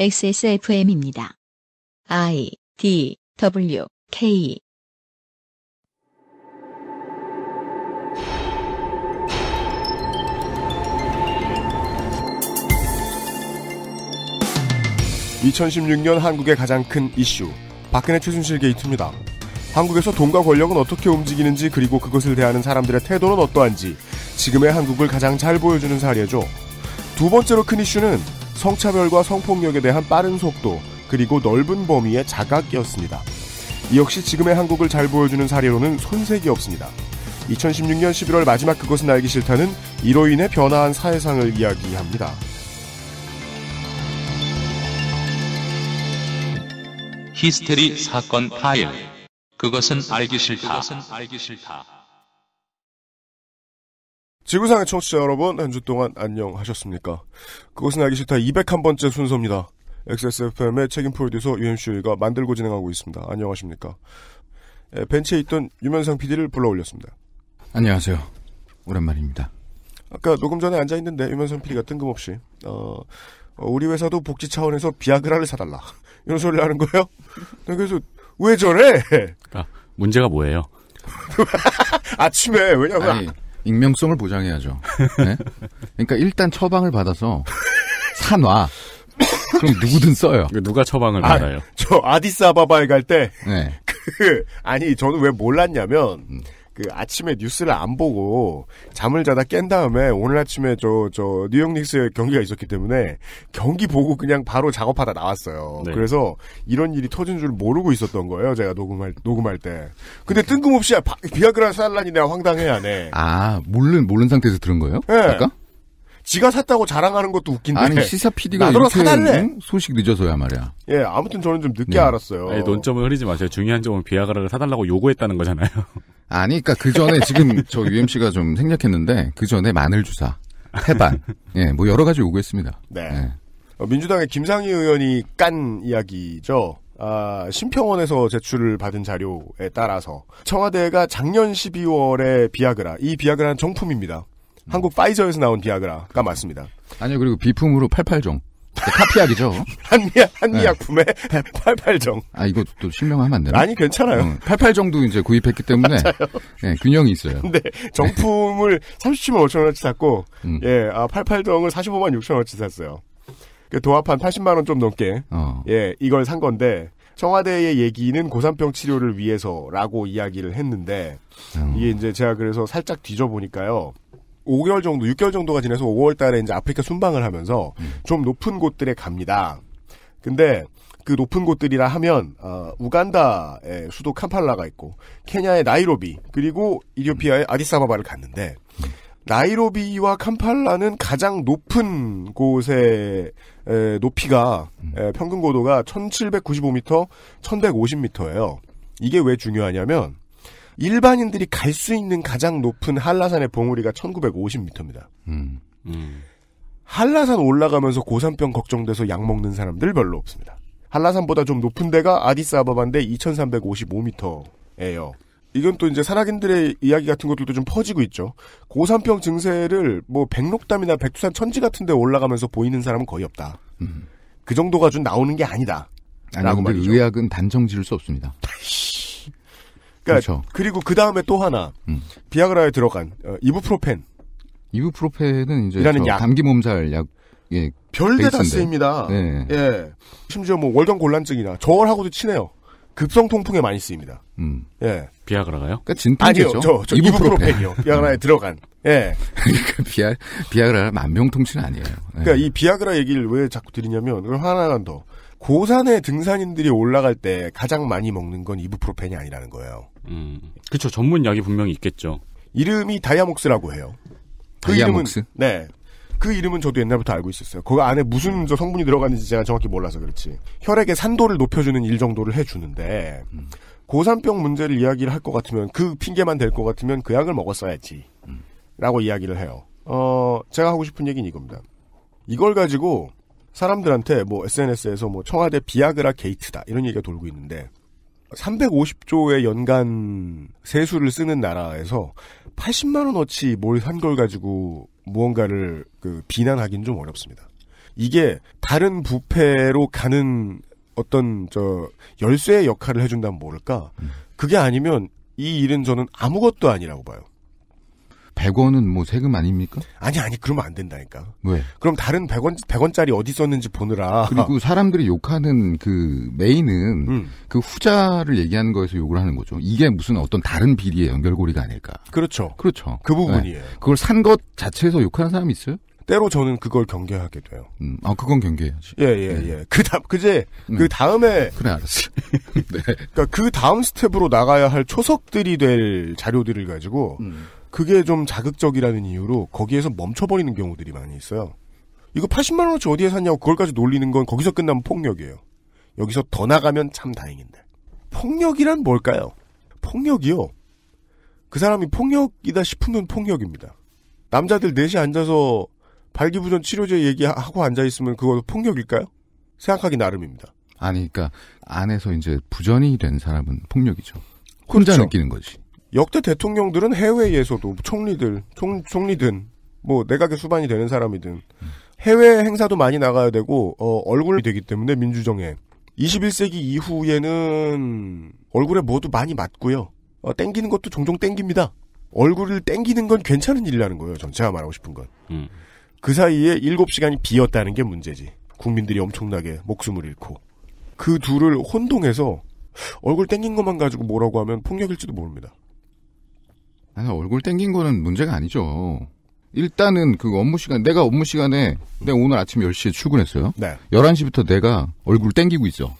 XSFM입니다. I D W K (2016년) 한국의 가장 큰 이슈 박근혜 최순실 게이트입니다 한국에서 돈과 권력은 어떻게 움직이는지 그리고 그것을 대하는 사람들의 태도는 어떠한지 지금의 한국을 가장 잘 보여주는 사례죠 두 번째로 큰 이슈는 성차별과 성폭력에 대한 빠른 속도, 그리고 넓은 범위의 자각이었습니다. 이 역시 지금의 한국을 잘 보여주는 사례로는 손색이 없습니다. 2016년 11월 마지막 그것은 알기 싫다는 이로 인해 변화한 사회상을 이야기합니다. 히스테리 사건 파일. 그것은 알기 싫다. 그것은 알기 싫다. 지구상의 청취자 여러분, 한 주 동안 안녕하셨습니까? 그것은 알기 싫다 201번째 순서입니다. XSFM의 책임 프로듀서 UMC가 만들고 진행하고 있습니다. 안녕하십니까? 에, 벤치에 있던 유면상 PD를 불러 올렸습니다. 안녕하세요. 오랜만입니다. 아까 녹음 전에 앉아있는데 유면상 PD가 뜬금없이, 어, 어, 우리 회사도 복지 차원에서 비아그라를 사달라. 이런 소리를 하는 거예요? 네, 그래서, 왜 저래? 아, 문제가 뭐예요? 아침에, 왜냐면, 아니. 익명성을 보장해야죠. 네? 그러니까 일단 처방을 받아서 산놔 그럼 누구든 써요. 누가 처방을 아, 받아요? 저 아디스 아바바에 갈 때. 네. 그, 아니, 저는 왜 몰랐냐면, 음. 그 아침에 뉴스를 안 보고 잠을 자다 깬 다음에 오늘 아침에 저, 저, 뉴욕 닉스의 경기가 있었기 때문에 경기 보고 그냥 바로 작업하다 나왔어요. 네. 그래서 이런 일이 터진 줄 모르고 있었던 거예요. 제가 녹음할, 녹음할 때. 근데 뜬금없이 비아그라 살란이 내가 황당해 하네. 아, 모른, 모른 상태에서 들은 거예요? 네. 아까? 지가 샀다고 자랑하는 것도 웃긴데. 아니 시사 PD가 이렇게 사달래. 소식 늦어서야 말이야. 예, 아무튼 저는 좀 늦게 네. 알았어요. 아니, 논점을 흐리지 마세요. 중요한 점은 비아그라를 사달라고 요구했다는 거잖아요. 아니, 그니까 그 전에 지금 저 UMC가 좀 생략했는데 그 전에 마늘 주사, 태반, 예, 뭐 여러 가지 요구했습니다. 네. 예. 어, 민주당의 김상희 의원이 깐 이야기죠. 아, 심평원에서 제출을 받은 자료에 따라서 청와대가 작년 12월에 비아그라, 이 비아그라는 정품입니다. 한국 음. 파이저에서 나온 비아그라가 맞습니다. 아니요, 그리고 비품으로 88종. 그 카피약이죠. 한미 한미약품의 네. 88정. 아 이거 또 실명하면 안 되나? 아니 괜찮아요. 어, 88정도 이제 구입했기 때문에 네, 균형이 있어요. 근데 정품을 37만 5천 원어치 샀고 음. 예, 아 88정을 45만 6천 원어치 샀어요. 그 도합한 80만 원 좀 넘게 어. 예 이걸 산 건데 청와대의 얘기는 고산병 치료를 위해서라고 이야기를 했는데 음. 이게 이제 제가 그래서 살짝 뒤져보니까요. 5개월 정도, 6개월 정도가 지나서 5월 달에 이제 아프리카 순방을 하면서 음. 좀 높은 곳들에 갑니다. 근데 그 높은 곳들이라 하면 어, 우간다의 수도 캄팔라가 있고 케냐의 나이로비 그리고 이디오피아의 아디사바바를 갔는데 음. 나이로비와 캄팔라는 가장 높은 곳의 에, 높이가 음. 에, 평균 고도가 1795m, 1150m예요. 이게 왜 중요하냐면 일반인들이 갈 수 있는 가장 높은 한라산의 봉우리가 1950m입니다. 음. 음. 한라산 올라가면서 고산병 걱정돼서 약 먹는 사람들 별로 없습니다. 한라산보다 좀 높은 데가 아디스아바바인데 2355m예요. 이건 또 이제 산악인들의 이야기 같은 것들도 좀 퍼지고 있죠. 고산병 증세를 뭐 백록담이나 백두산 천지 같은 데 올라가면서 보이는 사람은 거의 없다. 음. 그 정도가 좀 나오는 게 아니다. 라고 말이죠. 의학은 단정 지을 수 없습니다. 그러니까 그렇죠. 그리고 그 다음에 또 하나 음. 비아그라에 들어간 어, 이부프로펜. 이부프로펜은 이제 이라는 약. 감기 몸살 약. 예, 별게 다 쓰입니다. 네. 예. 심지어 뭐 월경 곤란증이나 저월하고도 친해요. 급성 통풍에 많이 쓰입니다. 음. 예. 비아그라가요? 그러니까 진통제죠. 아니요, 저, 저 이부프로펜. 이요 비아그라에 음. 들어간. 예. 그러니까 비아 비아그라 만병통치는 아니에요. 예. 그러니까 이 비아그라 얘기를 왜 자꾸 드리냐면 그 하나만 더고산의 등산인들이 올라갈 때 가장 많이 먹는 건 이부프로펜이 아니라는 거예요. 음. 그렇죠. 전문 약이 분명히 있겠죠. 이름이 다이아목스라고 해요. 그 다이아목스? 이름은 네. 그 이름은 저도 옛날부터 알고 있었어요. 그 안에 무슨 저 성분이 들어갔는지 제가 정확히 몰라서 그렇지. 혈액의 산도를 높여주는 일 정도를 해주는데 음. 고산병 문제를 이야기를 할 것 같으면 그 핑계만 될 것 같으면 그 약을 먹었어야지. 라고 이야기를 해요. 어, 제가 하고 싶은 얘기는 이겁니다. 이걸 가지고 사람들한테 뭐 SNS에서 뭐 청와대 비아그라 게이트다 이런 얘기가 돌고 있는데 350조의 연간 세수를 쓰는 나라에서 80만 원어치 뭘 산 걸 가지고 무언가를 그비난하기는좀 어렵습니다. 이게 다른 부패로 가는 어떤 저 열쇠의 역할을 해준다면 모를까. 음. 그게 아니면 이 일은 저는 아무것도 아니라고 봐요. 100원은 뭐 세금 아닙니까? 아니 아니 그러면 안 된다니까. 왜? 그럼 다른 100원 100원짜리 어디 썼는지 보느라. 그리고 사람들이 욕하는 그 메인은 음. 그 후자를 얘기하는 거에서 욕을 하는 거죠. 이게 무슨 어떤 다른 비리의 연결고리가 아닐까? 그렇죠. 그렇죠. 그 네. 부분이에요. 네. 그걸 산 것 자체에서 욕하는 사람이 있어요? 때로 저는 그걸 경계하게 돼요. 음, 아, 그건 경계해야지. 예, 예, 네. 예. 그 다음, 그제, 음. 그 다음에. 그래, 알았어. 네. 그니까 그 다음 스텝으로 나가야 할 초석들이 될 자료들을 가지고, 음. 그게 좀 자극적이라는 이유로 거기에서 멈춰버리는 경우들이 많이 있어요. 이거 80만 원어치 어디에 샀냐고 그걸까지 놀리는 건 거기서 끝나면 폭력이에요. 여기서 더 나가면 참 다행인데. 폭력이란 뭘까요? 폭력이요. 그 사람이 폭력이다 싶으면 폭력입니다. 남자들 넷이 앉아서 발기부전 치료제 얘기하고 앉아있으면 그거 폭력일까요? 생각하기 나름입니다. 아니, 그니까, 안에서 이제 부전이 된 사람은 폭력이죠. 혼자 그렇죠. 느끼는 거지. 역대 대통령들은 해외에서도 총리들, 총, 총리든 뭐 내각의 수반이 되는 사람이든 해외 행사도 많이 나가야 되고 어, 얼굴이 되기 때문에 민주정에 21세기 이후에는 얼굴에 뭐도 많이 맞고요. 어, 땡기는 것도 종종 땡깁니다. 얼굴을 땡기는 건 괜찮은 일이라는 거예요. 전 제가 말하고 싶은 건. 음. 그 사이에 7시간이 비었다는 게 문제지. 국민들이 엄청나게 목숨을 잃고. 그 둘을 혼동해서 얼굴 땡긴 것만 가지고 뭐라고 하면 폭력일지도 모릅니다. 아니, 얼굴 땡긴 거는 문제가 아니죠. 일단은 그 업무 시간, 내가 업무 시간에, 내가 오늘 아침 10시에 출근했어요. 네. 11시부터 내가 얼굴 땡기고 있어.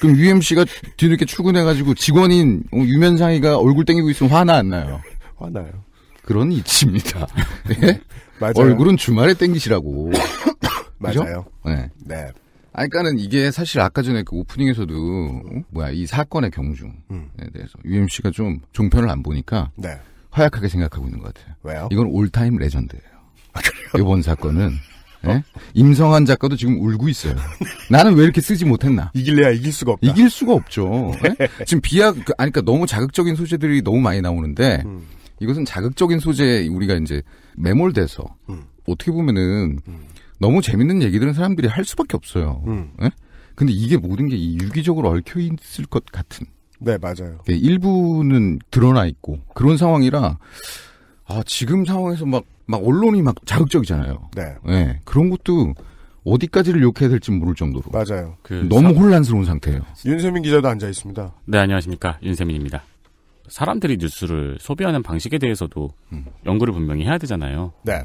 그럼 UMC가 뒤늦게 출근해가지고 직원인 유면상이가 얼굴 땡기고 있으면 화나 안 나요? 화나요. 그런 이치입니다. 네? 맞아요. 얼굴은 주말에 땡기시라고. 맞아요. 네. 네. 아 그러니까는 이게 사실 아까 전에 그 오프닝에서도 음. 뭐야 이 사건의 경중에 음. 대해서 UMC가 좀 종편을 안 보니까 네. 허약하게 생각하고 있는 것 같아요. 왜요? 이건 올타임 레전드예요. 아, 이번 사건은 어? 네? 임성환 작가도 지금 울고 있어요. 나는 왜 이렇게 쓰지 못했나? 이길래야 이길 수가 없다. 이길 수가 없죠. 예? 네? 지금 비약 그, 아니 그러니까 너무 자극적인 소재들이 너무 많이 나오는데 음. 이것은 자극적인 소재 우리가 이제 매몰돼서 음. 어떻게 보면은 음. 너무 재밌는 얘기들은 사람들이 할 수밖에 없어요. 네? 근데 이게 모든 게 유기적으로 얽혀 있을 것 같은. 네, 맞아요. 네, 일부는 드러나 있고 그런 상황이라 아, 지금 상황에서 막, 막 언론이 막 자극적이잖아요. 네. 네. 그런 것도 어디까지를 욕해야 될지 모를 정도로. 맞아요. 그 너무 사... 혼란스러운 상태예요. 윤세민 기자도 앉아 있습니다. 네, 안녕하십니까. 윤세민입니다. 사람들이 뉴스를 소비하는 방식에 대해서도 음. 연구를 분명히 해야 되잖아요. 네.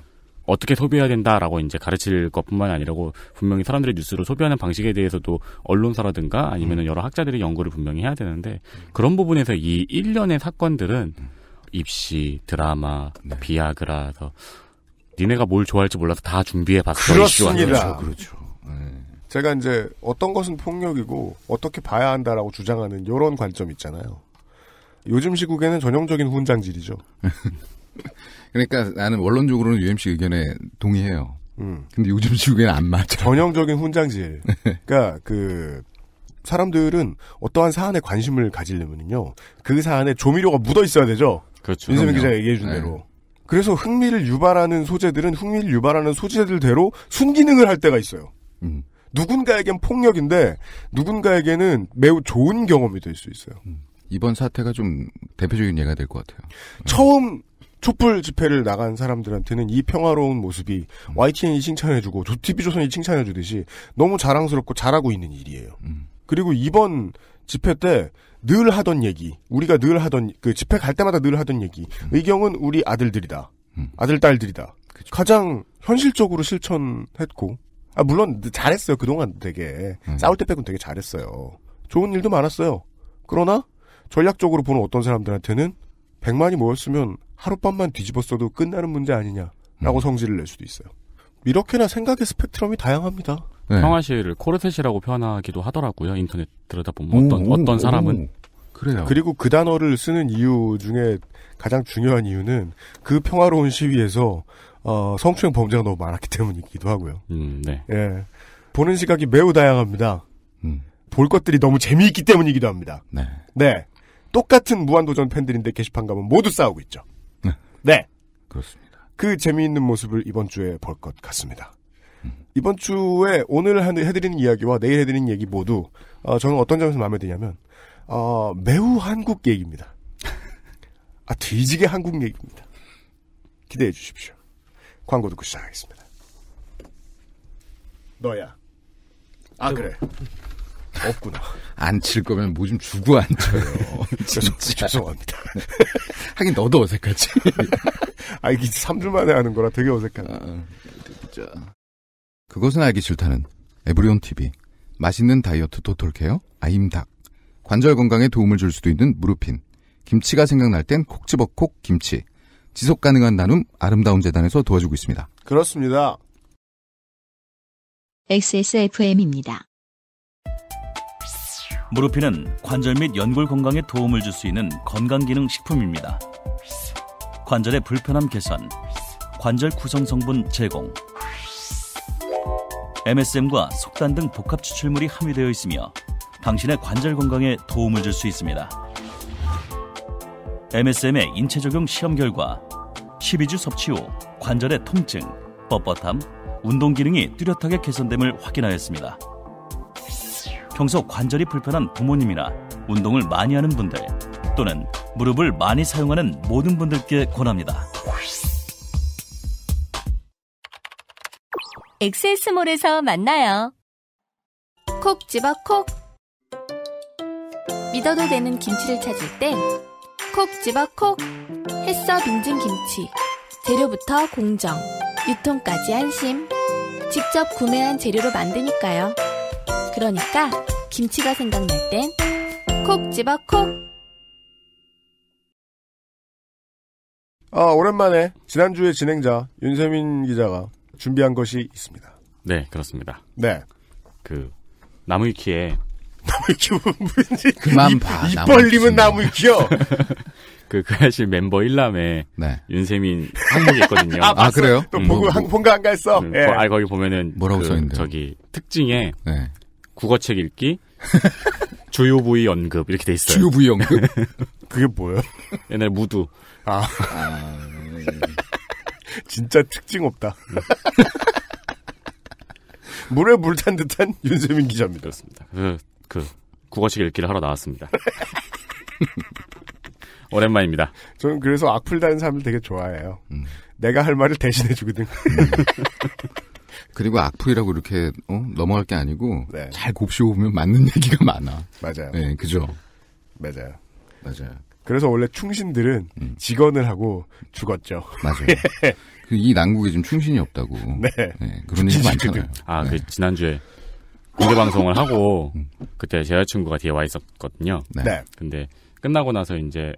어떻게 소비해야 된다라고 이제 가르칠 것뿐만 아니라고 분명히 사람들의 뉴스를 소비하는 방식에 대해서도 언론사라든가 아니면은 음. 여러 학자들이 연구를 분명히 해야 되는데 그런 부분에서 이 일련의 사건들은 음. 입시, 드라마, 네. 비아그라, 서 니네가 뭘 좋아할지 몰라서 다 준비해 봤어. 그렇습니다. 그렇죠, 그렇죠. 그렇죠. 네. 제가 이제 어떤 것은 폭력이고 어떻게 봐야 한다라고 주장하는 이런 관점 있잖아요. 요즘 시국에는 전형적인 훈장질이죠. 그러니까 나는 원론적으로는 UMC 의견에 동의해요. 음. 근데 요즘 시국에는 안 맞아. 전형적인 훈장질. 네. 그러니까 그 사람들은 어떠한 사안에 관심을 가지려면요 그 사안에 조미료가 묻어 있어야 되죠. 그렇죠. 윤세민 기자가 얘기해 준 네. 대로. 그래서 흥미를 유발하는 소재들은 흥미를 유발하는 소재들대로 순기능을 할 때가 있어요. 음. 누군가에겐 폭력인데 누군가에게는 매우 좋은 경험이 될 수 있어요. 음. 이번 사태가 좀 대표적인 예가 될 것 같아요. 처음 촛불 집회를 나간 사람들한테는 이 평화로운 모습이 음. YTN이 칭찬해주고 TV조선이 칭찬해주듯이 너무 자랑스럽고 잘하고 있는 일이에요. 음. 그리고 이번 집회 때 늘 하던 얘기, 우리가 늘 하던 그 집회 갈 때마다 늘 하던 얘기, 음. 의경은 우리 아들들이다, 음. 아들 딸들이다. 가장 현실적으로 실천했고, 아 물론 잘했어요 그동안 되게 싸울 때 빼곤 되게 잘했어요. 좋은 일도 많았어요. 그러나 전략적으로 보는 어떤 사람들한테는 백만이 모였으면 하룻밤만 뒤집었어도 끝나는 문제 아니냐라고 음. 성질을 낼 수도 있어요. 이렇게나 생각의 스펙트럼이 다양합니다. 네. 평화시를 코르셋이라고 표현하기도 하더라고요. 인터넷 들여다보면 어떤, 오, 어떤 사람은. 오. 그래요. 그리고 그 단어를 쓰는 이유 중에 가장 중요한 이유는 그 평화로운 시위에서 어, 성추행 범죄가 너무 많았기 때문이기도 하고요. 음, 네. 예. 보는 시각이 매우 다양합니다. 음. 볼 것들이 너무 재미있기 때문이기도 합니다. 네. 네. 똑같은 무한도전 팬들인데 게시판 가면 뭐 모두 싸우고 있죠. 네. 그렇습니다. 그 재미있는 모습을 이번 주에 볼 것 같습니다. 음. 이번 주에 오늘 해드리는 이야기와 내일 해드리는 얘기 모두 어, 저는 어떤 점에서 마음에 드냐면 어, 매우 한국 얘기입니다. 아 뒤지게 한국 얘기입니다. 기대해 주십시오. 광고 듣고 시작하겠습니다. 너야. 아 그래. 없구나. 안 칠 거면 뭐 좀 주고 안 쳐요. 죄송, 죄송합니다. 하긴 너도 어색하지. 아, 이게 3주 만에 하는 거라 되게 어색하다. 아, 진짜. 그것은 알기 싫다는 에브리온 TV. 맛있는 다이어트 토톨케어 아임닭. 관절 건강에 도움을 줄 수도 있는 무릎핀. 김치가 생각날 땐콕지어콕 김치. 지속 가능한 나눔 아름다운 재단에서 도와주고 있습니다. 그렇습니다. XSFM입니다. 무르피는 관절 및 연골 건강에 도움을 줄 수 있는 건강기능 식품입니다. 관절의 불편함 개선, 관절 구성 성분 제공, MSM과 속단 등 복합 추출물이 함유되어 있으며 당신의 관절 건강에 도움을 줄 수 있습니다. MSM의 인체 적용 시험 결과 12주 섭취 후 관절의 통증, 뻣뻣함, 운동 기능이 뚜렷하게 개선됨을 확인하였습니다. 평소 관절이 불편한 부모님이나 운동을 많이 하는 분들 또는 무릎을 많이 사용하는 모든 분들께 권합니다. 엑세스몰에서 만나요. 콕 집어 콕. 믿어도 되는 김치를 찾을 땐 콕 집어 콕. 햇서 빙진 김치. 재료부터 공정, 유통까지 안심. 직접 구매한 재료로 만드니까요. 그러니까 김치가 생각날 땐 콕 집어 콕. 아, 오랜만에 지난주에 진행자 윤세민 기자가 준비한 것이 있습니다. 네, 그렇습니다. 네. 그 나무위키에 나무위키 뭐지? 그만 봐. 입, 벌리면 나무위키요. 그, 그 사실 멤버 1람에 네. 윤세민 항목이 있거든요. 아, 아, 그래요? 또 보고 뭐, 한, 본가 안 갔어? 음, 그, 예. 아, 거기 보면은 뭐라고 그, 써있는데 저기 특징에 네. 국어책 읽기, 주요 부위 언급 이렇게 돼 있어요. 주요 부위 언급? 그게 뭐예요? 옛날 무두. 아. 아. 진짜 특징 없다. 물에 물 탄 듯한 윤세민 기자입니다. 그렇습니다. 그, 그 국어책 읽기를 하러 나왔습니다. 오랜만입니다. 저는 그래서 악플 다는 사람을 되게 좋아해요. 음. 내가 할 말을 대신해주거든. 음. 그리고 악플이라고 이렇게 어? 넘어갈 게 아니고 네. 잘 곱씹어 보면 맞는 얘기가 많아. 맞아요. 네, 그죠. 맞아요. 맞아요. 그래서 원래 충신들은 음. 직원을 하고 죽었죠. 맞아요. 예. 그 이 난국에 지금 충신이 없다고. 네. 네 그런 얘기 많잖아요. 아, 그 네. 그 지난주에 공개 방송을 하고 음. 그때 제 여자친구가 뒤에 와 있었거든요. 네. 네. 근데 끝나고 나서 이제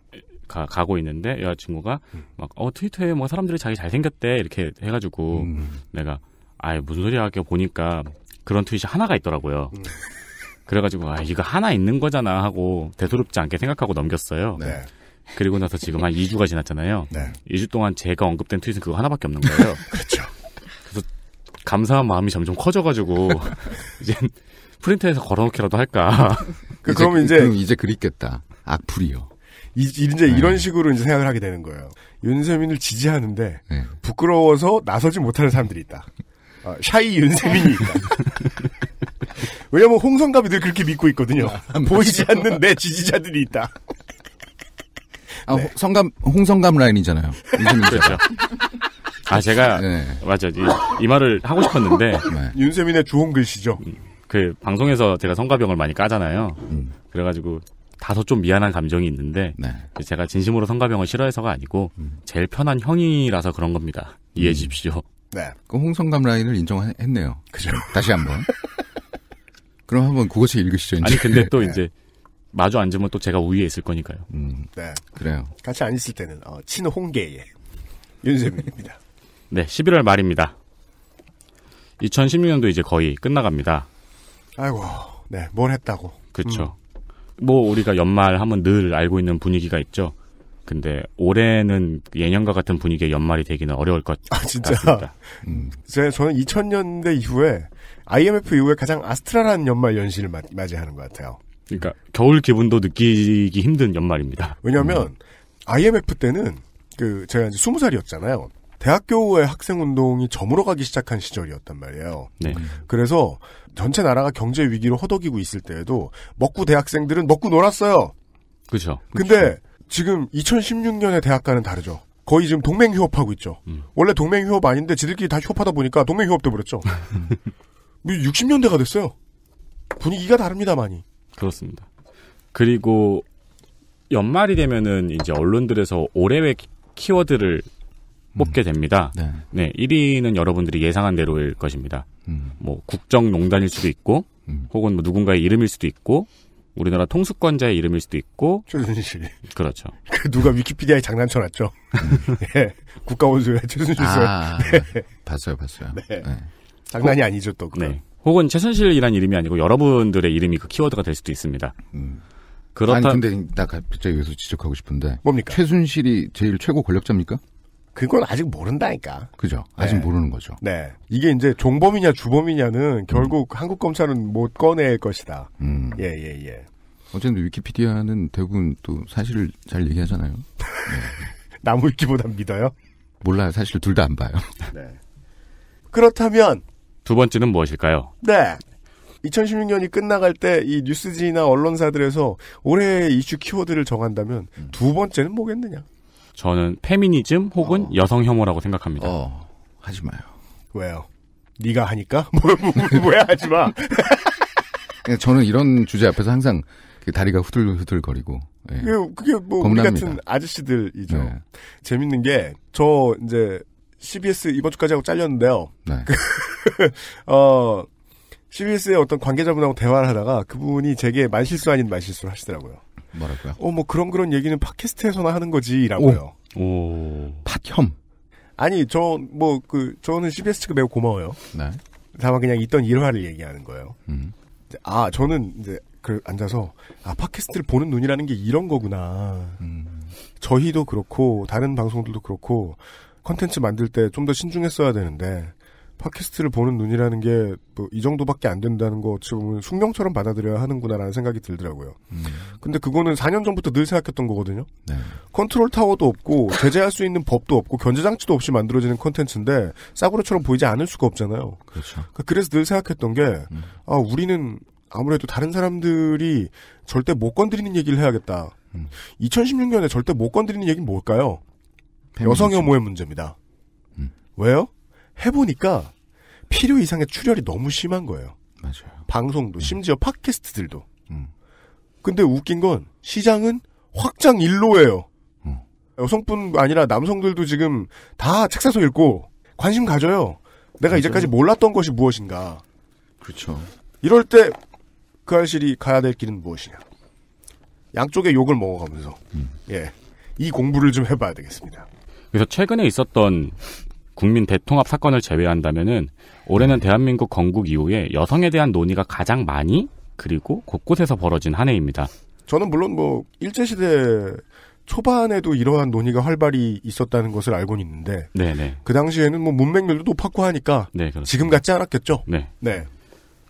가, 고 있는데 여자친구가 음. 막어 트위터에 뭐 사람들이 자기 잘생겼대 이렇게 해가지고 음. 내가 아이 무슨 소리야 이렇게 보니까 그런 트윗이 하나가 있더라고요. 음. 그래가지고 아 이거 하나 있는 거잖아 하고 대수롭지 않게 생각하고 넘겼어요. 네. 그리고 나서 지금 한 2주가 지났잖아요. 네. 2주 동안 제가 언급된 트윗은 그거 하나밖에 없는 거예요. 그렇죠. 그래서 감사한 마음이 점점 커져가지고 이제 프린터에서 걸어놓기라도 할까. 그, 그럼 이제 그럼 이제 그립겠다. 악플이요. 이, 이제 네. 이런 식으로 이제 생각을 하게 되는 거예요. 윤세민을 지지하는데 네. 부끄러워서 나서지 못하는 사람들이 있다. 아, 샤이 윤세민이 있다. 왜냐면 홍성갑이 늘 그렇게 믿고 있거든요. 아, 보이지 않는 내 지지자들이 있다. 아, 네. 성감, 홍성감 라인이잖아요. 그렇죠. 아, 제가, 네. 맞아. 이, 이 말을 하고 싶었는데. 네. 윤세민의 주홍 글씨죠. 그, 방송에서 제가 성가병을 많이 까잖아요. 음. 그래가지고, 다소 좀 미안한 감정이 있는데, 네. 그 제가 진심으로 성가병을 싫어해서가 아니고, 음. 제일 편한 형이라서 그런 겁니다. 이해해 음. 주십시오. 네. 그 홍성감 라인을 인정했네요. 그죠. 다시 한번. 그럼 한번 국어책 읽으시죠. 이제. 아니 근데 또 네. 이제 마주 앉으면 또 제가 우위에 있을 거니까요. 음. 네. 그래요. 같이 앉 있을 때는 어, 친홍계의 윤세민입니다. 네, 11월 말입니다. 2016년도 이제 거의 끝나갑니다. 아이고, 네, 뭘 했다고. 그렇죠. 음. 뭐 우리가 연말 하면 늘 알고 있는 분위기가 있죠. 근데 올해는 예년과 같은 분위기의 연말이 되기는 어려울 것 아, 진짜. 같습니다. 음. 저는 2000년대 이후에 IMF 이후에 가장 아스트랄한 연말 연시를 맞, 맞이하는 것 같아요. 그러니까 겨울 기분도 느끼기 힘든 연말입니다. 왜냐하면 음. IMF 때는 그 제가 이제 20살이었잖아요. 대학교의 학생 운동이 저물어가기 시작한 시절이었단 말이에요. 네. 그래서 전체 나라가 경제 위기로 허덕이고 있을 때에도 먹고 대학생들은 먹고 놀았어요. 그렇죠. 근데 그쵸. 그렇죠. 지금 2016년에 대학과는 다르죠. 거의 지금 동맹 휴업하고 있죠. 음. 원래 동맹 휴업 아닌데 지들끼리 다 휴업하다 보니까 동맹 휴업돼 버렸죠. 60년대가 됐어요. 분위기가 다릅니다, 많이. 그렇습니다. 그리고 연말이 되면은 이제 언론들에서 올해의 키워드를 음. 뽑게 됩니다. 네. 네. 1위는 여러분들이 예상한 대로일 것입니다. 음. 뭐 국정농단일 수도 있고, 음. 혹은 뭐 누군가의 이름일 수도 있고, 우리나라 통수권자의 이름일 수도 있고 최순실 그렇죠. 그 누가 위키피디아에 장난쳐놨죠. 네. 국가원수의 최순실 아, 네. 봤어요, 봤어요. 네. 네. 장난이 혹, 아니죠 또. 그건. 네. 혹은 최순실이란 이름이 아니고 여러분들의 이름이 그 키워드가 될 수도 있습니다. 음. 그렇다. 아니 근데 나 갑자기 여기서 지적하고 싶은데 뭡니까? 최순실이 제일 최고 권력자입니까? 그걸 아직 모른다니까. 그죠. 아직 네. 모르는 거죠. 네. 이게 이제 종범이냐 주범이냐는 음. 결국 음. 한국 검찰은 못 꺼낼 것이다. 음. 예, 예, 예. 어쨌든 위키피디아는 대부분 또 사실을 잘 얘기하잖아요. 네. 나무 위키보단 믿어요? 몰라요. 사실 둘 다 안 봐요. 네. 그렇다면. 두 번째는 무엇일까요? 네. 2016년이 끝나갈 때 이 뉴스지나 언론사들에서 올해 이슈 키워드를 정한다면 음. 두 번째는 뭐겠느냐? 저는 페미니즘 혹은 어. 여성 혐오라고 생각합니다. 어, 하지 마요. 왜요? 네가 하니까? 뭐야 뭐, 뭐, 하지 마? 그러니까 저는 이런 주제 앞에서 항상 그 다리가 후들후들거리고. 예. 예 그게 뭐 겁납니다. 우리 같은 아저씨들이죠. 네. 재밌는 게 저 이제 CBS 이번 주까지 하고 잘렸는데요. 네. 그, 어 CBS의 어떤 관계자분하고 대화를 하다가 그분이 제게 만실수 아닌 만실수를 하시더라고요. 뭐라고요? 어, 뭐 그런 그런 얘기는 팟캐스트에서나 하는 거지라고요. 오. 오. 팟혐. 아니, 저, 뭐, 그, 저는 CBS 측에 매우 고마워요. 네. 다만 그냥 있던 일화를 얘기하는 거예요. 음. 아, 저는 이제, 그, 앉아서, 아, 팟캐스트를 보는 눈이라는 게 이런 거구나. 음. 저희도 그렇고, 다른 방송들도 그렇고, 컨텐츠 만들 때 좀 더 신중했어야 되는데, 팟캐스트를 보는 눈이라는 게뭐이 정도밖에 안 된다는 거 어찌 보면 숙명처럼 받아들여야 하는구나라는 생각이 들더라고요. 음. 근데 그거는 4년 전부터 늘 생각했던 거거든요. 네. 컨트롤 타워도 없고 제재할 수 있는 법도 없고 견제 장치도 없이 만들어지는 컨텐츠인데 싸구려처럼 보이지 않을 수가 없잖아요. 그렇죠. 그, 그래서늘 생각했던 게 음. 아, 우리는 아무래도 다른 사람들이 절대 못 건드리는 얘기를 해야겠다. 음. 2016년에 절대 못 건드리는 얘기는 뭘까요? 여성 혐오의 문제입니다. 음. 왜요? 해보니까 필요 이상의 출혈이 너무 심한 거예요. 맞아요. 방송도 음. 심지어 팟캐스트들도. 음. 근데 웃긴 건 시장은 확장 일로예요. 음. 여성뿐 어, 아니라 남성들도 지금 다책 사서 읽고 관심 가져요. 내가 맞아요. 이제까지 몰랐던 것이 무엇인가. 그렇죠. 이럴 때그아실이 가야 될 길은 무엇이냐. 양쪽의 욕을 먹어가면서 음. 예. 이 공부를 좀 해봐야 되겠습니다. 그래서 최근에 있었던 국민 대통합 사건을 제외한다면은 올해는 네. 대한민국 건국 이후에 여성에 대한 논의가 가장 많이 그리고 곳곳에서 벌어진 한 해입니다. 저는 물론 뭐 일제 시대 초반에도 이러한 논의가 활발히 있었다는 것을 알고는 있는데 네네. 네. 그 당시에는 뭐 문맹률도 높았고 하니까 네, 지금 같지 않았겠죠. 네. 네.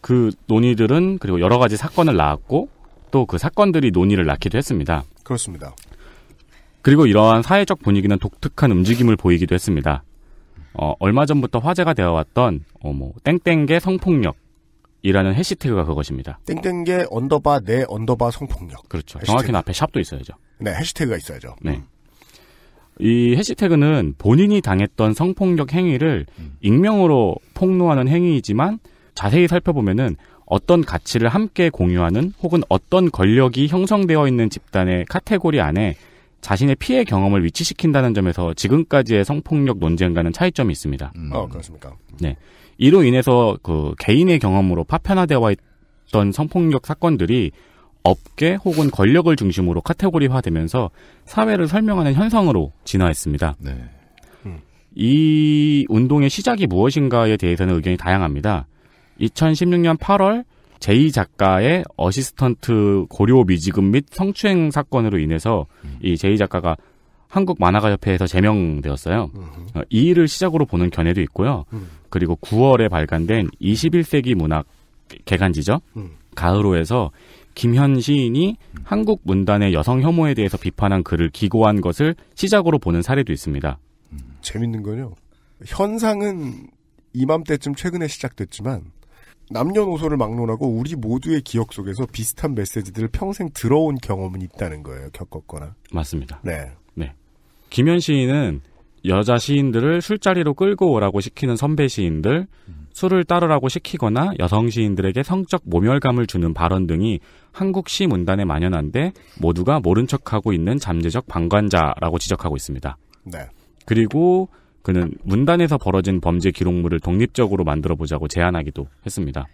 그 논의들은 그리고 여러 가지 사건을 낳았고 또 그 사건들이 논의를 낳기도 했습니다. 그렇습니다. 그리고 이러한 사회적 분위기는 독특한 움직임을 보이기도 했습니다. 어, 얼마 전부터 화제가 되어왔던 어, 뭐 땡땡계 성폭력 이라는 해시태그가 그것입니다. 땡땡계 언더바 내 네 언더바 성폭력. 그렇죠. 해시태그. 정확히는 앞에 샵도 있어야죠. 네, 해시태그가 있어야죠. 네. 음. 이 해시태그는 본인이 당했던 성폭력 행위를 음. 익명으로 폭로하는 행위이지만 자세히 살펴보면은 어떤 가치를 함께 공유하는 혹은 어떤 권력이 형성되어 있는 집단의 카테고리 안에 자신의 피해 경험을 위치시킨다는 점에서 지금까지의 성폭력 논쟁과는 차이점이 있습니다. 음. 어, 그렇습니까? 네. 이로 인해서 그 개인의 경험으로 파편화되어 있던 성폭력 사건들이 업계 혹은 권력을 중심으로 카테고리화되면서 사회를 설명하는 현상으로 진화했습니다. 네. 음. 이 운동의 시작이 무엇인가에 대해서는 의견이 다양합니다. 2016년 8월 제이 작가의 어시스턴트 고려 미지급 및 성추행 사건으로 인해서 이 제이 작가가 한국 만화가 협회에서 제명되었어요. 으이 일을 시작으로 보는 견해도 있고요. 음. 그리고 9월에 발간된 21세기 문학 개간지죠. 음. 가을호에서 김현 시인이 음. 한국 문단의 여성 혐오에 대해서 비판한 글을 기고한 것을 시작으로 보는 사례도 있습니다. 재밌는 거요. 현상은 이맘때쯤 최근에 시작됐지만 남녀노소를 막론하고 우리 모두의 기억 속에서 비슷한 메시지들을 평생 들어온 경험은 있다는 거예요. 겪었거나. 맞습니다. 네. 네. 김현 시인은 여자 시인들을 술자리로 끌고 오라고 시키는 선배 시인들, 술을 따르라고 시키거나 여성 시인들에게 성적 모멸감을 주는 발언 등이 한국 시 문단에 만연한데 모두가 모른 척하고 있는 잠재적 방관자라고 지적하고 있습니다. 네. 그리고 그는 문단에서 벌어진 범죄 기록물을 독립적으로 만들어 보자고 제안하기도 했습니다.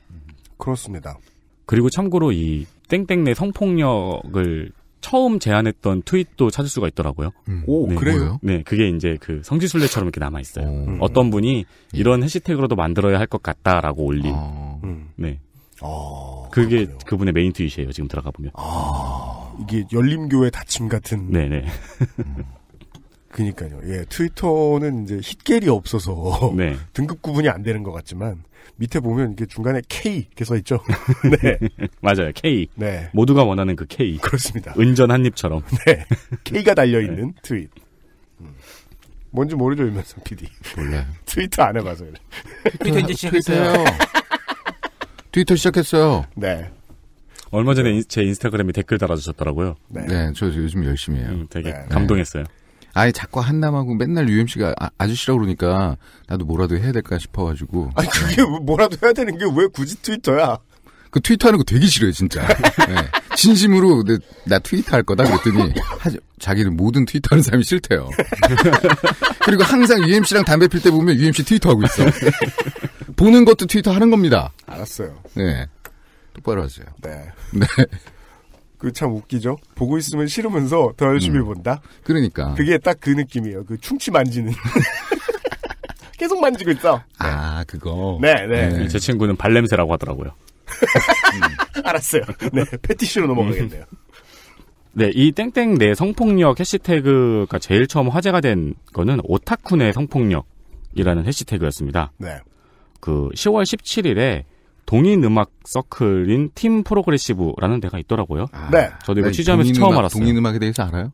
그렇습니다. 그리고 참고로 이 땡땡네 성폭력을 처음 제안했던 트윗도 찾을 수가 있더라고요. 음. 오, 네. 그래요? 네, 그게 이제 그 성지순례처럼 이렇게 남아 있어요. 음. 어떤 분이 예. 이런 해시태그로도 만들어야 할 것 같다라고 올린. 아. 음. 네. 아, 그게 그렇군요. 그분의 메인 트윗이에요. 지금 들어가 보면. 아, 이게 열림교의 다침 같은. 네네. 네. 음. 그니까요. 예, 트위터는 이제 힛겔이 없어서 네. 등급 구분이 안 되는 것 같지만 밑에 보면 이게 중간에 K 이렇게 써 있죠. 네, 맞아요. K. 네, 모두가 원하는 그 K. 그렇습니다. 은전 한입처럼. 네, K가 달려 네. 있는 네. 트윗. 음. 뭔지 모르죠, 유면선 PD. 몰라 트위터 안 해봐서 그래. 트위터 이제 시작했어요. 트위터 시작했어요. 네. 얼마 전에 제 인스타그램에 댓글 달아주셨더라고요. 네, 네저 요즘 열심히 해요. 음, 되게 네. 감동했어요. 아예 자꾸 한남하고 맨날 UMC가 아, 저씨라고 그러니까 나도 뭐라도 해야 될까 싶어가지고. 아니 그게 뭐라도 해야 되는 게 왜 굳이 트위터야? 그 트위터 하는 거 되게 싫어요 진짜. 네. 진심으로 내, 나 트위터 할 거다 그랬더니 하, 자기는 모든 트위터 하는 사람이 싫대요. 그리고 항상 UMC랑 담배 필 때 보면 UMC 트위터 하고 있어. 보는 것도 트위터 하는 겁니다. 알았어요. 네. 똑바로 하세요. 네. 네. 그참 웃기죠. 보고 있으면 싫으면서 더 열심히 음. 본다. 그러니까. 그게 딱 그 느낌이에요. 그 충치 만지는. 계속 만지고 있어. 아, 그거. 네, 네. 네. 제 친구는 발냄새라고 하더라고요. 음. 알았어요. 네, 패티슈로 넘어가겠네요. 네, 이 땡땡 내 성폭력 해시태그가 제일 처음 화제가 된 거는 오타쿠내 성폭력이라는 해시태그였습니다. 네. 그 10월 17일에 동인 음악 서클인 팀 프로그레시브라는 데가 있더라고요. 아, 네. 저도 이거 네. 취재하면서 처음 음악, 알았어요. 동인 음악에 대해서 알아요?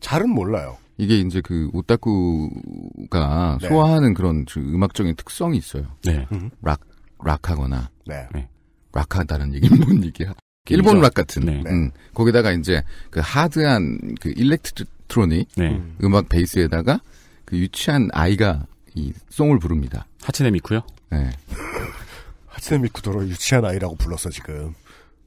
잘은 몰라요. 이게 이제 그 오타쿠가 네. 소화하는 그런 그 음악적인 특성이 있어요. 네. 음. 락, 락하거나. 네. 네. 락하다는 얘기는 뭔 얘기야? 그 일본 락 같은. 네. 음. 거기다가 이제 그 하드한 그 일렉트로닉 네. 음악 베이스에다가 그 유치한 아이가 이 송을 부릅니다. 하츠네 미쿠요? 네. 하츠미 네 쿠도로 유치한 아이라고 불렀어 지금.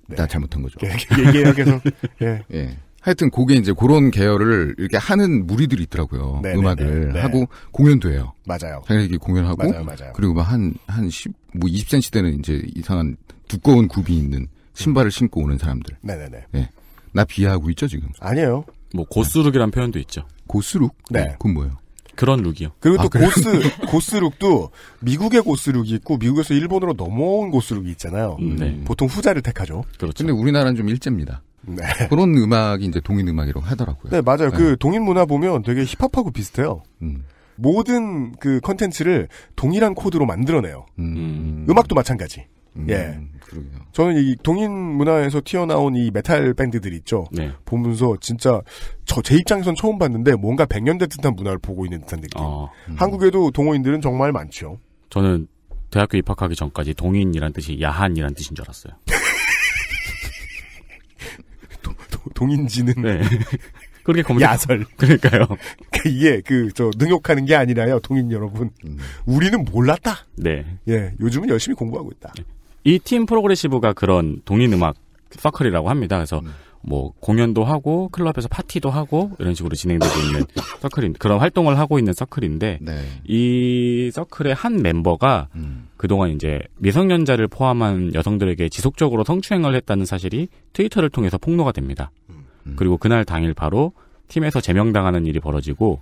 네. 나 잘못한 거죠. 예, 얘기해요 예, 예, 예, 계속. 예. 예. 하여튼 그게 이제 그런 계열을 이렇게 하는 무리들이 있더라고요. 네, 네 음악을 네네. 네. 하고 공연도 해요. 맞아요. 자기들끼리 공연하고 맞아요, 맞아요. 그리고 막 한한 10, 뭐 20cm 되는 이제 이상한 두꺼운 굽이 있는 신발을 신고 오는 사람들. 네네네. 네, 예. 나 비하하고 있죠 지금? 아니에요. 뭐고스룩이란 표현도 있죠. 고스룩 네. 그건 뭐예요? 그런 룩이요. 그리고 또그 아, 고스 고스 룩도 미국의 고스 룩이 있고 미국에서 일본으로 넘어온 고스 룩이 있잖아요. 음, 네. 보통 후자를 택하죠. 그렇죠. 근데 우리나라는 좀 일제입니다. 네. 그런 음악이 이제 동인 음악이라고 하더라고요. 네, 맞아요. 그 네. 그 동인 문화 보면 되게 힙합하고 비슷해요. 음. 모든 그 컨텐츠를 동일한 코드로 만들어내요. 음. 악도 마찬가지. 예. 음, 예. 그러게요. 저는 이 동인 문화에서 튀어나온 이 메탈 밴드들 있죠. 네. 보면서 진짜 저 제 입장에선 처음 봤는데 뭔가 백년된 듯한 문화를 보고 있는 듯한 느낌. 어, 음. 한국에도 동호인들은 정말 많죠. 저는 대학교 입학하기 전까지 동인이란 뜻이 야한이란 뜻인 줄 알았어요. 도, 도, 동인지는 네. 그렇게 검색... 야설. 그러니까요. 그 이게 그 저 능욕하는 게 아니라요, 동인 여러분. 음. 우리는 몰랐다. 네. 예, 요즘은 열심히 공부하고 있다. 네. 이팀 프로그레시브가 그런 동인 음악 서클이라고 합니다. 그래서 음. 뭐 공연도 하고 클럽에서 파티도 하고 이런 식으로 진행되고 있는 서클인 그런 활동을 하고 있는 서클인데 네. 이 서클의 한 멤버가 음. 그동안 이제 미성년자를 포함한 여성들에게 지속적으로 성추행을 했다는 사실이 트위터를 통해서 폭로가 됩니다. 음. 그리고 그날 당일 바로 팀에서 제명당하는 일이 벌어지고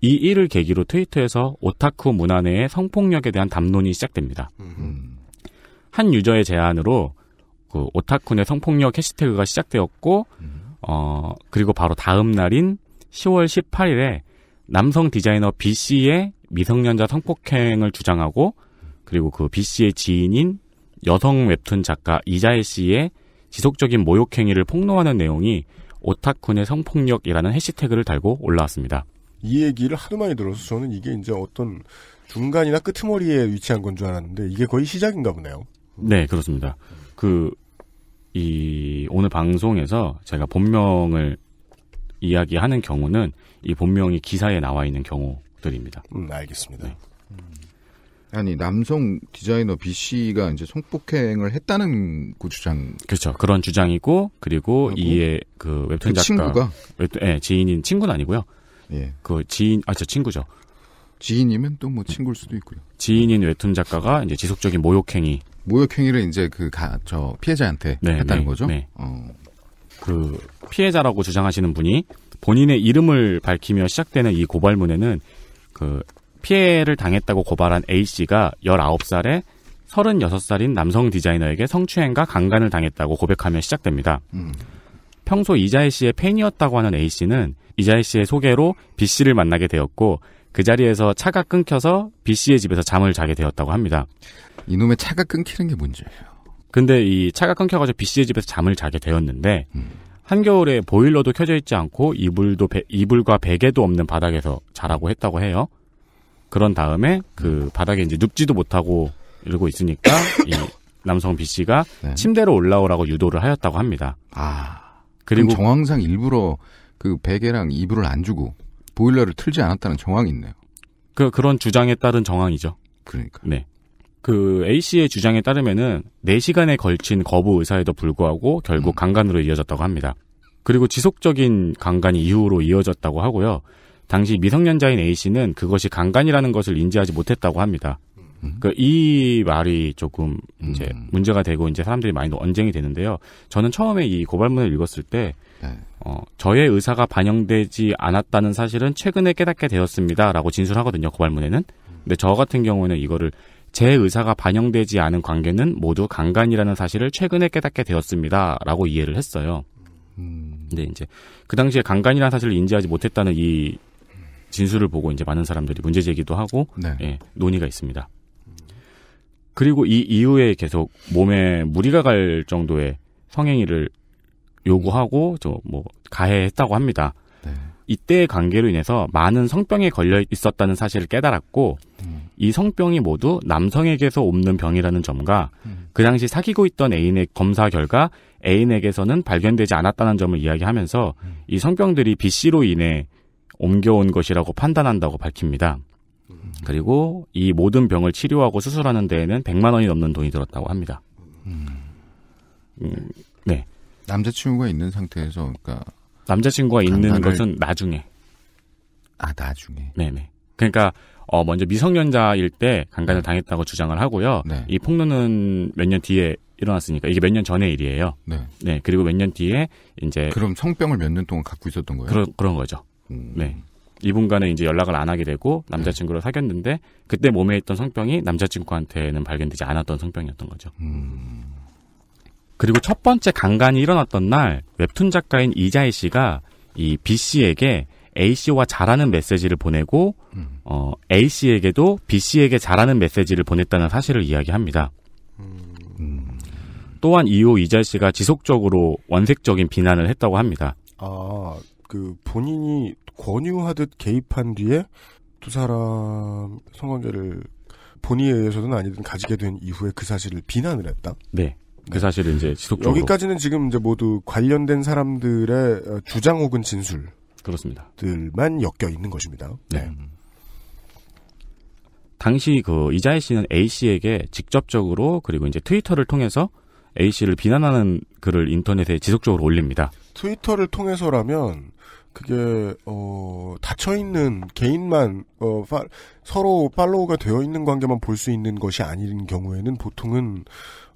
이 일을 계기로 트위터에서 오타쿠 문화 내의 성폭력에 대한 담론이 시작됩니다. 음. 한 유저의 제안으로 그 오타쿤의 성폭력 해시태그가 시작되었고 음. 어 그리고 바로 다음 날인 10월 18일에 남성 디자이너 B 씨의 미성년자 성폭행을 주장하고 그리고 그 B 씨의 지인인 여성 웹툰 작가 이자혜 씨의 지속적인 모욕 행위를 폭로하는 내용이 오타쿤의 성폭력이라는 해시태그를 달고 올라왔습니다. 이 얘기를 하도 많이 들어서 저는 이게 이제 어떤 중간이나 끄트머리에 위치한 건 줄 알았는데 이게 거의 시작인가 보네요. 네, 그렇습니다. 그, 이, 오늘 방송에서 제가 본명을 이야기하는 경우는 이 본명이 기사에 나와 있는 경우들입니다. 음, 알겠습니다. 네. 음. 아니 남성 디자이너 B 씨가 이제 성폭행을 했다는 그 주장. 그렇죠. 그런 주장이고 그리고 이에 그 웹툰 그 작가 친구가 웹툰, 예, 네, 지인인 친구는 아니고요. 예. 그 지인 아저 친구죠. 지인이면 또 뭐 친구일 수도 있고요. 지인인 웹툰 작가가 이제 지속적인 모욕행위 모욕행위를 이제 그가저 피해자한테 네, 했다는 네, 거죠. 네. 어. 그 피해자라고 주장하시는 분이 본인의 이름을 밝히며 시작되는 이 고발문에는 그 피해를 당했다고 고발한 A 씨가 19살에 36살인 남성 디자이너에게 성추행과 강간을 당했다고 고백하며 시작됩니다. 음. 평소 이자혜 씨의 팬이었다고 하는 A 씨는 이자혜 씨의 소개로 B 씨를 만나게 되었고 그 자리에서 차가 끊겨서 B 씨의 집에서 잠을 자게 되었다고 합니다. 이놈의 차가 끊기는 게 문제예요. 근데 이 차가 끊겨가지고 B 씨의 집에서 잠을 자게 되었는데 음. 한겨울에 보일러도 켜져 있지 않고 이불도 배, 이불과 베개도 없는 바닥에서 자라고 했다고 해요. 그런 다음에 그 바닥에 이제 눕지도 못하고 이러고 있으니까 이 남성 B 씨가 네. 침대로 올라오라고 유도를 하였다고 합니다. 아 그리고 정황상 일부러 그 베개랑 이불을 안 주고 보일러를 틀지 않았다는 정황이 있네요. 그 그런 주장에 따른 정황이죠. 그러니까. 네. 그 A 씨의 주장에 따르면은 4시간에 걸친 거부 의사에도 불구하고 결국 음. 강간으로 이어졌다고 합니다. 그리고 지속적인 강간이 이후로 이어졌다고 하고요. 당시 미성년자인 A 씨는 그것이 강간이라는 것을 인지하지 못했다고 합니다. 음. 그이 그러니까 말이 조금 이제 음. 문제가 되고 이제 사람들이 많이 언쟁이 되는데요. 저는 처음에 이 고발문을 읽었을 때 네. 어, 저의 의사가 반영되지 않았다는 사실은 최근에 깨닫게 되었습니다라고 진술하거든요. 고발문에는. 근데 저 같은 경우에는 이거를 제 의사가 반영되지 않은 관계는 모두 강간이라는 사실을 최근에 깨닫게 되었습니다. 라고 이해를 했어요. 음. 근데 이제 그 당시에 강간이라는 사실을 인지하지 못했다는 이 진술을 보고 이제 많은 사람들이 문제 제기도 하고 네. 예, 논의가 있습니다. 그리고 이 이후에 계속 몸에 무리가 갈 정도의 성행위를 요구하고 저 뭐 가해했다고 합니다. 이때의 관계로 인해서 많은 성병에 걸려 있었다는 사실을 깨달았고 음. 이 성병이 모두 남성에게서 옮는 병이라는 점과 음. 그 당시 사귀고 있던 애인의 검사 결과 애인에게서는 발견되지 않았다는 점을 이야기하면서 음. 이 성병들이 B 씨로 인해 옮겨온 것이라고 판단한다고 밝힙니다. 음. 그리고 이 모든 병을 치료하고 수술하는 데에는 100만 원이 넘는 돈이 들었다고 합니다. 음. 음, 네. 남자친구가 있는 상태에서 그러니까 남자친구가 있는 강간을... 것은 나중에. 아, 나중에. 네네. 그러니까 어, 먼저 미성년자일 때 강간을 네. 당했다고 주장을 하고요. 네. 이 폭로는 몇 년 뒤에 일어났으니까 이게 몇 년 전의 일이에요. 네. 네 그리고 몇 년 뒤에 이제 그럼 성병을 몇 년 동안 갖고 있었던 거예요? 그런 그런 거죠. 음. 네. 이분간은 이제 연락을 안 하게 되고 남자친구를 네. 사귀었는데 그때 몸에 있던 성병이 남자친구한테는 발견되지 않았던 성병이었던 거죠. 음. 그리고 첫 번째 강간이 일어났던 날 웹툰 작가인 이자희 씨가 이 B 씨에게 A 씨와 잘하는 메시지를 보내고 음. 어, A 씨에게도 B 씨에게 잘하는 메시지를 보냈다는 사실을 이야기합니다. 음. 또한 이후 이자희 씨가 지속적으로 원색적인 비난을 했다고 합니다. 아, 그 본인이 권유하듯 개입한 뒤에 두 사람 성관계를 본의에 의해서는 아니든 가지게 된 이후에 그 사실을 비난을 했다. 네. 그 사실을 이제 지속적으로 여기까지는 지금 이제 모두 관련된 사람들의 어, 주장 혹은 진술 그렇습니다. 들만 엮여 있는 것입니다. 네. 음. 당시 그 이자혜 씨는 A 씨에게 직접적으로 그리고 이제 트위터를 통해서 A 씨를 비난하는 글을 인터넷에 지속적으로 올립니다. 트위터를 통해서라면 그게 어 닫혀 있는 개인만 어 파, 서로 팔로우가 되어 있는 관계만 볼 수 있는 것이 아닌 경우에는 보통은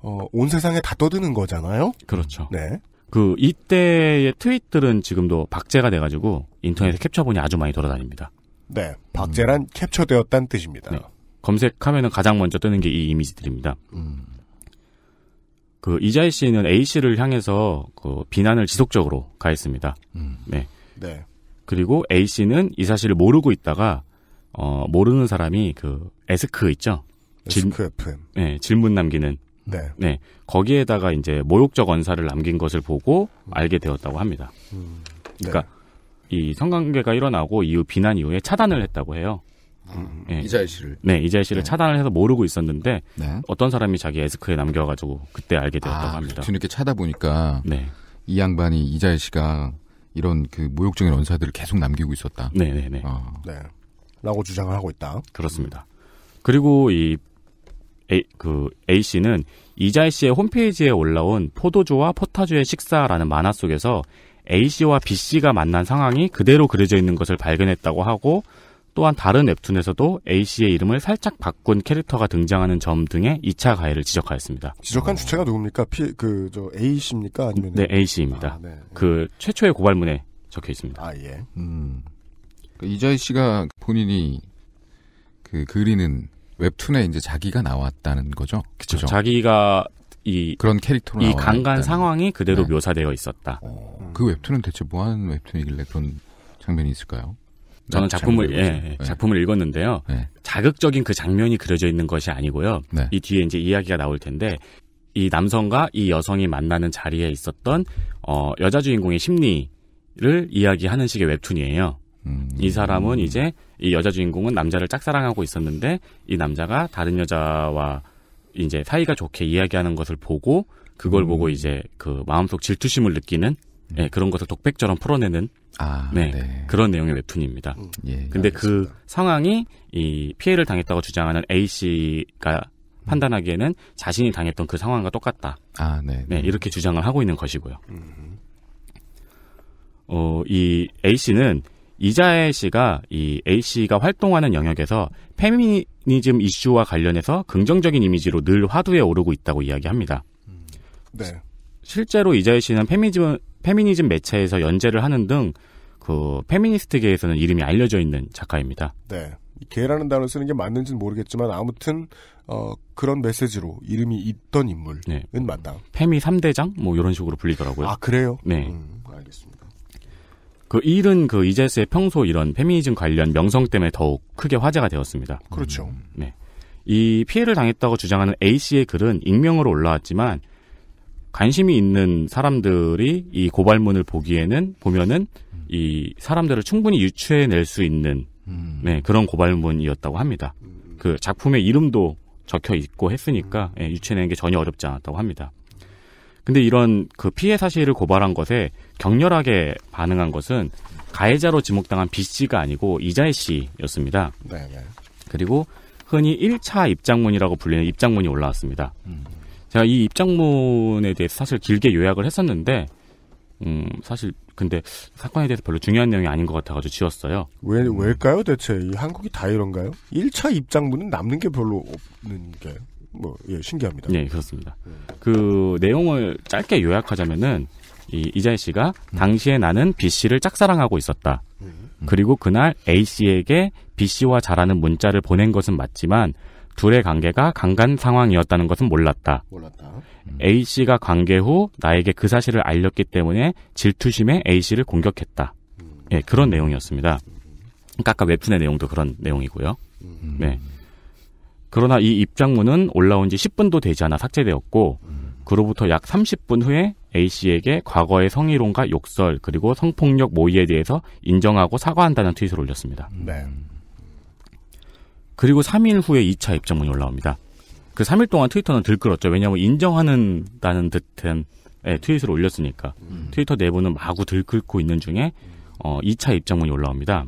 어, 온 세상에 다 떠드는 거잖아요. 그렇죠. 네. 그 이때의 트윗들은 지금도 박제가 돼가지고 인터넷에 캡처본이 아주 많이 돌아다닙니다. 네, 박제란 음. 캡처되었다는 뜻입니다. 네. 검색하면은 가장 먼저 뜨는 게 이 이미지들입니다. 음. 그 이자희 씨는 A 씨를 향해서 그 비난을 지속적으로 가했습니다. 음. 네. 네. 그리고 A 씨는 이 사실을 모르고 있다가 어 모르는 사람이 그 에스크 있죠. 에스크 FM. 네, 질문 남기는 네. 네. 거기에다가 이제 모욕적 언사를 남긴 것을 보고 알게 되었다고 합니다. 음, 그러니까 네. 그러니까 이 성관계가 일어나고 이후 비난 이후에 차단을 했다고 해요. 음, 네. 이자일 씨를. 네, 이자일 씨를 네. 차단을 해서 모르고 있었는데 네. 어떤 사람이 자기 에스크에 남겨가지고 그때 알게 아, 되었다고 아, 합니다. 뒤늦게 차다 보니까 네. 이 양반이 이자일 씨가 이런 그 모욕적인 언사들을 계속 남기고 있었다. 네네네. 네, 네. 어. 네. 라고 주장을 하고 있다. 그렇습니다. 그리고 이 A, 그 A 씨는 이자희 씨의 홈페이지에 올라온 포도주와 포타주의 식사라는 만화 속에서 A 씨와 B 씨가 만난 상황이 그대로 그려져 있는 것을 발견했다고 하고 또한 다른 웹툰에서도 A 씨의 이름을 살짝 바꾼 캐릭터가 등장하는 점 등의 2차 가해를 지적하였습니다. 지적한 어. 주체가 누굽니까? 그, 저, A 씨입니까? 아니면. 네, A 씨입니다. 아, 네. 그, 최초의 고발문에 적혀 있습니다. 아, 예. 음. 그러니까 이자희 씨가 본인이 그 그리는 웹툰에 이제 자기가 나왔다는 거죠. 그렇죠. 자기가 이 그런 캐릭터로 이 강간 상황이 그대로 네. 묘사되어 있었다. 어, 그 웹툰은 대체 뭐하는 웹툰이길래 그런 장면이 있을까요? 저는 작품을 예, 예, 네. 작품을 읽었는데요. 네. 자극적인 그 장면이 그려져 있는 것이 아니고요. 네. 이 뒤에 이제 이야기가 나올 텐데 이 남성과 이 여성이 만나는 자리에 있었던 어, 여자 주인공의 심리를 이야기하는 식의 웹툰이에요. 이 사람은 이제 이 여자 주인공은 남자를 짝사랑하고 있었는데 이 남자가 다른 여자와 이제 사이가 좋게 이야기하는 것을 보고 그걸 음. 보고 이제 그 마음속 질투심을 느끼는 음. 네, 그런 것을 독백처럼 풀어내는 아, 네, 네, 그런 내용의 웹툰입니다. 음. 예, 예, 근데 그 알겠습니다. 그 상황이 이 피해를 당했다고 주장하는 A 씨가 음. 판단하기에는 자신이 당했던 그 상황과 똑같다. 아, 네. 네, 네 이렇게 주장을 하고 있는 것이고요. 음. 어, 이 A 씨는 이자엘 씨가 이 A 씨가 활동하는 영역에서 페미니즘 이슈와 관련해서 긍정적인 이미지로 늘 화두에 오르고 있다고 이야기합니다. 음, 네. 실제로 이자엘 씨는 페미니즘, 페미니즘 매체에서 연재를 하는 등 그 페미니스트계에서는 이름이 알려져 있는 작가입니다. 네. 개라는 단어 쓰는 게 맞는지는 모르겠지만 아무튼 어, 그런 메시지로 이름이 있던 인물은 네. 맞다. 페미 3대장 뭐 이런 식으로 불리더라고요. 아 그래요? 네. 음, 알겠습니다. 그 일은 그이재스의 평소 이런 페미니즘 관련 명성 때문에 더욱 크게 화제가 되었습니다. 그렇죠. 음, 네. 이 피해를 당했다고 주장하는 A 씨의 글은 익명으로 올라왔지만 관심이 있는 사람들이 이 고발문을 보기에는 보면은 이 사람들을 충분히 유추해낼 수 있는 음. 네, 그런 고발문이었다고 합니다. 그 작품의 이름도 적혀 있고 했으니까 음. 예, 유추해내는 게 전혀 어렵지 않았다고 합니다. 근데 이런 그 피해 사실을 고발한 것에 격렬하게 반응한 것은 가해자로 지목당한 B 씨가 아니고 이자혜 씨였습니다. 네, 네. 그리고 흔히 1차 입장문이라고 불리는 입장문이 올라왔습니다. 음. 제가 이 입장문에 대해서 사실 길게 요약을 했었는데 음, 사실 근데 사건에 대해서 별로 중요한 내용이 아닌 것 같아가지고 지웠어요. 왜 왜일까요? 대체 이 한국이 다 이런가요? 1차 입장문은 남는 게 별로 없는 게. 뭐 예, 신기합니다. 네, 그렇습니다. 그 내용을 짧게 요약하자면은 이 이자희 씨가 당시에 나는 B 씨를 짝사랑하고 있었다. 그리고 그날 A 씨에게 B 씨와 잘하는 문자를 보낸 것은 맞지만 둘의 관계가 강간 상황이었다는 것은 몰랐다. 몰랐다. A 씨가 관계 후 나에게 그 사실을 알렸기 때문에 질투심에 A 씨를 공격했다. 음. 예, 네, 그런 내용이었습니다. 그 아까 웹툰의 내용도 그런 내용이고요. 음. 네. 그러나 이 입장문은 올라온 지 10분도 되지 않아 삭제되었고 음. 그로부터 약 30분 후에 A씨에게 과거의 성희롱과 욕설 그리고 성폭력 모의에 대해서 인정하고 사과한다는 트윗을 올렸습니다. 음. 네. 그리고 3일 후에 2차 입장문이 올라옵니다. 그 3일 동안 트위터는 들끓었죠. 왜냐하면 인정하는다는 듯한 네, 트윗을 올렸으니까 음. 트위터 내부는 마구 들끓고 있는 중에 어, 2차 입장문이 올라옵니다.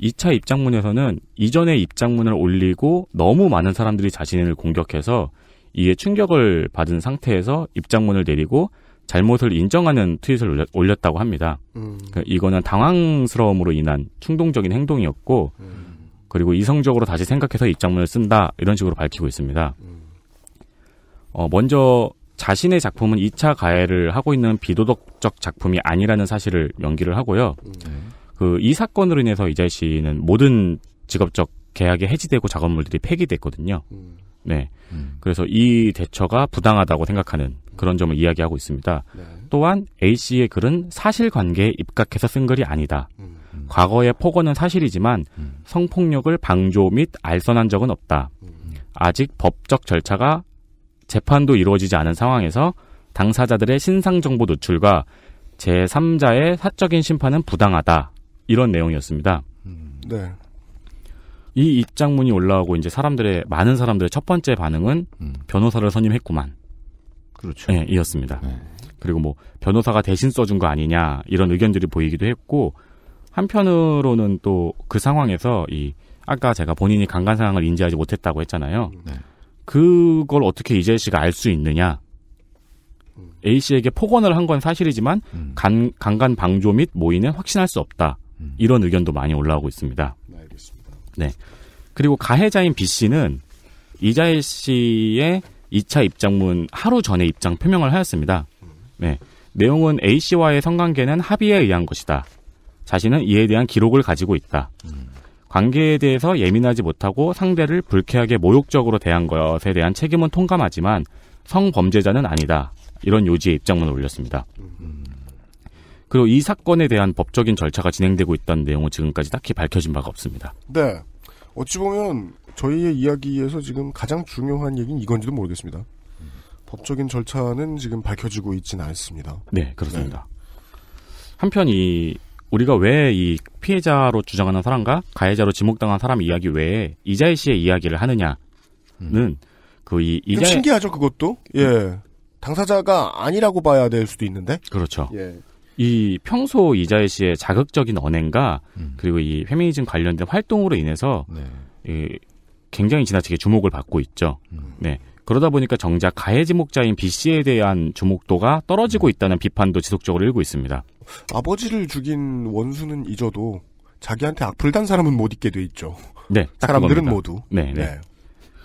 2차 입장문에서는 이전의 입장문을 올리고 너무 많은 사람들이 자신을 공격해서 이에 충격을 받은 상태에서 입장문을 내리고 잘못을 인정하는 트윗을 올렸다고 합니다. 음. 그러니까 이거는 당황스러움으로 인한 충동적인 행동이었고 음. 그리고 이성적으로 다시 생각해서 입장문을 쓴다 이런 식으로 밝히고 있습니다. 음. 어, 먼저 자신의 작품은 2차 가해를 하고 있는 비도덕적 작품이 아니라는 사실을 명기를 하고요. 음. 그이 사건으로 인해서 이자희 씨는 모든 직업적 계약이 해지되고 작업물들이 폐기됐거든요. 음. 네. 음. 그래서 이 대처가 부당하다고 생각하는 그런 점을 이야기하고 있습니다. 네. 또한 A 씨의 글은 사실 관계에 입각해서 쓴 글이 아니다. 음. 음. 과거의 폭언은 사실이지만 음. 성폭력을 방조 및 알선한 적은 없다. 음. 아직 법적 절차가 재판도 이루어지지 않은 상황에서 당사자들의 신상 정보 노출과 제3자의 사적인 심판은 부당하다. 이런 내용이었습니다. 네. 이 입장문이 올라오고 이제 사람들의 많은 사람들의 첫 번째 반응은 음. 변호사를 선임했구만. 그렇죠. 네, 이었습니다. 네. 그리고 뭐 변호사가 대신 써준 거 아니냐 이런 의견들이 보이기도 했고 한편으로는 또 그 상황에서 이 아까 제가 본인이 강간 상황을 인지하지 못했다고 했잖아요. 네. 그걸 어떻게 이재일 씨가 알 수 있느냐? 음. A 씨에게 폭언을 한 건 사실이지만 음. 간, 강간 방조 및 모의는 확신할 수 없다. 음. 이런 의견도 많이 올라오고 있습니다. 네, 알겠습니다. 네. 그리고 가해자인 B 씨는 이자일 씨의 2차 입장문 하루 전에 입장 표명을 하였습니다. 음. 네. 내용은 A 씨와의 성관계는 합의에 의한 것이다. 자신은 이에 대한 기록을 가지고 있다. 음. 관계에 대해서 예민하지 못하고 상대를 불쾌하게 모욕적으로 대한 것에 대한 책임은 통감하지만 성범죄자는 아니다. 이런 요지의 입장문을 올렸습니다. 음, 그리고 이 사건에 대한 법적인 절차가 진행되고 있다는 내용은 지금까지 딱히 밝혀진 바가 없습니다. 네. 어찌 보면 저희의 이야기에서 지금 가장 중요한 얘기는 이건지도 모르겠습니다. 음. 법적인 절차는 지금 밝혀지고 있지는 않습니다. 네, 그렇습니다. 네. 한편 이 우리가 왜 이 피해자로 주장하는 사람과 가해자로 지목당한 사람 이야기 외에 이자희 씨의 이야기를 하느냐는 음. 그이 이자의... 신기하죠 그것도 예 당사자가 아니라고 봐야 될 수도 있는데 그렇죠 예. 이 평소 이자혜 씨의 자극적인 언행과 음. 그리고 이 페미니즘 관련된 활동으로 인해서 네. 이 굉장히 지나치게 주목을 받고 있죠. 음. 네. 그러다 보니까 정작 가해 지목자인 B 씨에 대한 주목도가 떨어지고 음. 있다는 비판도 지속적으로 일고 있습니다. 아버지를 죽인 원수는 잊어도 자기한테 악플 아, 단 사람은 못 잊게 돼 있죠. 네, 사람들은 모두. 네, 네. 네.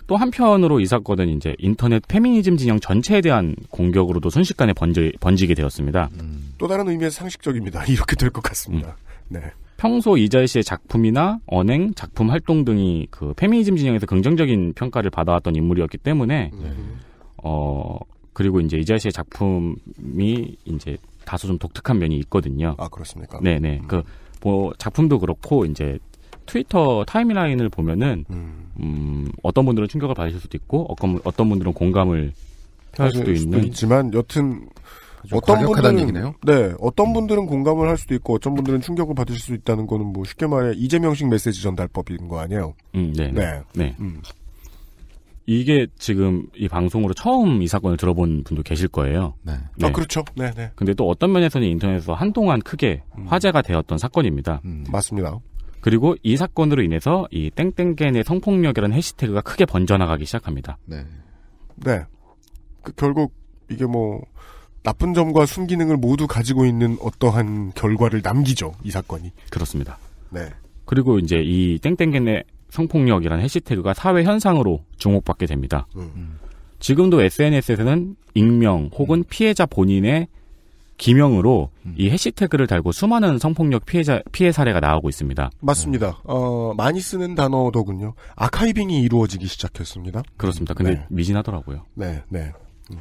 또 한편으로 이 사건은 이제 인터넷 페미니즘 진영 전체에 대한 공격으로도 순식간에 번지, 번지게 되었습니다. 음. 또 다른 의미에서 상식적입니다. 이렇게 될 것 같습니다. 음. 네. 평소 이자희 씨의 작품이나 언행, 작품 활동 등이 그 페미니즘 진영에서 긍정적인 평가를 받아왔던 인물이었기 때문에 음. 네. 어 그리고 이제 이자희 씨의 작품이 이제 다소 좀 독특한 면이 있거든요. 아 그렇습니까? 네네. 네. 음. 그뭐 작품도 그렇고 이제 트위터 타임라인을 보면은 음. 음, 어떤 분들은 충격을 받으실 수도 있고 어떤, 어떤 분들은 공감을 할 수도 있는 있지만 여튼 어떤 분들은 얘기네요? 네 어떤 분들은 공감을 할 수도 있고 어떤 분들은 충격을 받으실 수 있다는 거는 뭐 쉽게 말해 이재명식 메시지 전달법인 거 아니에요? 음, 네, 네, 네, 네. 음. 이게 지금 이 방송으로 처음 이 사건을 들어본 분도 계실 거예요. 네. 네. 아, 그렇죠. 네, 네. 근데 또 어떤 면에서는 인터넷에서 한동안 크게 음. 화제가 되었던 사건입니다. 음. 맞습니다. 그리고 이 사건으로 인해서 이 땡땡겐의 성폭력이라는 해시태그가 크게 번져나가기 시작합니다. 네. 네. 그 결국 이게 뭐 나쁜 점과 순기능을 모두 가지고 있는 어떠한 결과를 남기죠. 이 사건이. 그렇습니다. 네. 그리고 이제 이 땡땡겐의 성폭력이라는 해시태그가 사회 현상으로 주목받게 됩니다. 음. 지금도 SNS에서는 익명 혹은 피해자 본인의 기명으로 음. 이 해시태그를 달고 수많은 성폭력 피해자 피해 사례가 나오고 있습니다. 맞습니다. 어, 많이 쓰는 단어더군요. 아카이빙이 이루어지기 시작했습니다. 그렇습니다. 근데 네. 미진하더라고요. 네, 네. 음.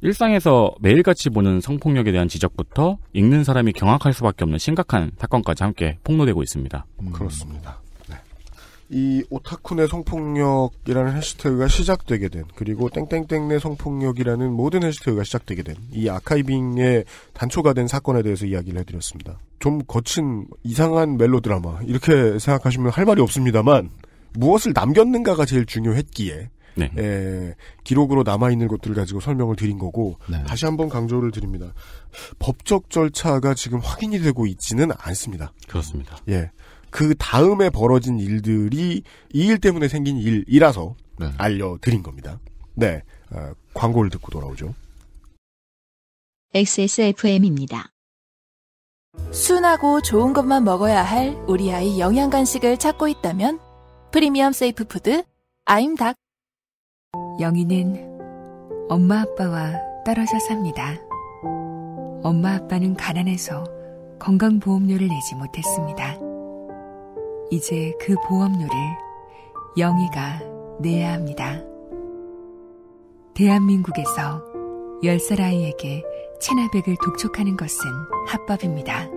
일상에서 매일같이 보는 성폭력에 대한 지적부터 읽는 사람이 경악할 수밖에 없는 심각한 사건까지 함께 폭로되고 있습니다. 음, 그렇습니다. 이 오타쿠네 성폭력이라는 해시태그가 시작되게 된 그리고 땡땡땡네 성폭력이라는 모든 해시태그가 시작되게 된 이 아카이빙의 단초가 된 사건에 대해서 이야기를 해드렸습니다. 좀 거친 이상한 멜로드라마 이렇게 생각하시면 할 말이 없습니다만 무엇을 남겼는가가 제일 중요했기에 네. 에, 기록으로 남아있는 것들을 가지고 설명을 드린 거고 네. 다시 한번 강조를 드립니다. 법적 절차가 지금 확인이 되고 있지는 않습니다. 그렇습니다. 예. 그 다음에 벌어진 일들이 이 일 때문에 생긴 일이라서 네. 알려드린 겁니다. 네. 어, 광고를 듣고 돌아오죠. XSFM입니다. 순하고 좋은 것만 먹어야 할 우리 아이 영양 간식을 찾고 있다면 프리미엄 세이프 푸드 아임닭 영희는 엄마 아빠와 떨어져 삽니다. 엄마 아빠는 가난해서 건강보험료를 내지 못했습니다. 이제 그 보험료를 영희가 내야 합니다. 대한민국에서 10살 아이에게 체납액을 독촉하는 것은 합법입니다.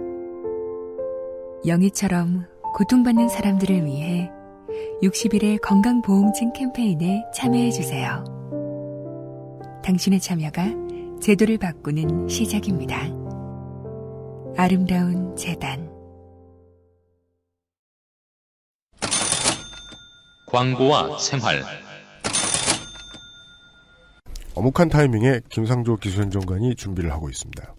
영희처럼 고통받는 사람들을 위해 60일의 건강보험증 캠페인에 참여해주세요. 당신의 참여가 제도를 바꾸는 시작입니다. 아름다운 재단 광고와 생활 어묵한 타이밍에 김상조 기수현 정관이 준비를 하고 있습니다.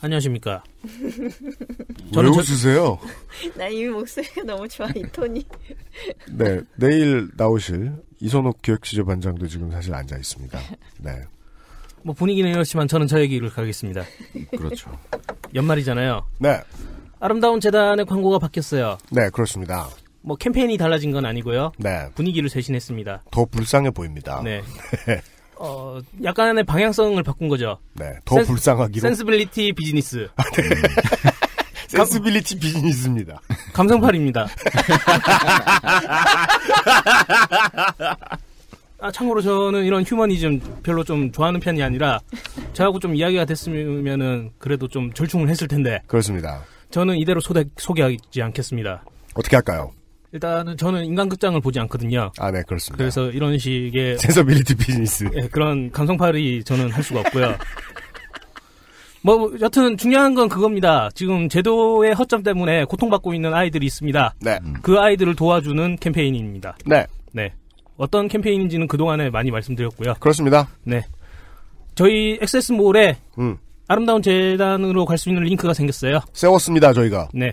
안녕하십니까. 왜 웃으세요? 나 이미 목소리가 너무 좋아, 이 톤이. 네, 내일 나오실 이선옥 기획취재반장도 지금 사실 앉아 있습니다. 네. 뭐 분위기는 이렇지만 저는 저의 길을 가겠습니다. 그렇죠. 연말이잖아요. 네. 아름다운 재단의 광고가 바뀌었어요. 네, 그렇습니다. 뭐 캠페인이 달라진 건 아니고요. 네. 분위기를 쇄신했습니다. 더 불쌍해 보입니다. 네. 어, 약간의 방향성을 바꾼 거죠. 네. 더 센스, 불쌍하기로. 센스빌리티 비즈니스. 아, 네. 센스빌리티 비즈니스입니다. 감성팔입니다. 아, 참고로 저는 이런 휴머니즘 별로 좀 좋아하는 편이 아니라 저하고 좀 이야기가 됐으면은 그래도 좀 절충을 했을 텐데. 그렇습니다. 저는 이대로 소대, 소개하지 않겠습니다. 어떻게 할까요? 일단은 저는 인간극장을 보지 않거든요. 아, 네, 그렇습니다. 그래서 이런 식의 센서밀리티 비즈니스 예, 그런 감성팔이 저는 할 수가 없고요. 뭐 여튼 중요한 건 그겁니다. 지금 제도의 허점 때문에 고통받고 있는 아이들이 있습니다. 네. 그 아이들을 도와주는 캠페인입니다. 네. 네. 어떤 캠페인인지는 그동안에 많이 말씀드렸고요. 그렇습니다. 네. 저희 액세스몰에 음. 아름다운 재단으로 갈 수 있는 링크가 생겼어요. 세웠습니다, 저희가. 네.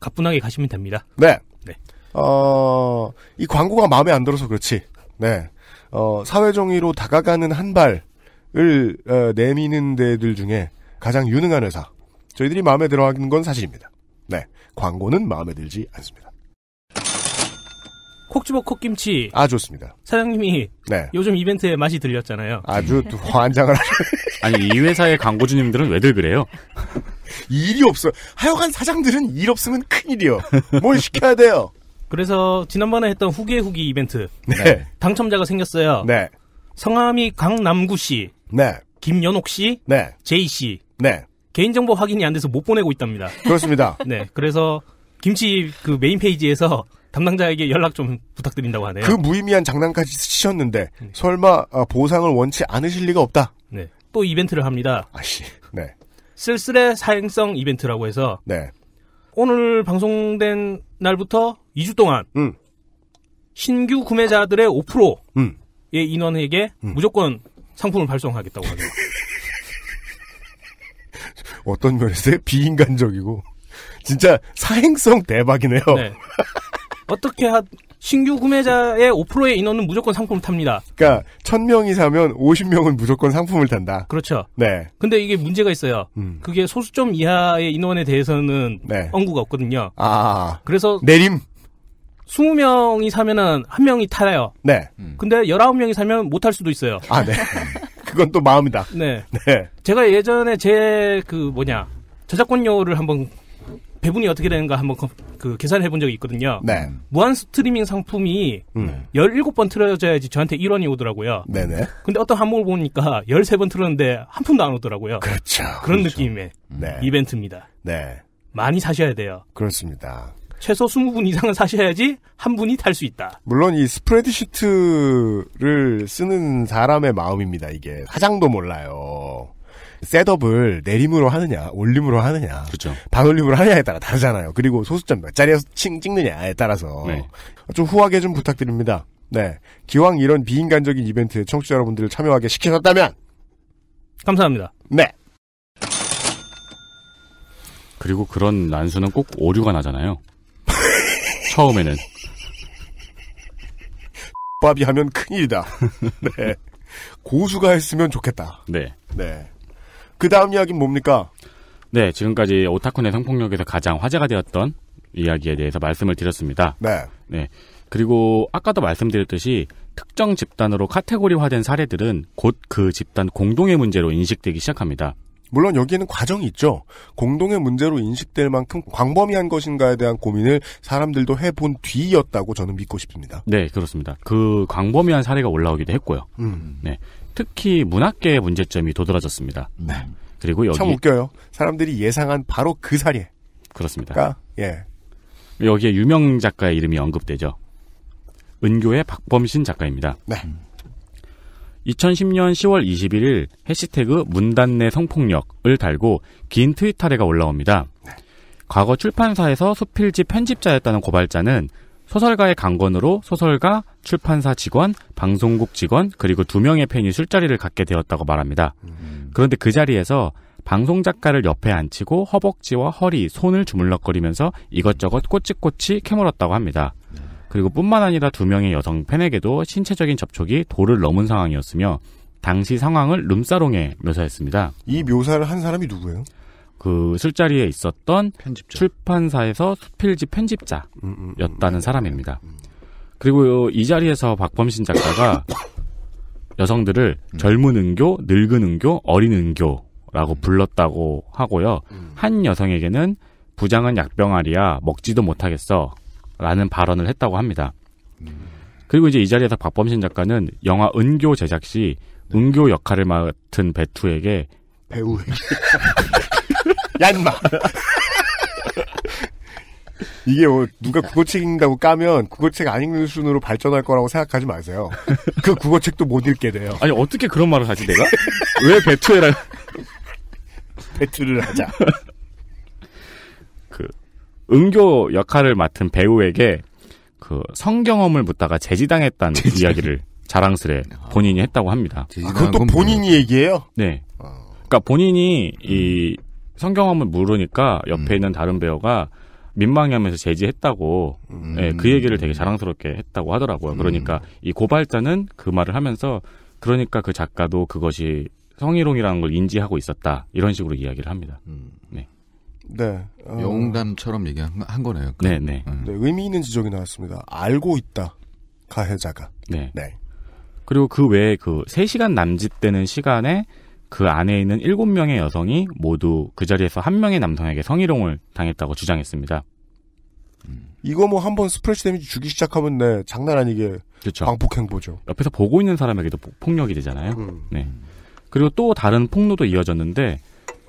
가뿐하게 가시면 됩니다. 네. 네. 어, 이 광고가 마음에 안 들어서 그렇지. 네. 어, 사회정의로 다가가는 한 발을 어, 내미는 데들 중에 가장 유능한 회사. 저희들이 마음에 들어 하는 건 사실입니다. 네. 광고는 마음에 들지 않습니다. 콕 집어 콕김치. 아, 좋습니다. 사장님이 네. 요즘 이벤트에 맛이 들렸잖아요. 아주 환장을 하셨 아니 이 회사의 광고주님들은 왜들 그래요? 일이 없어. 하여간 사장들은 일 없으면 큰 일이요. 뭘 시켜야 돼요? 그래서 지난번에 했던 후기의 후기 이벤트 네. 네. 당첨자가 생겼어요. 네. 성함이 강남구 씨, 네. 김연옥 씨, 네. 제이 씨. 네. 개인정보 확인이 안 돼서 못 보내고 있답니다. 그렇습니다. 네. 그래서 김치 그 메인 페이지에서 담당자에게 연락 좀 부탁드린다고 하네요. 그 무의미한 장난까지 치셨는데 네. 설마 아, 보상을 원치 않으실 리가 없다. 네. 또 이벤트를 합니다. 아씨, 네. 쓸쓸해 사행성 이벤트라고 해서 네. 오늘 방송된 날부터 2주 동안 음. 신규 구매자들의 5%의 음. 인원에게 음. 무조건 상품을 발송하겠다고 하네요. 어떤 면에서 비인간적이고 진짜 사행성 대박이네요. 네. 어떻게 하, 신규 구매자의 5%의 인원은 무조건 상품을 탑니다. 그러니까 1000명이 사면 50명은 무조건 상품을 탄다. 그렇죠. 네. 근데 이게 문제가 있어요. 음. 그게 소수점 이하의 인원에 대해서는 네. 언구가 없거든요. 아. 그래서 내림 20명이 사면은 한 명이 타요. 네. 음. 근데 19명이 사면 못 탈 수도 있어요. 아, 네. 그건 또 마음이다. 네. 네. 제가 예전에 제 그 뭐냐 저작권료를 한번 배분이 어떻게 되는가 한번 그 계산해 본 적이 있거든요. 네. 무한 스트리밍 상품이 음. 17번 틀어져야지 저한테 1원이 오더라고요. 네네. 근데 어떤 항목을 보니까 13번 틀었는데 한 푼도 안 오더라고요. 그렇죠. 그런 그렇죠. 느낌의 네. 이벤트입니다. 네. 많이 사셔야 돼요. 그렇습니다. 최소 20분 이상은 사셔야지 한 분이 탈 수 있다. 물론 이 스프레드시트를 쓰는 사람의 마음입니다. 이게 사장도 몰라요. 셋업을 내림으로 하느냐, 올림으로 하느냐, 그렇죠. 반올림으로 하느냐에 따라 다르잖아요. 그리고 소수점 몇 자리에서 칭 찍느냐에 따라서 네. 좀 후하게 좀 부탁드립니다. 네, 기왕 이런 비인간적인 이벤트에 청취자 여러분들을 참여하게 시켜줬다면 감사합니다. 네. 그리고 그런 난수는 꼭 오류가 나잖아요. 처음에는 밥이 하면 큰일이다. 네. 고수가 했으면 좋겠다. 네. 네. 그 다음 이야기는 뭡니까? 네, 지금까지 오타쿠네 성폭력에서 가장 화제가 되었던 이야기에 대해서 말씀을 드렸습니다. 네. 네. 그리고 아까도 말씀드렸듯이 특정 집단으로 카테고리화된 사례들은 곧 그 집단 공동의 문제로 인식되기 시작합니다. 물론 여기에는 과정이 있죠. 공동의 문제로 인식될 만큼 광범위한 것인가에 대한 고민을 사람들도 해본 뒤였다고 저는 믿고 싶습니다. 네, 그렇습니다. 그 광범위한 사례가 올라오기도 했고요. 음. 네. 특히 문학계의 문제점이 도드라졌습니다. 네. 그리고 여기 참 웃겨요. 사람들이 예상한 바로 그 사례. 그렇습니다. 그러니까, 예. 여기에 유명 작가의 이름이 언급되죠. 은교의 박범신 작가입니다. 네. 2010년 10월 21일 해시태그 문단내 성폭력을 달고 긴트위터래가 올라옵니다. 네. 과거 출판사에서 수필지 편집자였다는 고발자는 소설가의 강건으로 소설가, 출판사 직원, 방송국 직원, 그리고 두 명의 팬이 술자리를 갖게 되었다고 말합니다. 음. 그런데 그 자리에서 방송 작가를 옆에 앉히고 허벅지와 허리, 손을 주물럭거리면서 이것저것 꼬치꼬치 캐물었다고 합니다. 그리고 뿐만 아니라 두 명의 여성 팬에게도 신체적인 접촉이 도를 넘은 상황이었으며 당시 상황을 룸사롱에 묘사했습니다. 이 묘사를 한 사람이 누구예요? 그 술자리에 있었던 편집자. 출판사에서 수필지 편집자였다는 음, 음, 음. 사람입니다. 그리고 이 자리에서 박범신 작가가 여성들을 젊은 은교, 늙은 은교, 어린 은교라고 불렀다고 하고요. 한 여성에게는 부장은 약병아리야, 먹지도 못하겠어. 라는 발언을 했다고 합니다. 그리고 이제 이 자리에서 박범신 작가는 영화 은교 제작 시 네. 은교 역할을 맡은 배투에게 배우에게 야, 인마. 이게 뭐 누가 국어책인다고 까면 국어책 안 읽는 수으로 발전할 거라고 생각하지 마세요. 그 국어책도 못 읽게 돼요. 아니 어떻게 그런 말을 하지 내가? 왜 배투해라? 배투를 하자. 그 은교 역할을 맡은 배우에게 그 성경험을 묻다가 제지당했다는 이야기를 자랑스레 아. 본인이 했다고 합니다. 아, 그것도 본인이 뭐. 얘기예요? 네. 그러니까 본인이 이 음. 성경함을 물으니까 옆에 음. 있는 다른 배우가 민망해하면서 제지했다고 음. 예, 그 얘기를 되게 자랑스럽게 했다고 하더라고요. 음. 그러니까 이 고발자는 그 말을 하면서 그러니까 그 작가도 그것이 성희롱이라는 걸 인지하고 있었다 이런 식으로 이야기를 합니다. 음. 네. 네. 어... 영담처럼 얘기한 거네요. 그 네, 네. 음. 네. 의미 있는 지적이 나왔습니다. 알고 있다. 가해자가. 네. 네. 그리고 그 외에 그 세시간 남짓되는 시간에 그 안에 있는 7명의 여성이 모두 그 자리에서 한 명의 남성에게 성희롱을 당했다고 주장했습니다. 음. 이거 뭐 한 번 스프레시 데미지 주기 시작하면 네, 장난 아니게 그렇죠. 방폭 행보죠. 옆에서 보고 있는 사람에게도 폭력이 되잖아요. 음. 네. 그리고 또 다른 폭로도 이어졌는데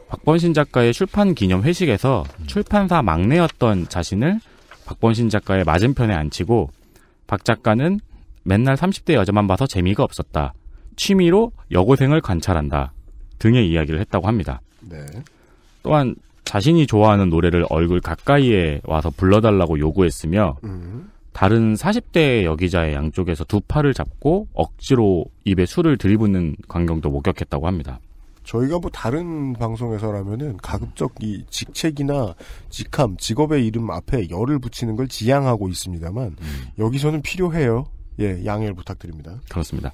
박범신 작가의 출판 기념 회식에서 음. 출판사 막내였던 자신을 박범신 작가의 맞은편에 앉히고 박 작가는 맨날 30대 여자만 봐서 재미가 없었다. 취미로 여고생을 관찰한다. 등의 이야기를 했다고 합니다. 네. 또한 자신이 좋아하는 노래를 얼굴 가까이에 와서 불러달라고 요구했으며 음. 다른 40대 여기자의 양쪽에서 두 팔을 잡고 억지로 입에 술을 들이붓는 광경도 목격했다고 합니다. 저희가 뭐 다른 방송에서라면은 가급적 이 직책이나 직함, 직업의 이름 앞에 열을 붙이는 걸 지양하고 있습니다만 음. 여기서는 필요해요. 예, 양해를 부탁드립니다. 그렇습니다.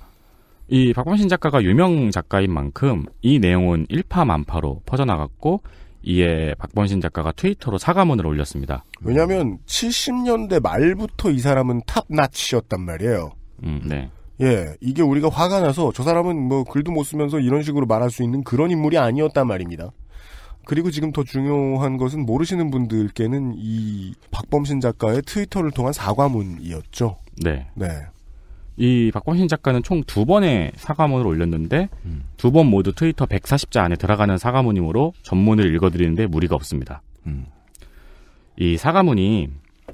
이 박범신 작가가 유명 작가인 만큼 이 내용은 일파만파로 퍼져나갔고 이에 박범신 작가가 트위터로 사과문을 올렸습니다. 왜냐하면 70년대 말부터 이 사람은 탑나치였단 말이에요. 음, 네. 예, 이게 우리가 화가 나서 저 사람은 뭐 글도 못 쓰면서 이런 식으로 말할 수 있는 그런 인물이 아니었단 말입니다. 그리고 지금 더 중요한 것은 모르시는 분들께는 이 박범신 작가의 트위터를 통한 사과문이었죠. 네. 네. 이 박광신 작가는 총 두 번의 사과문을 올렸는데 음. 두번 모두 트위터 140자 안에 들어가는 사과문이므로 전문을 읽어드리는데 무리가 없습니다. 음. 이 사과문이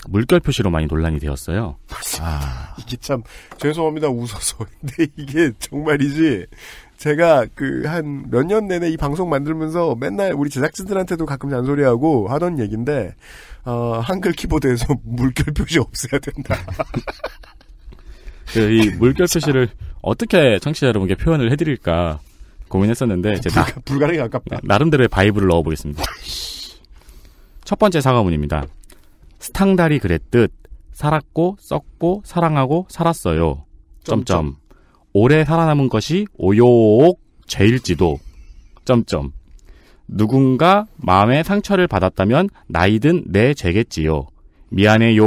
물결 표시로 많이 논란이 되었어요. 아. 이게 참 죄송합니다 웃어서 근데 이게 정말이지 제가 그 한 몇 년 내내 이 방송 만들면서 맨날 우리 제작진들한테도 가끔 잔소리하고 하던 얘긴데 어, 한글 키보드에서 물결 표시 없애야 된다. 그이 물결 표시를 어떻게 청취자 여러분께 표현을 해드릴까 고민했었는데 제가 불가, 불가능에 가깝다. 네, 나름대로의 바이브를 넣어보겠습니다. 첫 번째 사과문입니다. 스탕달이 그랬듯 살았고 썩고 사랑하고 살았어요. 점점 오래 살아남은 것이 오욕 죄일지도 점점 누군가 마음에 상처를 받았다면 나이든 내 죄겠지요. 미안해요.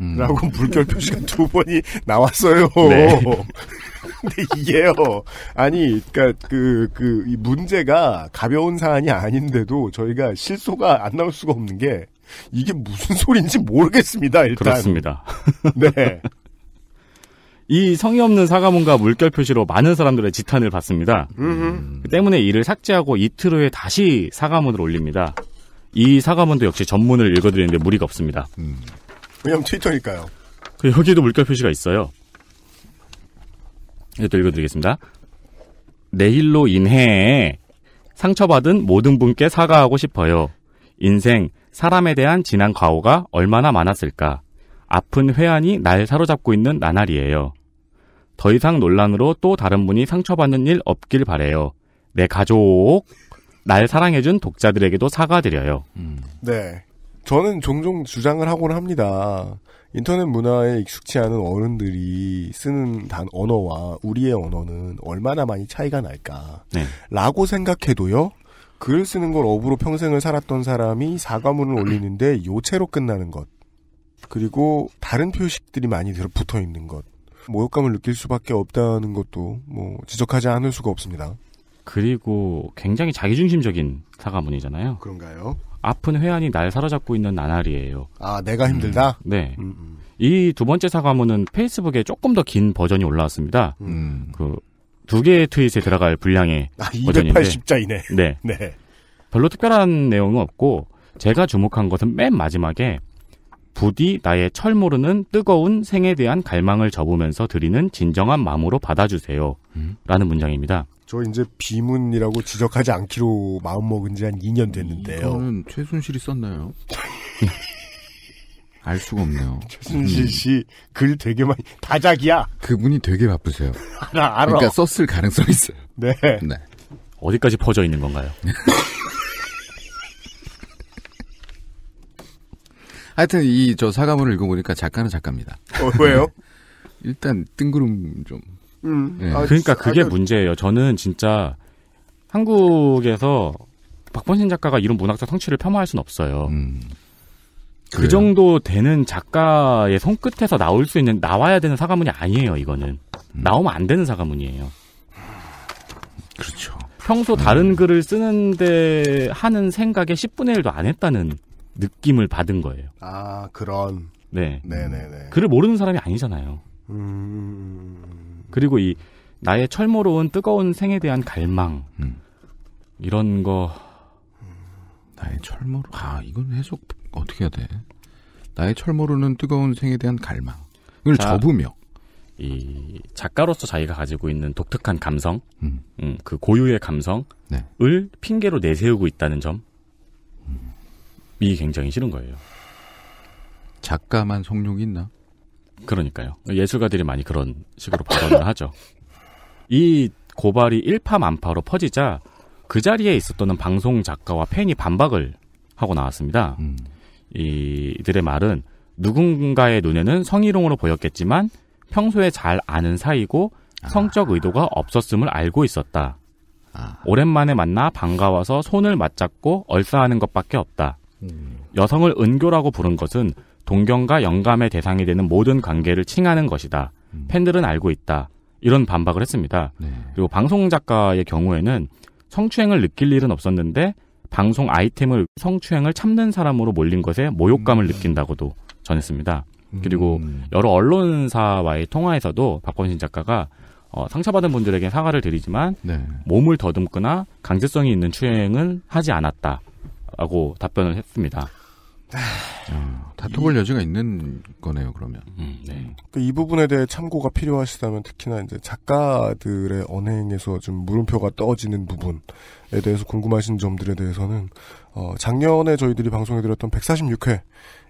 음. 라고 물결 표시가 두 번이 나왔어요. 네. 근데 이게요. 아니, 그니까 그, 그, 이 문제가 가벼운 사안이 아닌데도 저희가 실소가 안 나올 수가 없는 게 이게 무슨 소리인지 모르겠습니다, 일단. 그렇습니다. 네. 이 성의 없는 사과문과 물결 표시로 많은 사람들의 지탄을 받습니다. 음. 때문에 이를 삭제하고 이틀 후에 다시 사과문을 올립니다. 이 사과문도 역시 전문을 읽어드리는데 무리가 없습니다. 음. 왜냐면 트위터니까요. 그 여기에도 물결 표시가 있어요. 이것도 읽어드리겠습니다. 내일로 인해 상처받은 모든 분께 사과하고 싶어요. 인생, 사람에 대한 지난 과오가 얼마나 많았을까. 아픈 회한이 날 사로잡고 있는 나날이에요. 더 이상 논란으로 또 다른 분이 상처받는 일 없길 바래요. 내 가족, 날 사랑해준 독자들에게도 사과드려요. 음. 네. 저는 종종 주장을 하곤 합니다. 인터넷 문화에 익숙치 않은 어른들이 쓰는 단 언어와 우리의 언어는 얼마나 많이 차이가 날까? 네. 라고 생각해도요. 글을 쓰는 걸 업으로 평생을 살았던 사람이 사과문을 올리는데 요체로 끝나는 것. 그리고 다른 표식들이 많이 들어붙어 있는 것. 모욕감을 느낄 수밖에 없다는 것도 뭐 지적하지 않을 수가 없습니다. 그리고 굉장히 자기중심적인 사과문이잖아요. 그런가요? 아픈 회한이 날 사로잡고 있는 나날이에요. 아, 내가 음. 힘들다? 네. 음, 네. 음. 이두 번째 사과문은 페이스북에 조금 더 긴 버전이 올라왔습니다. 음. 그, 두 개의 트윗에 들어갈 분량의 아, 280자이네. 네. 네. 별로 특별한 내용은 없고, 제가 주목한 것은 맨 마지막에, 부디 나의 철 모르는 뜨거운 생에 대한 갈망을 접으면서 드리는 진정한 마음으로 받아주세요. 라는 문장입니다. 저 이제 비문이라고 지적하지 않기로 마음먹은 지 한 2년 됐는데요. 이거는 최순실이 썼나요? 알 수가 없네요. 최순실 음. 씨글 되게 많이 다작이야. 그분이 되게 바쁘세요. 알아 알아. 그러니까 썼을 가능성이 있어요. 네. 네. 어디까지 퍼져 있는 건가요? 하여튼 이 저 사과문을 읽어보니까 작가는 작가입니다. 어, 왜요? 일단 뜬구름 좀 음. 네. 아, 그러니까 그게 아, 문제예요. 저는 진짜 한국에서 박본신 작가가 이런 문학적 성취를 폄하할 수는 없어요. 음. 그 정도 되는 작가의 손끝에서 나올 수 있는 나와야 되는 사과문이 아니에요. 이거는 음. 나오면 안 되는 사과문이에요. 그렇죠. 평소 음. 다른 음. 글을 쓰는데 하는 생각에 10분의 1도 안 했다는 느낌을 받은 거예요. 아 그런. 네. 음. 네네네. 글을 모르는 사람이 아니잖아요. 음. 그리고 이 나의 철모로운 뜨거운 생에 대한 갈망 음. 이런 거 나의 철모로 아 이건 해석 어떻게 해야 돼? 나의 철모로는 뜨거운 생에 대한 갈망 이걸 자, 접으며 이 작가로서 자기가 가지고 있는 독특한 감성, 음. 음그 고유의 감성을 네. 핑계로 내세우고 있다는 점이 음. 굉장히 싫은 거예요. 작가만 성욕이 있나? 그러니까요. 예술가들이 많이 그런 식으로 발언을 하죠. 이 고발이 일파만파로 퍼지자 그 자리에 있었던 방송 작가와 팬이 반박을 하고 나왔습니다. 음. 이들의 말은 누군가의 눈에는 성희롱으로 보였겠지만 평소에 잘 아는 사이고 아. 성적 의도가 없었음을 알고 있었다. 아. 오랜만에 만나 반가워서 손을 맞잡고 얼싸하는 것밖에 없다. 음. 여성을 은교라고 부른 것은 동경과 영감의 대상이 되는 모든 관계를 칭하는 것이다. 음. 팬들은 알고 있다. 이런 반박을 했습니다. 네. 그리고 방송 작가의 경우에는 성추행을 느낄 일은 없었는데 방송 아이템을 성추행을 참는 사람으로 몰린 것에 모욕감을 음. 느낀다고도 전했습니다. 음. 그리고 여러 언론사와의 통화에서도 박권신 작가가 어, 상처받은 분들에게 사과를 드리지만 네. 몸을 더듬거나 강제성이 있는 추행은 하지 않았다라고 답변을 했습니다. 아, 다투볼 여지가 있는 거네요, 그러면. 음, 네. 그 이 부분에 대해 참고가 필요하시다면 특히나 이제 작가들의 언행에서 좀 물음표가 떠지는 부분에 대해서 궁금하신 점들에 대해서는 어, 작년에 저희들이 방송해드렸던 146회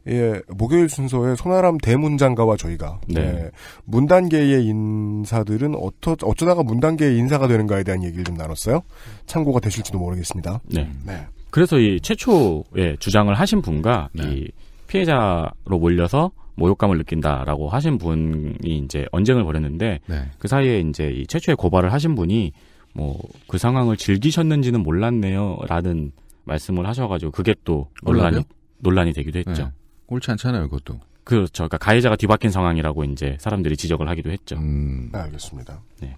예, 목요일 순서에 손아람 대문장가와 저희가 네. 예, 네, 문단계의 인사들은 어떠, 어쩌다가 문단계의 인사가 되는가에 대한 얘기를 좀 나눴어요. 참고가 되실지도 모르겠습니다. 네. 네. 그래서 이 최초의 주장을 하신 분과 네. 이 피해자로 몰려서 모욕감을 느낀다라고 하신 분이 이제 언쟁을 벌였는데 네. 그 사이에 이제 이 최초의 고발을 하신 분이 뭐 그 상황을 즐기셨는지는 몰랐네요라는 말씀을 하셔가지고 그게 또 논란이 몰라요? 논란이 되기도 네. 했죠. 네. 옳지 않잖아요, 그것도. 그렇죠. 그러니까 가해자가 뒤바뀐 상황이라고 이제 사람들이 지적을 하기도 했죠. 음, 네, 알겠습니다. 네.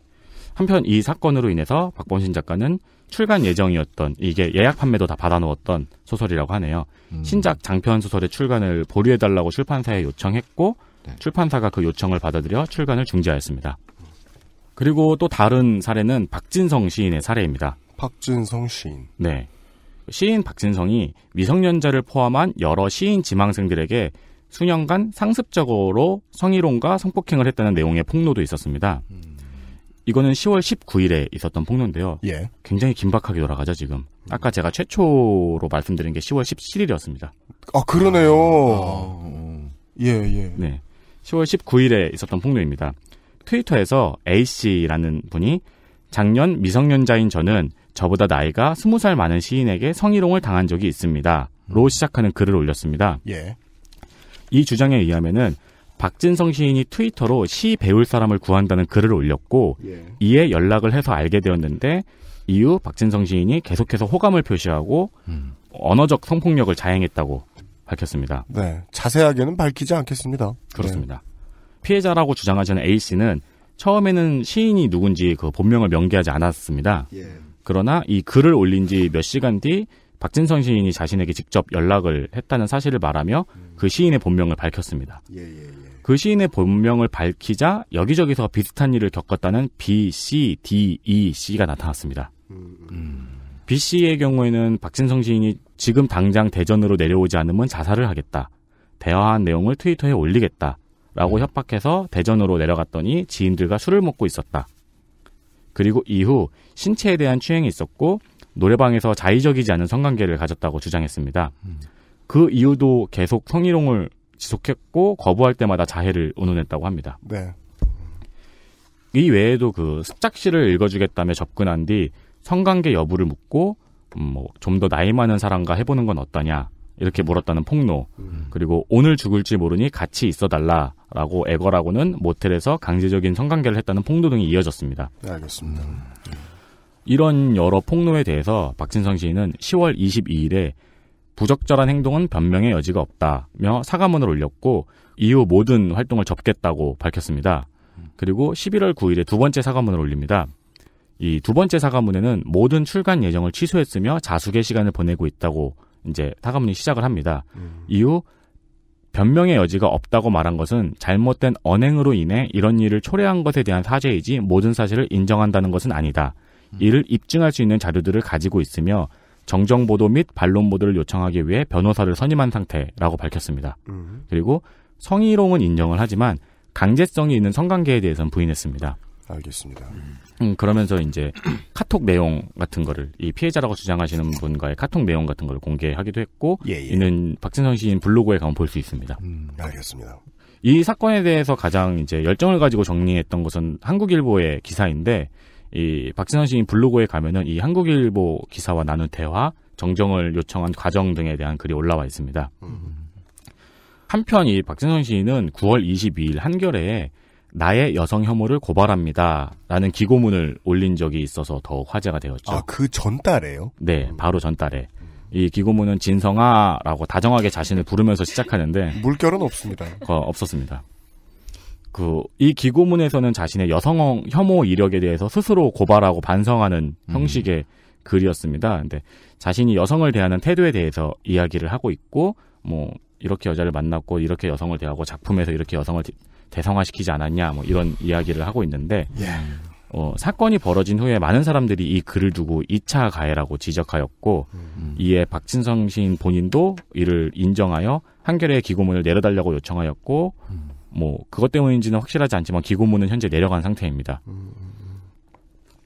한편 이 사건으로 인해서 박범신 작가는 출간 예정이었던 이게 예약 판매도 다 받아놓았던 소설이라고 하네요. 음. 신작 장편 소설의 출간을 보류해달라고 출판사에 요청했고 네. 출판사가 그 요청을 받아들여 출간을 중지하였습니다. 그리고 또 다른 사례는 박진성 시인의 사례입니다. 박진성 시인. 네. 시인 박진성이 미성년자를 포함한 여러 시인 지망생들에게 수년간 상습적으로 성희롱과 성폭행을 했다는 내용의 폭로도 있었습니다. 음. 이거는 10월 19일에 있었던 폭로인데요. 예. 굉장히 긴박하게 돌아가죠, 지금. 아까 제가 최초로 말씀드린 게 10월 17일이었습니다. 아, 그러네요. 아, 예, 예. 네. 10월 19일에 있었던 폭로입니다. 트위터에서 A씨라는 분이 작년 미성년자인 저는 저보다 나이가 20살 많은 시인에게 성희롱을 당한 적이 있습니다. 로 음. 시작하는 글을 올렸습니다. 예. 이 주장에 의하면은 박진성 시인이 트위터로 시 배울 사람을 구한다는 글을 올렸고 예. 이에 연락을 해서 알게 되었는데 이후 박진성 시인이 계속해서 호감을 표시하고 음. 언어적 성폭력을 자행했다고 밝혔습니다. 네, 자세하게는 밝히지 않겠습니다. 그렇습니다. 네. 피해자라고 주장하시는 A 씨는 처음에는 시인이 누군지 그 본명을 명기하지 않았습니다. 네. 예. 그러나 이 글을 올린 지 몇 시간 뒤 박진성 시인이 자신에게 직접 연락을 했다는 사실을 말하며 음. 그 시인의 본명을 밝혔습니다. 예, 예, 예. 그 시인의 본명을 밝히자 여기저기서 비슷한 일을 겪었다는 B, C, D, E, C가 나타났습니다. 음. B c 의 경우에는 박진성 시인이 지금 당장 대전으로 내려오지 않으면 자살을 하겠다. 대화한 내용을 트위터에 올리겠다. 라고 음. 협박해서 대전으로 내려갔더니 지인들과 술을 먹고 있었다. 그리고 이후 신체에 대한 추행이 있었고 노래방에서 자의적이지 않은 성관계를 가졌다고 주장했습니다. 음. 그이유도 계속 성희롱을 지속했고 거부할 때마다 자해를 운운했다고 합니다. 네. 이 외에도 그 습작시를 읽어주겠다며 접근한 뒤 성관계 여부를 묻고 음, 뭐좀 더 나이 많은 사람과 해보는 건 어떠냐 이렇게 물었다는 폭로 음. 그리고 오늘 죽을지 모르니 같이 있어달라라고 애거라고는 모텔에서 강제적인 성관계를 했다는 폭로 등이 이어졌습니다. 네, 알겠습니다. 음. 이런 여러 폭로에 대해서 박진성 시인은 10월 22일에 부적절한 행동은 변명의 여지가 없다며 사과문을 올렸고 이후 모든 활동을 접겠다고 밝혔습니다. 그리고 11월 9일에 두 번째 사과문을 올립니다. 이 두 번째 사과문에는 모든 출간 예정을 취소했으며 자숙의 시간을 보내고 있다고 이제 사과문이 시작을 합니다. 음. 이후 변명의 여지가 없다고 말한 것은 잘못된 언행으로 인해 이런 일을 초래한 것에 대한 사죄이지 모든 사실을 인정한다는 것은 아니다. 음. 이를 입증할 수 있는 자료들을 가지고 있으며 정정 보도 및 반론 보도를 요청하기 위해 변호사를 선임한 상태라고 밝혔습니다. 음. 그리고 성희롱은 인정을 하지만 강제성이 있는 성관계에 대해서는 부인했습니다. 알겠습니다. 음, 그러면서 이제 카톡 내용 같은 거를 이 피해자라고 주장하시는 분과의 카톡 내용 같은 거를 공개하기도 했고 예, 예. 이는 박진성 씨인 블로그에 가면 볼 수 있습니다. 음, 알겠습니다. 이 사건에 대해서 가장 이제 열정을 가지고 정리했던 것은 한국일보의 기사인데 이 박진원 시인 블로그에 가면은 이 한국일보 기사와 나눈 대화, 정정을 요청한 과정 등에 대한 글이 올라와 있습니다. 한편 이 박진선 시인은 9월 22일 한겨레에 나의 여성 혐오를 고발합니다. 라는 기고문을 올린 적이 있어서 더욱 화제가 되었죠. 아, 그 전달에요? 네, 바로 전달에. 이 기고문은 진성아라고 다정하게 자신을 부르면서 시작하는데 물결은 없습니다. 어, 없었습니다. 그이 기고문에서는 자신의 여성 혐오 이력에 대해서 스스로 고발하고 반성하는 음. 형식의 글이었습니다. 근데 자신이 여성을 대하는 태도에 대해서 이야기를 하고 있고 뭐 이렇게 여자를 만났고 이렇게 여성을 대하고 작품에서 이렇게 여성을 대성화시키지 않았냐 뭐 이런 이야기를 하고 있는데 예. 어, 사건이 벌어진 후에 많은 사람들이 이 글을 두고 2차 가해라고 지적하였고 음. 이에 박진성 시인 본인도 이를 인정하여 한결의 기고문을 내려달라고 요청하였고 음. 뭐 그것 때문인지는 확실하지 않지만 기고문은 현재 내려간 상태입니다. 음, 음. 음.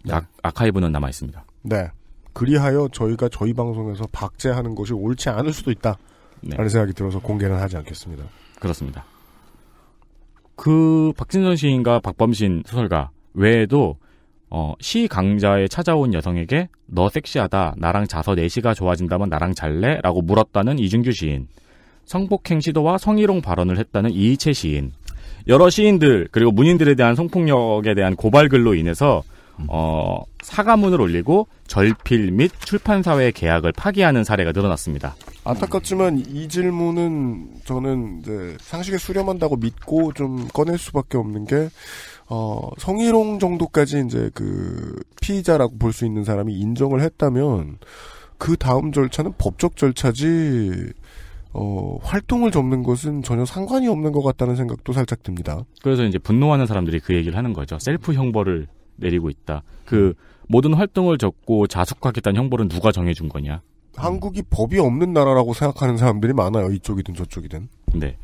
네. 아, 카이브는 남아 있습니다. 네. 그리하여 저희가 저희 방송에서 박제하는 것이 옳지 않을 수도 있다. 네. 라는 생각이 들어서 공개는 하지 않겠습니다. 그렇습니다. 그 박진선 시인과 박범신 소설가 외에도 어, 시 강좌에 찾아온 여성에게 너 섹시하다 나랑 자서 내시가 좋아진다면 나랑 잘래? 라고 물었다는 이준규 시인 성폭행 시도와 성희롱 발언을 했다는 이이채 시인. 여러 시인들 그리고 문인들에 대한 성폭력에 대한 고발 글로 인해서 어, 사과문을 올리고 절필 및출판사회의 계약을 파기하는 사례가 늘어났습니다. 안타깝지만 이 질문은 저는 이제 상식에 수렴한다고 믿고 좀 꺼낼 수밖에 없는 게 어, 성희롱 정도까지 이제 그 피의자라고 볼 수 있는 사람이 인정을 했다면 그 다음 절차는 법적 절차지 어, 활동을 접는 것은 전혀 상관이 없는 것 같다는 생각도 살짝 듭니다. 그래서 이제 분노하는 사람들이 그 얘기를 하는 거죠. 셀프 형벌을 내리고 있다. 그 모든 활동을 접고 자숙하겠다는 형벌은 누가 정해준 거냐? 한국이 법이 없는 나라라고 생각하는 사람들이 많아요. 이쪽이든 저쪽이든. 네.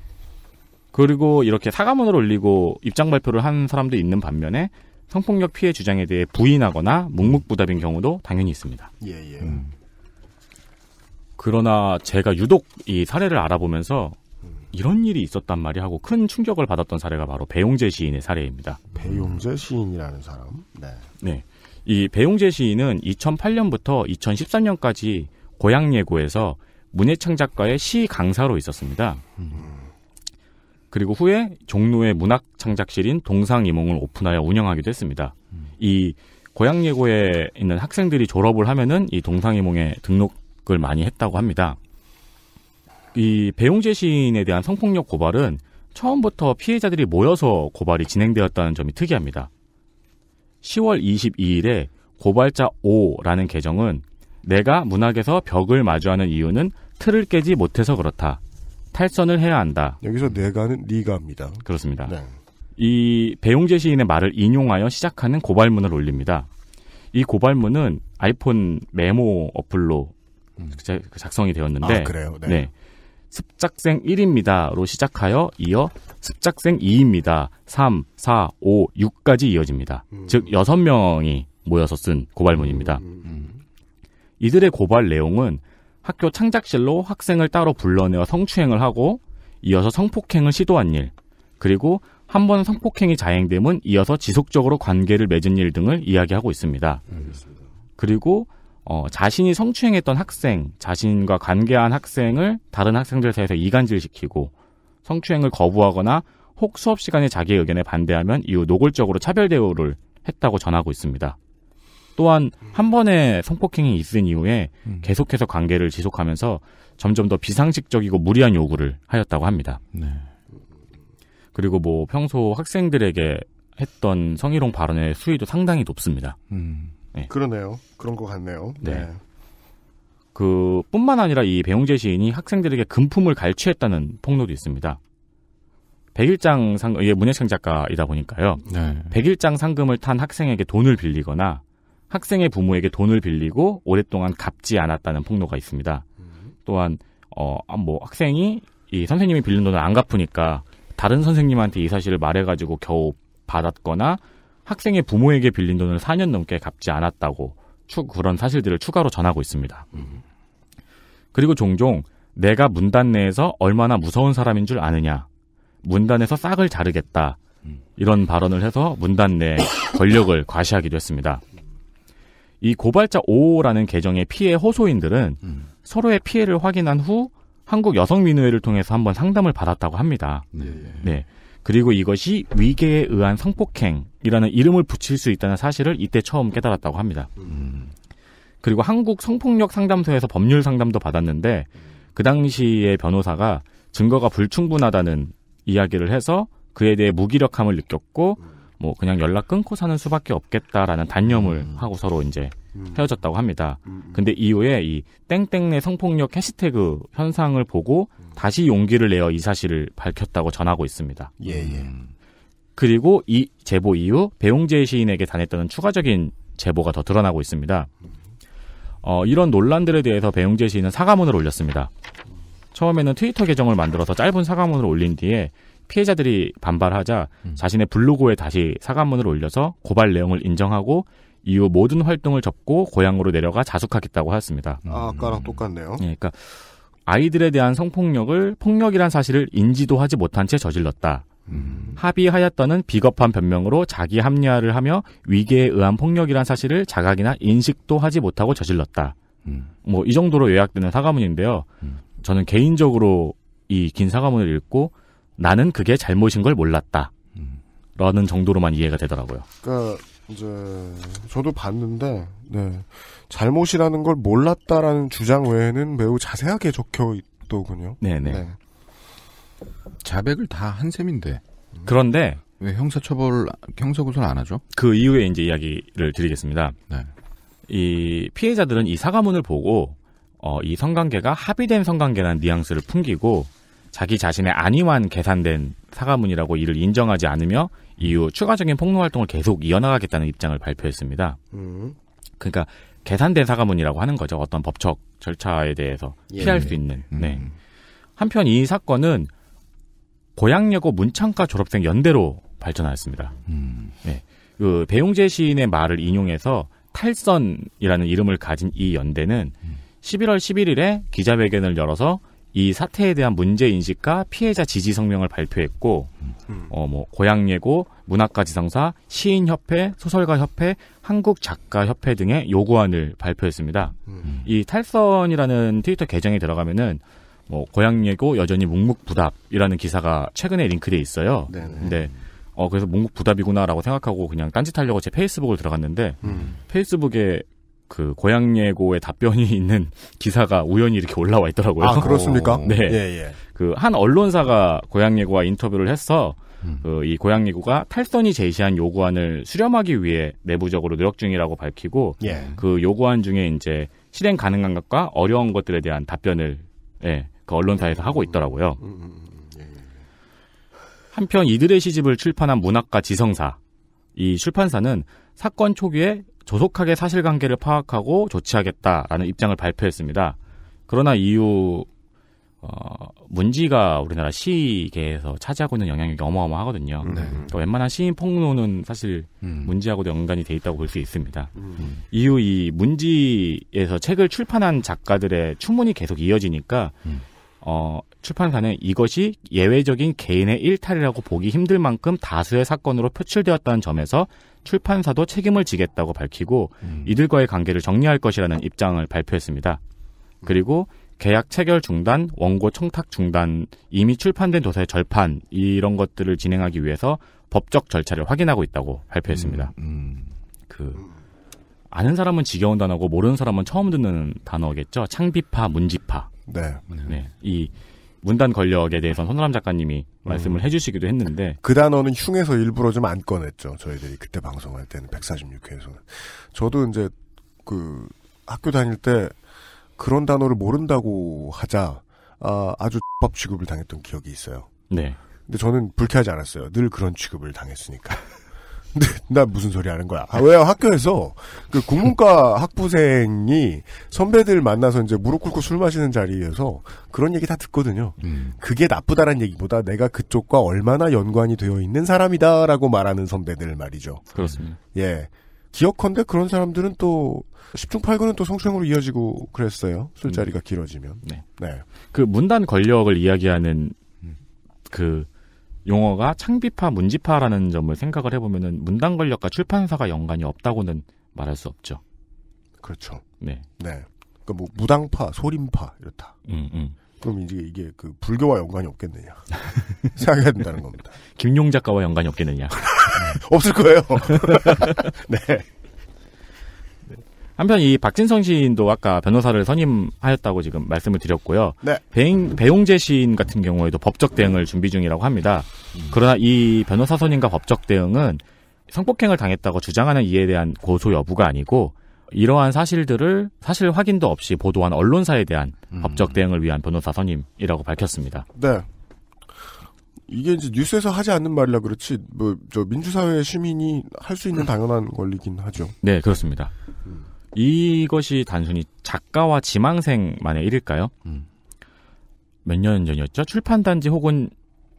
그리고 이렇게 사과문을 올리고 입장 발표를 한 사람도 있는 반면에 성폭력 피해 주장에 대해 부인하거나 묵묵부답인 경우도 당연히 있습니다. 예, 예. 음. 그러나 제가 유독 이 사례를 알아보면서 이런 일이 있었단 말이 하고 큰 충격을 받았던 사례가 바로 배용재 시인의 사례입니다. 배용재 시인이라는 사람? 네. 네. 이 배용재 시인은 2008년부터 2013년까지 고향예고에서 문예창 작과의시 강사로 있었습니다. 그리고 후에 종로의 문학 창작실인 동상이몽을 오픈하여 운영하기도 했습니다. 이 고향예고에 있는 학생들이 졸업을 하면은 이 동상이몽에 등록 지적을 많이 했다고 합니다. 이 배용재 시인에 대한 성폭력 고발은 처음부터 피해자들이 모여서 고발이 진행되었다는 점이 특이합니다. 10월 22일에 고발자 O라는 계정은 내가 문학에서 벽을 마주하는 이유는 틀을 깨지 못해서 그렇다. 탈선을 해야 한다. 여기서 내가는 네가입니다. 그렇습니다. 네. 이 배용재 시인의 말을 인용하여 시작하는 고발문을 올립니다. 이 고발문은 아이폰 메모 어플로 음. 그 그 작성이 되었는데 아, 그래요? 네. 네. 습작생 1입니다로 시작하여 이어 습작생 2입니다. 3, 4, 5, 6까지 이어집니다. 음. 즉 6명이 모여서 쓴 고발문입니다. 음, 음, 음, 이들의 고발 내용은 학교 창작실로 학생을 따로 불러내어 성추행을 하고 이어서 성폭행을 시도한 일, 그리고 한 번 성폭행이 자행됨은 이어서 지속적으로 관계를 맺은 일 등을 이야기하고 있습니다. 알겠습니다. 그리고 어, 자신이 성추행했던 학생, 자신과 관계한 학생을 다른 학생들 사이에서 이간질시키고 성추행을 거부하거나 혹 수업 시간에 자기 의견에 의 반대하면 이후 노골적으로 차별 대우를 했다고 전하고 있습니다. 또한 한 번의 성폭행이 있은 이후에 음. 계속해서 관계를 지속하면서 점점 더 비상식적이고 무리한 요구를 하였다고 합니다. 네. 그리고 뭐 평소 학생들에게 했던 성희롱 발언의 수위도 상당히 높습니다. 음. 네. 그러네요. 그런 것 같네요. 네. 네. 그 뿐만 아니라 이 배용재 시인이 학생들에게 금품을 갈취했다는 폭로도 있습니다. 백일장 상금, 이게 문예창 작가이다 보니까요. 네. 백일장 상금을 탄 학생에게 돈을 빌리거나 학생의 부모에게 돈을 빌리고 오랫동안 갚지 않았다는 폭로가 있습니다. 또한 어, 아, 뭐 학생이 이 선생님이 빌린 돈을 안 갚으니까 다른 선생님한테 이 사실을 말해가지고 겨우 받았거나 학생의 부모에게 빌린 돈을 4년 넘게 갚지 않았다고 추, 그런 사실들을 추가로 전하고 있습니다. 그리고 종종 내가 문단 내에서 얼마나 무서운 사람인 줄 아느냐. 문단에서 싹을 자르겠다. 이런 발언을 해서 문단 내 권력을 과시하기도 했습니다. 이 고발자 5호라는 계정의 피해 호소인들은 음. 서로의 피해를 확인한 후 한국 여성민의회를 통해서 한번 상담을 받았다고 합니다. 네. 예. 네. 그리고 이것이 위계에 의한 성폭행이라는 이름을 붙일 수 있다는 사실을 이때 처음 깨달았다고 합니다. 그리고 한국 성폭력 상담소에서 법률 상담도 받았는데 그당시에 변호사가 증거가 불충분하다는 이야기를 해서 그에 대해 무기력함을 느꼈고 뭐 그냥 연락 끊고 사는 수밖에 없겠다라는 단념을 음. 하고 서로 이제 음. 헤어졌다고 합니다. 음, 음. 근데 이후에 이 땡땡의 성폭력 해시태그 현상을 보고 음. 다시 용기를 내어 이 사실을 밝혔다고 전하고 있습니다. 예, 예. 그리고 이 제보 이후 배용재 시인에게 다했다는 추가적인 제보가 더 드러나고 있습니다. 어, 이런 논란들에 대해서 배용재 시인은 사과문을 올렸습니다. 처음에는 트위터 계정을 만들어서 짧은 사과문을 올린 뒤에 피해자들이 반발하자 음. 자신의 블로그에 다시 사과문을 올려서 고발 내용을 인정하고 이후 모든 활동을 접고 고향으로 내려가 자숙하겠다고 하였습니다. 아, 아까랑 똑같네요. 예, 그러니까 아이들에 대한 성폭력을 폭력이란 사실을 인지도 하지 못한 채 저질렀다. 음. 합의하였다는 비겁한 변명으로 자기 합리화를 하며 위계에 의한 폭력이란 사실을 자각이나 인식도 하지 못하고 저질렀다. 음. 뭐이 정도로 요약되는 사과문인데요. 음. 저는 개인적으로 이 긴 사과문을 읽고 나는 그게 잘못인 걸 몰랐다. 라는 정도로만 이해가 되더라고요. 그러니까 이제 저도 봤는데 네. 잘못이라는 걸 몰랐다라는 주장 외에는 매우 자세하게 적혀 있더군요. 네네. 네. 네. 자백을 다 한 셈인데. 그런데 왜 형사처벌 형사구속 안 하죠? 그 이후에 이제 이야기를 드리겠습니다. 네. 이 피해자들은 이 사과문을 보고 어, 이 성관계가 합의된 성관계라는 뉘앙스를 풍기고 자기 자신의 안위완 계산된 사과문이라고 이를 인정하지 않으며 이후 추가적인 폭로 활동을 계속 이어나가겠다는 입장을 발표했습니다. 음. 그러니까 계산된 사과문이라고 하는 거죠. 어떤 법적 절차에 대해서 예, 피할 예. 수 있는. 음. 네. 한편 이 사건은 고양여고 문창과 졸업생 연대로 발전하였습니다. 음. 네. 그 배용재 시인의 말을 인용해서 탈선이라는 이름을 가진 이 연대는 11월 음. 11일에 기자회견을 열어서 이 사태에 대한 문제 인식과 피해자 지지 성명을 발표했고 음. 어뭐 고향예고 문학가지성사 시인협회 소설가협회 한국작가협회 등의 요구안을 발표했습니다. 음. 이 탈선이라는 트위터 계정에 들어가면은 뭐 고향예고 여전히 묵묵부답이라는 기사가 최근에 링크돼 있어요. 근데 어 그래서 묵묵부답이구나라고 생각하고 그냥 딴짓하려고 제 페이스북을 들어갔는데 음. 페이스북에 그 고향 예고의 답변이 있는 기사가 우연히 이렇게 올라와 있더라고요. 아 그렇습니까? 어. 네. 예, 예. 그한 언론사가 고향 예고와 인터뷰를 해서 음. 그이 고향 예고가 탈선이 제시한 요구안을 수렴하기 위해 내부적으로 노력 중이라고 밝히고 예. 그 요구안 중에 이제 실행 가능한 것과 어려운 것들에 대한 답변을 예, 그 언론사에서 하고 있더라고요. 음, 음, 음, 예, 예, 예. 한편 이들의 시집을 출판한 문학가 지성사 이 출판사는 사건 초기에 조속하게 사실관계를 파악하고 조치하겠다라는 입장을 발표했습니다. 그러나 이후 어, 문지가 우리나라 시계에서 차지하고 있는 영향력이 어마어마하거든요. 음. 네. 그러니까 웬만한 시인 폭로는 사실 음. 문지하고도 연관이 돼 있다고 볼 수 있습니다. 음. 이후 이 문지에서 책을 출판한 작가들의 충문이 계속 이어지니까 음. 어, 출판사는 이것이 예외적인 개인의 일탈이라고 보기 힘들 만큼 다수의 사건으로 표출되었다는 점에서 출판사도 책임을 지겠다고 밝히고 음. 이들과의 관계를 정리할 것이라는 입장을 발표했습니다. 그리고 계약 체결 중단, 원고 청탁 중단, 이미 출판된 도서의 절판 이런 것들을 진행하기 위해서 법적 절차를 확인하고 있다고 발표했습니다. 음, 음. 그 아는 사람은 지겨운 단어고 모르는 사람은 처음 듣는 단어겠죠. 창비파, 문지파. 네. 네. 이 문단 권력에 대해서 선호남 작가님이 음. 말씀을 해주시기도 했는데 그 단어는 흉해서 일부러 좀 안 꺼냈죠. 저희들이 그때 방송할 때는 146회에서는 저도 이제 그 학교 다닐 때 그런 단어를 모른다고 하자 아, 아주 법 취급을 당했던 기억이 있어요. 네. 근데 저는 불쾌하지 않았어요. 늘 그런 취급을 당했으니까. 나 무슨 소리 하는 거야? 아, 왜 학교에서 그 국문과 학부생이 선배들 만나서 이제 무릎 꿇고 술 마시는 자리에서 그런 얘기 다 듣거든요. 음. 그게 나쁘다란 얘기보다 내가 그쪽과 얼마나 연관이 되어 있는 사람이다라고 말하는 선배들 말이죠. 그렇습니다. 예. 기억컨대 그런 사람들은 또 10중 8구는 또 성추행으로 이어지고 그랬어요. 술자리가 음. 길어지면. 네. 네. 그 문단 권력을 이야기하는 그 용어가 창비파, 문지파라는 점을 생각을 해보면은 문단 권력과 출판사가 연관이 없다고는 말할 수 없죠. 그렇죠. 네. 네. 그러니까 뭐 무당파, 소림파 이렇다. 음, 음. 그럼 이제 이게 그 불교와 연관이 없겠느냐 생각해야 된다는 겁니다. 김용 작가와 연관이 없겠느냐? 없을 거예요. 네. 한편 이 박진성 시인도 아까 변호사를 선임하였다고 지금 말씀을 드렸고요. 네. 배인, 배용재 시인 같은 경우에도 법적 대응을 준비 중이라고 합니다. 음. 그러나 이 변호사 선임과 법적 대응은 성폭행을 당했다고 주장하는 이에 대한 고소 여부가 아니고 이러한 사실들을 사실 확인도 없이 보도한 언론사에 대한 음. 법적 대응을 위한 변호사 선임이라고 밝혔습니다. 네. 이게 이제 뉴스에서 하지 않는 말이라 그렇지 뭐 저 민주사회 시민이 할 수 있는 당연한 권리긴 하죠. 네, 그렇습니다. 음. 이것이 단순히 작가와 지망생만의 일일까요? 음. 몇년 전이었죠? 출판단지 혹은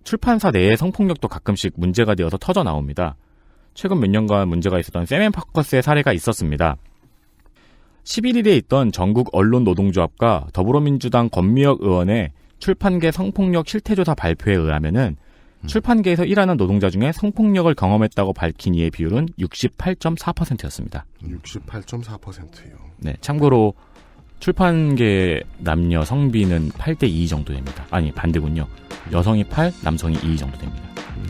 출판사 내의 성폭력도 가끔씩 문제가 되어서 터져 나옵니다. 최근 몇 년간 문제가 있었던 세멘 파커스의 사례가 있었습니다. 11일에 있던 전국 언론 노동조합과 더불어민주당 권미혁 의원의 출판계 성폭력 실태조사 발표에 의하면은 출판계에서 일하는 노동자 중에 성폭력을 경험했다고 밝힌 이의 비율은 68.4%였습니다. 68.4%요. 네, 참고로 출판계 남녀 성비는 8대 2 정도 됩니다. 아니 반대군요. 여성이 8, 남성이 2 정도 됩니다. 음.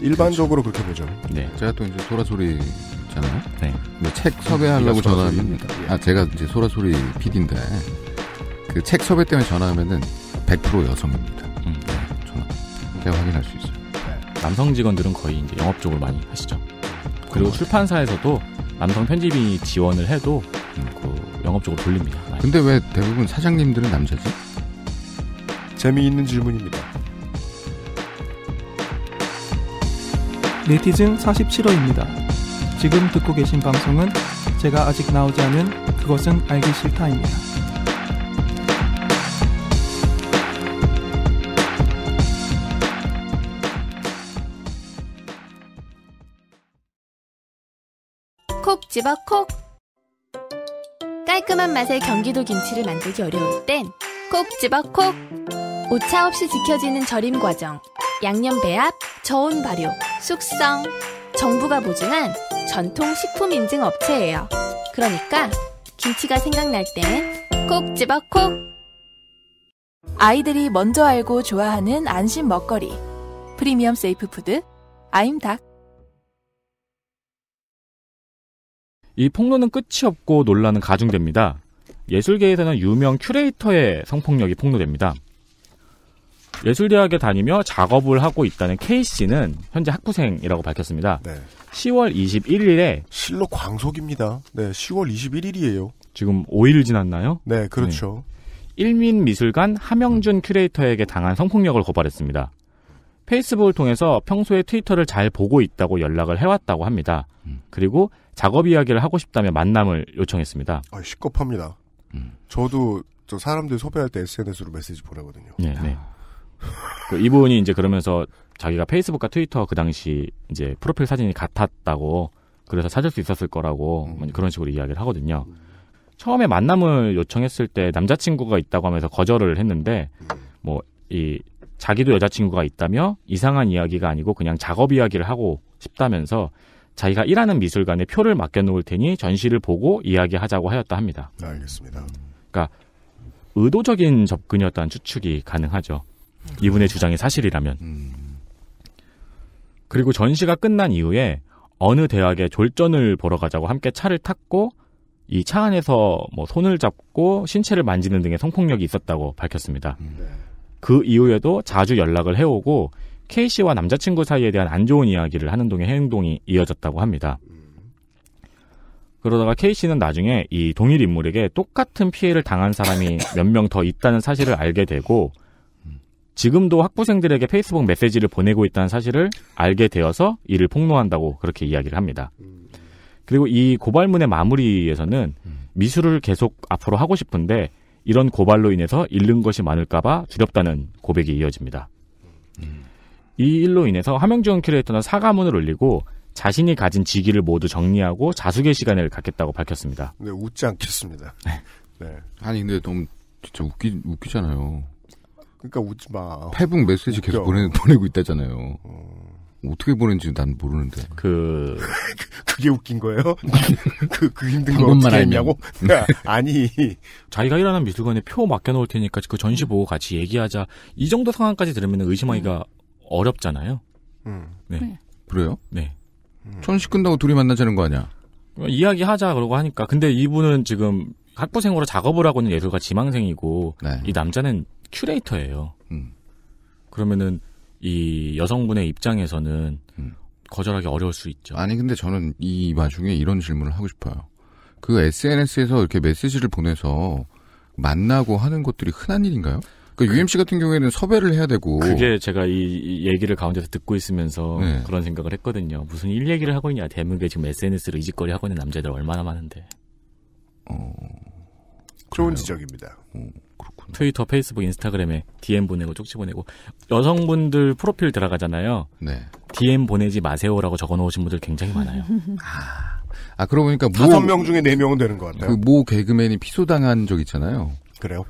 일반적으로 그렇죠. 그렇게 보죠. 네. 제가 또 이제 소라소리잖아요. 네. 책 섭외하려고 전화합니다. 예. 아 제가 이제 소라소리 PD인데 그 책 섭외 때문에 전화하면은 100% 여성입니다. 음. 네. 전화. 상태 확인할 수 있어요. 네. 남성 직원들은 거의 이제 영업 쪽을 많이 하시죠. 그리고 출판사에서도 남성 편집이 지원을 해도 음. 그 영업 쪽으로 돌립니다. 많이. 근데 왜 대부분 사장님들은 남자지? 재미있는 질문입니다. 네티즌 47호입니다. 지금 듣고 계신 방송은 제가 아직 나오지 않은 그것은 알기 싫다입니다. 콕 집어 콕 깔끔한 맛의 경기도 김치를 만들기 어려울 땐 콕 집어 콕 오차 없이 지켜지는 절임 과정 양념 배합, 저온 발효, 숙성 정부가 보증한 전통 식품 인증 업체예요 그러니까 김치가 생각날 땐 콕 집어 콕 아이들이 먼저 알고 좋아하는 안심 먹거리 프리미엄 세이프 푸드 아임닭 이 폭로는 끝이 없고 논란은 가중됩니다. 예술계에서는 유명 큐레이터의 성폭력이 폭로됩니다. 예술대학에 다니며 작업을 하고 있다는 K씨는 현재 학부생이라고 밝혔습니다. 네. 10월 21일에 실로 광속입니다. 네, 10월 21일이에요. 지금 5일 지났나요? 네, 그렇죠. 네. 일민미술관 하명준 음. 큐레이터에게 당한 성폭력을 고발했습니다. 페이스북을 통해서 평소에 트위터를 잘 보고 있다고 연락을 해왔다고 합니다. 음. 그리고 작업 이야기를 하고 싶다며 만남을 요청했습니다. 아, 식겁합니다. 음. 저도 저 사람들 소비할 때 SNS로 메시지 보내거든요. 네, 아. 네. 그 이분이 이제 그러면서 자기가 페이스북과 트위터 그 당시 이제 프로필 사진이 같았다고 그래서 찾을 수 있었을 거라고 음. 뭐 그런 식으로 이야기를 하거든요. 처음에 만남을 요청했을 때 남자친구가 있다고 하면서 거절을 했는데 음. 뭐이 자기도 여자친구가 있다며 이상한 이야기가 아니고 그냥 작업 이야기를 하고 싶다면서 자기가 일하는 미술관에 표를 맡겨놓을 테니 전시를 보고 이야기하자고 하였다 합니다. 알겠습니다. 그러니까 의도적인 접근이었다는 추측이 가능하죠. 이분의 주장이 사실이라면. 음. 그리고 전시가 끝난 이후에 어느 대학에 졸전을 보러 가자고 함께 차를 탔고 이 차 안에서 뭐 손을 잡고 신체를 만지는 등의 성폭력이 있었다고 밝혔습니다. 음. 네. 그 이후에도 자주 연락을 해오고 K 씨와 남자친구 사이에 대한 안 좋은 이야기를 하는 동의 행동이 이어졌다고 합니다. 그러다가 K 씨는 나중에 이 동일 인물에게 똑같은 피해를 당한 사람이 몇 명 더 있다는 사실을 알게 되고 지금도 학부생들에게 페이스북 메시지를 보내고 있다는 사실을 알게 되어서 이를 폭로한다고 그렇게 이야기를 합니다. 그리고 이 고발문의 마무리에서는 음. 미술을 계속 앞으로 하고 싶은데 이런 고발로 인해서 잃는 것이 많을까봐 두렵다는 고백이 이어집니다. 이 일로 인해서 하명지원 큐레이터는 사과문을 올리고 자신이 가진 직위를 모두 정리하고 자숙의 시간을 갖겠다고 밝혔습니다. 네, 웃지 않겠습니다. 네. 네. 아니 근데 너무 진짜 웃기 웃기잖아요. 그러니까 웃지 마. 패북 메시지 웃겨. 계속 보내, 보내고 있다잖아요. 어... 어떻게 보는지난 모르는데. 그 그게 웃긴 거예요? 그, 그 힘든 거 어떻게 했냐고? 음. 아니 자기가 일하는 미술관에 표 맡겨놓을 테니까 그 전시 보고 같이 얘기하자. 이 정도 상황까지 들으면 의심하기가 음. 어렵잖아요. 음. 네. 네. 그래요? 네. 전시 끝나고 둘이 만나자는 거 아니야? 뭐 이야기하자 그러고 하니까 근데 이분은 지금 학부생으로 작업을 하고 있는 예술가 지망생이고 네. 이 남자는 큐레이터예요. 음. 그러면은 이 여성분의 입장에서는 음. 거절하기 어려울 수 있죠. 아니 근데 저는 이 와중에 이런 질문을 하고 싶어요. 그 SNS에서 이렇게 메시지를 보내서 만나고 하는 것들이 흔한 일인가요? 그, 그 UMC 같은 경우에는 섭외를 해야 되고 그게 제가 이 얘기를 가운데서 듣고 있으면서 네. 그런 생각을 했거든요. 무슨 일 얘기를 하고 있냐. 대한에 지금 SNS로 이직거리 하고 있는 남자들 얼마나 많은데. 어. 좋은 지적입니다. 음. 트위터, 페이스북, 인스타그램에 DM 보내고 쪽지 보내고 여성분들 프로필 들어가잖아요. 네. DM 보내지 마세요라고 적어놓으신 분들 굉장히 많아요. 아, 아, 그러고 보니까 다섯 명 중에 네 명은 되는 것 같아요. 그 모 개그맨이 피소당한 적 있잖아요. 그래요?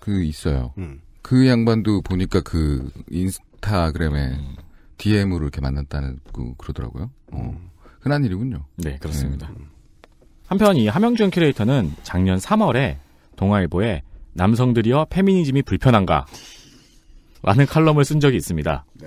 그 있어요. 음. 그 양반도 보니까 그 인스타그램에 음. DM으로 이렇게 만났다는 그 그러더라고요. 어. 음. 흔한 일이군요. 네 그렇습니다. 네. 한편 이 하명준 큐레이터는 작년 3월에 동아일보에 남성들이여 페미니즘이 불편한가? 라는 칼럼을 쓴 적이 있습니다. 네.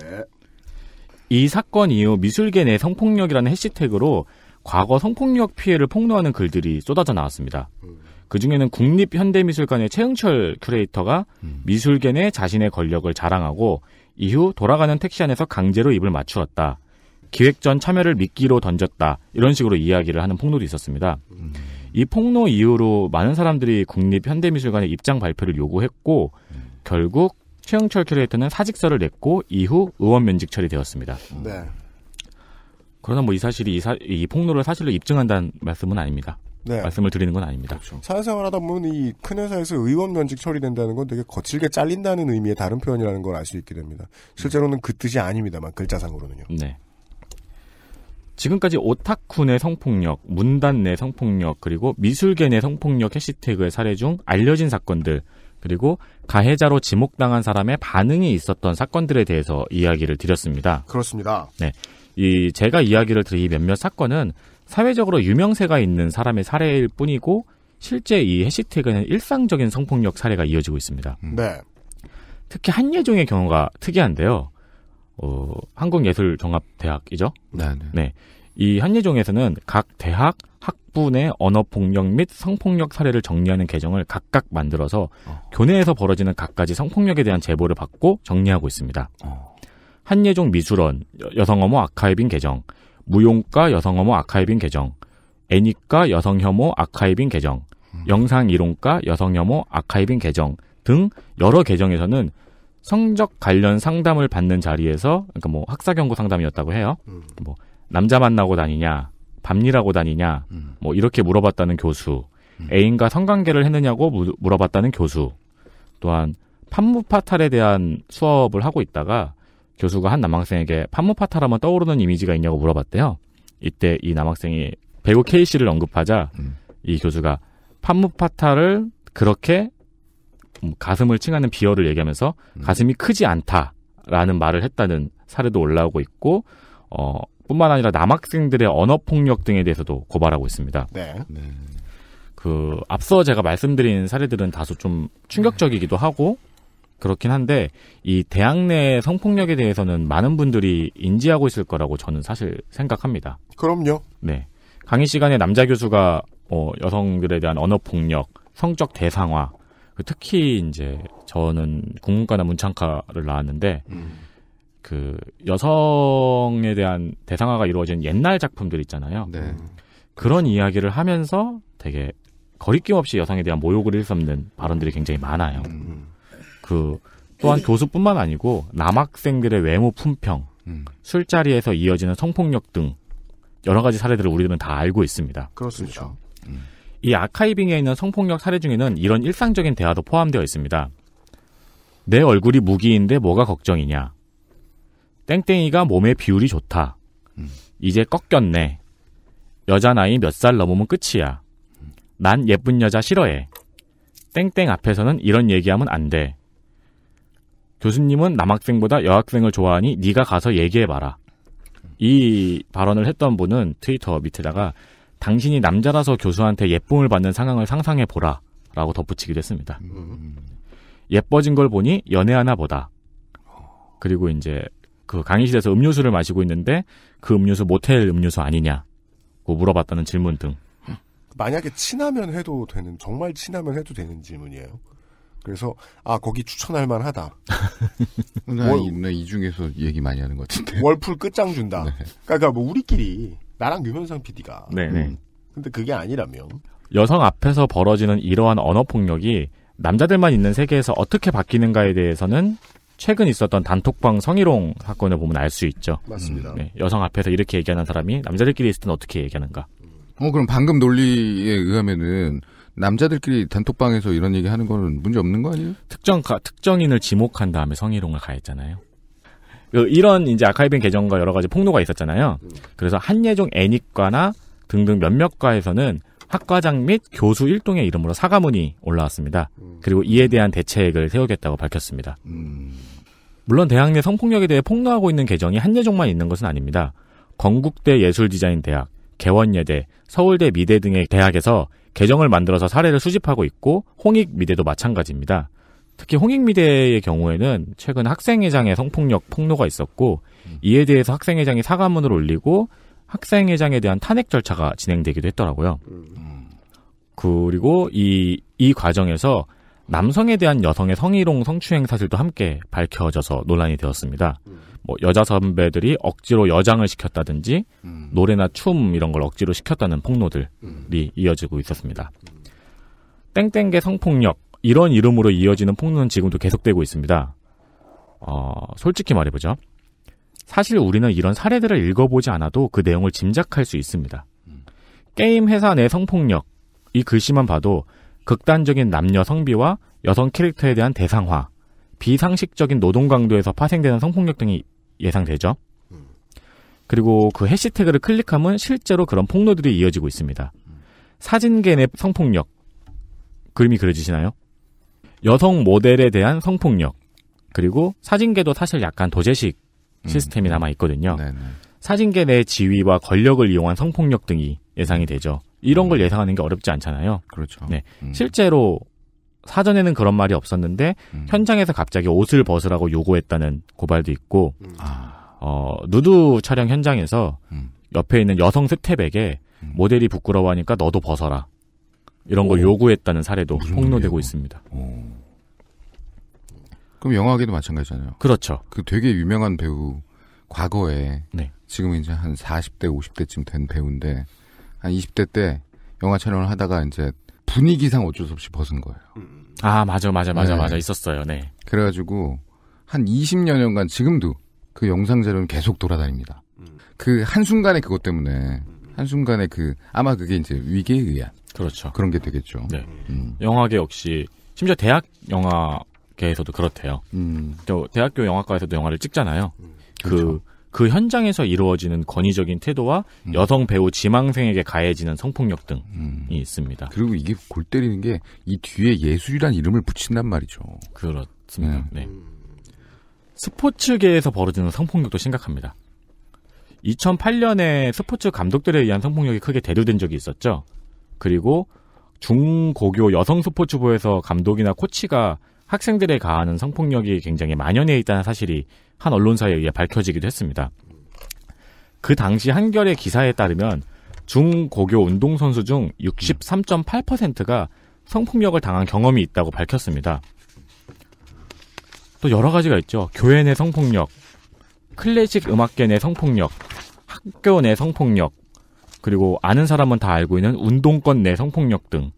이 사건 이후 미술계 내 성폭력이라는 해시태그로 과거 성폭력 피해를 폭로하는 글들이 쏟아져 나왔습니다. 음. 그 중에는 국립현대미술관의 최흥철 큐레이터가 음. 미술계 내 자신의 권력을 자랑하고 이후 돌아가는 택시 안에서 강제로 입을 맞추었다. 기획전 참여를 미끼로 던졌다. 이런 식으로 이야기를 하는 폭로도 있었습니다. 음. 이 폭로 이후로 많은 사람들이 국립 현대미술관에 입장 발표를 요구했고 음. 결국 최영철 큐레이터는 사직서를 냈고 이후 의원 면직 처리되었습니다. 네. 그러나 뭐 이 사실이 이, 사, 이, 폭로를 사실로 입증한다는 말씀은 아닙니다. 네. 말씀을 드리는 건 아닙니다. 그렇죠. 사회생활 하다 보면 이 큰 회사에서 의원 면직 처리된다는 건 되게 거칠게 잘린다는 의미의 다른 표현이라는 걸 알 수 있게 됩니다. 실제로는 그 뜻이 아닙니다만 글자상으로는요. 네. 지금까지 오타쿠 내 성폭력, 문단 내 성폭력, 그리고 미술계 내 성폭력 해시태그의 사례 중 알려진 사건들, 그리고 가해자로 지목당한 사람의 반응이 있었던 사건들에 대해서 이야기를 드렸습니다. 그렇습니다. 네. 이 제가 이야기를 드린 몇몇 사건은 사회적으로 유명세가 있는 사람의 사례일 뿐이고 실제 이 해시태그는 일상적인 성폭력 사례가 이어지고 있습니다. 네. 특히 한예종의 경우가 특이한데요. 어, 한국예술종합대학이죠. 네네. 네. 네. 이 한예종에서는 각 대학 학부 내 언어폭력 및 성폭력 사례를 정리하는 계정을 각각 만들어서 어. 교내에서 벌어지는 각가지 성폭력에 대한 제보를 받고 정리하고 있습니다. 어. 한예종 미술원 여성어머 아카이빙 계정, 무용과 여성어머 아카이빙 계정, 애니과 여성혐오 아카이빙 계정, 음. 영상이론과 여성혐오 아카이빙 계정 등 여러 계정에서는 성적 관련 상담을 받는 자리에서 그러니까 뭐 학사 경고 상담이었다고 해요. 음. 뭐 남자 만나고 다니냐, 밤일하고 다니냐, 음. 뭐 이렇게 물어봤다는 교수, 음. 애인과 성관계를 했느냐고 무, 물어봤다는 교수, 또한 판무파탈에 대한 수업을 하고 있다가 교수가 한 남학생에게 판무파탈하면 떠오르는 이미지가 있냐고 물어봤대요. 이때 이 남학생이 배우 케이 씨를 언급하자 음. 이 교수가 판무파탈을 그렇게 음, 가슴을 칭하는 비어를 얘기하면서 음. 가슴이 크지 않다라는 말을 했다는 사례도 올라오고 있고 어, 뿐만 아니라 남학생들의 언어 폭력 등에 대해서도 고발하고 있습니다. 네. 네. 그 앞서 제가 말씀드린 사례들은 다소 좀 충격적이기도 하고 그렇긴 한데 이 대학 내 성폭력에 대해서는 많은 분들이 인지하고 있을 거라고 저는 사실 생각합니다. 그럼요. 네. 강의 시간에 남자 교수가 어, 여성들에 대한 언어 폭력, 성적 대상화, 그 특히 이제 저는 국문과나 문창과를 나왔는데 음. 그 여성에 대한 대상화가 이루어진 옛날 작품들 있잖아요. 네. 그런 이야기를 하면서 되게 거리낌 없이 여성에 대한 모욕을 일삼는 발언들이 굉장히 많아요. 음. 그 또한 교수뿐만 아니고 남학생들의 외모 품평, 음. 술자리에서 이어지는 성폭력 등 여러 가지 사례들을 우리들은 다 알고 있습니다. 그렇습니다. 그렇죠. 음. 이 아카이빙에 있는 성폭력 사례 중에는 이런 일상적인 대화도 포함되어 있습니다. 내 얼굴이 무기인데 뭐가 걱정이냐. 땡땡이가 몸의 비율이 좋다. 이제 꺾였네. 여자 나이 몇 살 넘으면 끝이야. 난 예쁜 여자 싫어해. 땡땡 앞에서는 이런 얘기하면 안 돼. 교수님은 남학생보다 여학생을 좋아하니 네가 가서 얘기해봐라. 이 발언을 했던 분은 트위터 밑에다가 당신이 남자라서 교수한테 예쁨을 받는 상황을 상상해 보라. 라고 덧붙이기도 했습니다. 음. 예뻐진 걸 보니 연애하나 보다. 그리고 이제 그 강의실에서 음료수를 마시고 있는데 그 음료수 모텔 음료수 아니냐고 물어봤다는 질문 등. 만약에 친하면 해도 되는 정말 친하면 해도 되는 질문이에요. 그래서 아 거기 추천할 만하다. 나, 월, 이, 나이 중에서 얘기 많이 하는 것 같은데. 월풀 끝장 준다. 네. 그러니까 뭐 우리끼리 나랑 유면상 PD가. 네네. 음. 근데 그게 아니라면 여성 앞에서 벌어지는 이러한 언어 폭력이 남자들만 있는 세계에서 어떻게 바뀌는가에 대해서는 최근 있었던 단톡방 성희롱 사건을 보면 알 수 있죠. 맞습니다. 음. 네, 여성 앞에서 이렇게 얘기하는 사람이 남자들끼리 있을 땐 어떻게 얘기하는가. 어, 그럼 방금 논리에 의하면은 남자들끼리 단톡방에서 이런 얘기 하는 거는 문제 없는 거 아니에요? 특정, 특정인을 지목한 다음에 성희롱을 가했잖아요. 그 이런 이제 아카이빙 계정과 여러 가지 폭로가 있었잖아요. 그래서 한예종 애니과나 등등 몇몇과에서는 학과장 및 교수 일동의 이름으로 사과문이 올라왔습니다. 그리고 이에 대한 대책을 세우겠다고 밝혔습니다. 물론 대학 내 성폭력에 대해 폭로하고 있는 계정이 한예종만 있는 것은 아닙니다. 건국대 예술디자인대학, 개원여대 서울대 미대 등의 대학에서 계정을 만들어서 사례를 수집하고 있고 홍익 미대도 마찬가지입니다. 특히 홍익미대의 경우에는 최근 학생회장의 성폭력 폭로가 있었고 음. 이에 대해서 학생회장이 사과문을 올리고 학생회장에 대한 탄핵 절차가 진행되기도 했더라고요. 음. 그리고 이, 이 과정에서 남성에 대한 여성의 성희롱 성추행 사실도 함께 밝혀져서 논란이 되었습니다. 음. 뭐 여자 선배들이 억지로 여장을 시켰다든지 노래나 춤 이런 걸 억지로 시켰다는 폭로들이 이어지고 있었습니다. 땡땡계 성폭력 이런 이름으로 이어지는 폭로는 지금도 계속되고 있습니다. 어, 솔직히 말해보죠. 사실 우리는 이런 사례들을 읽어보지 않아도 그 내용을 짐작할 수 있습니다. 게임 회사 내 성폭력, 이 글씨만 봐도 극단적인 남녀 성비와 여성 캐릭터에 대한 대상화, 비상식적인 노동 강도에서 파생되는 성폭력 등이 예상되죠. 그리고 그 해시태그를 클릭하면 실제로 그런 폭로들이 이어지고 있습니다. 사진계 내 성폭력. 그림이 그려지시나요? 여성 모델에 대한 성폭력 그리고 사진계도 사실 약간 도제식 음. 시스템이 음. 남아 있거든요. 네네. 사진계 내 지위와 권력을 이용한 성폭력 등이 예상이 되죠. 이런 음. 걸 예상하는 게 어렵지 않잖아요. 그렇죠. 네, 음. 실제로 사전에는 그런 말이 없었는데 음. 현장에서 갑자기 옷을 벗으라고 요구했다는 고발도 있고, 음. 아. 어, 누드 촬영 현장에서 옆에 있는 여성 스텝에게 모델이 부끄러워하니까 너도 벗어라. 이런 걸 오. 요구했다는 사례도 폭로되고 있습니다. 오. 그럼 영화계도 마찬가지잖아요. 그렇죠. 그 되게 유명한 배우 과거에 네. 지금 이제 한 40대 50대쯤 된 배우인데 한 20대 때 영화 촬영을 하다가 이제 분위기상 어쩔 수 없이 벗은 거예요. 음. 아 맞아 맞아 맞아 네. 맞아 있었어요. 네. 그래가지고 한 20여 년간 지금도 그 영상 자료는 계속 돌아다닙니다. 음. 그 한순간에 그것 때문에 한순간에 그 아마 그게 이제 위기에 의한 그렇죠. 그런 게 되겠죠. 네. 음. 영화계 역시 심지어 대학 영화계에서도 그렇대요. 음. 또 대학교 영화과에서도 영화를 찍잖아요. 그그 렇죠그 현장에서 이루어지는 권위적인 태도와 음. 여성 배우 지망생에게 가해지는 성폭력 등이 음. 있습니다. 그리고 이게 골 때리는 게 이 뒤에 예술이란 이름을 붙인단 말이죠. 그렇습니다. 네. 네. 스포츠계에서 벌어지는 성폭력도 심각합니다. 2008년에 스포츠 감독들에 의한 성폭력이 크게 대두된 적이 있었죠. 그리고 중고교 여성 스포츠부에서 감독이나 코치가 학생들에 가하는 성폭력이 굉장히 만연해 있다는 사실이 한 언론사에 의해 밝혀지기도 했습니다. 그 당시 한결의 기사에 따르면 중고교 운동선수 중 63.8%가 성폭력을 당한 경험이 있다고 밝혔습니다. 또 여러 가지가 있죠. 교회 내 성폭력, 클래식 음악계 내 성폭력, 학교 내 성폭력, 그리고 아는 사람은 다 알고 있는 운동권 내 성폭력 등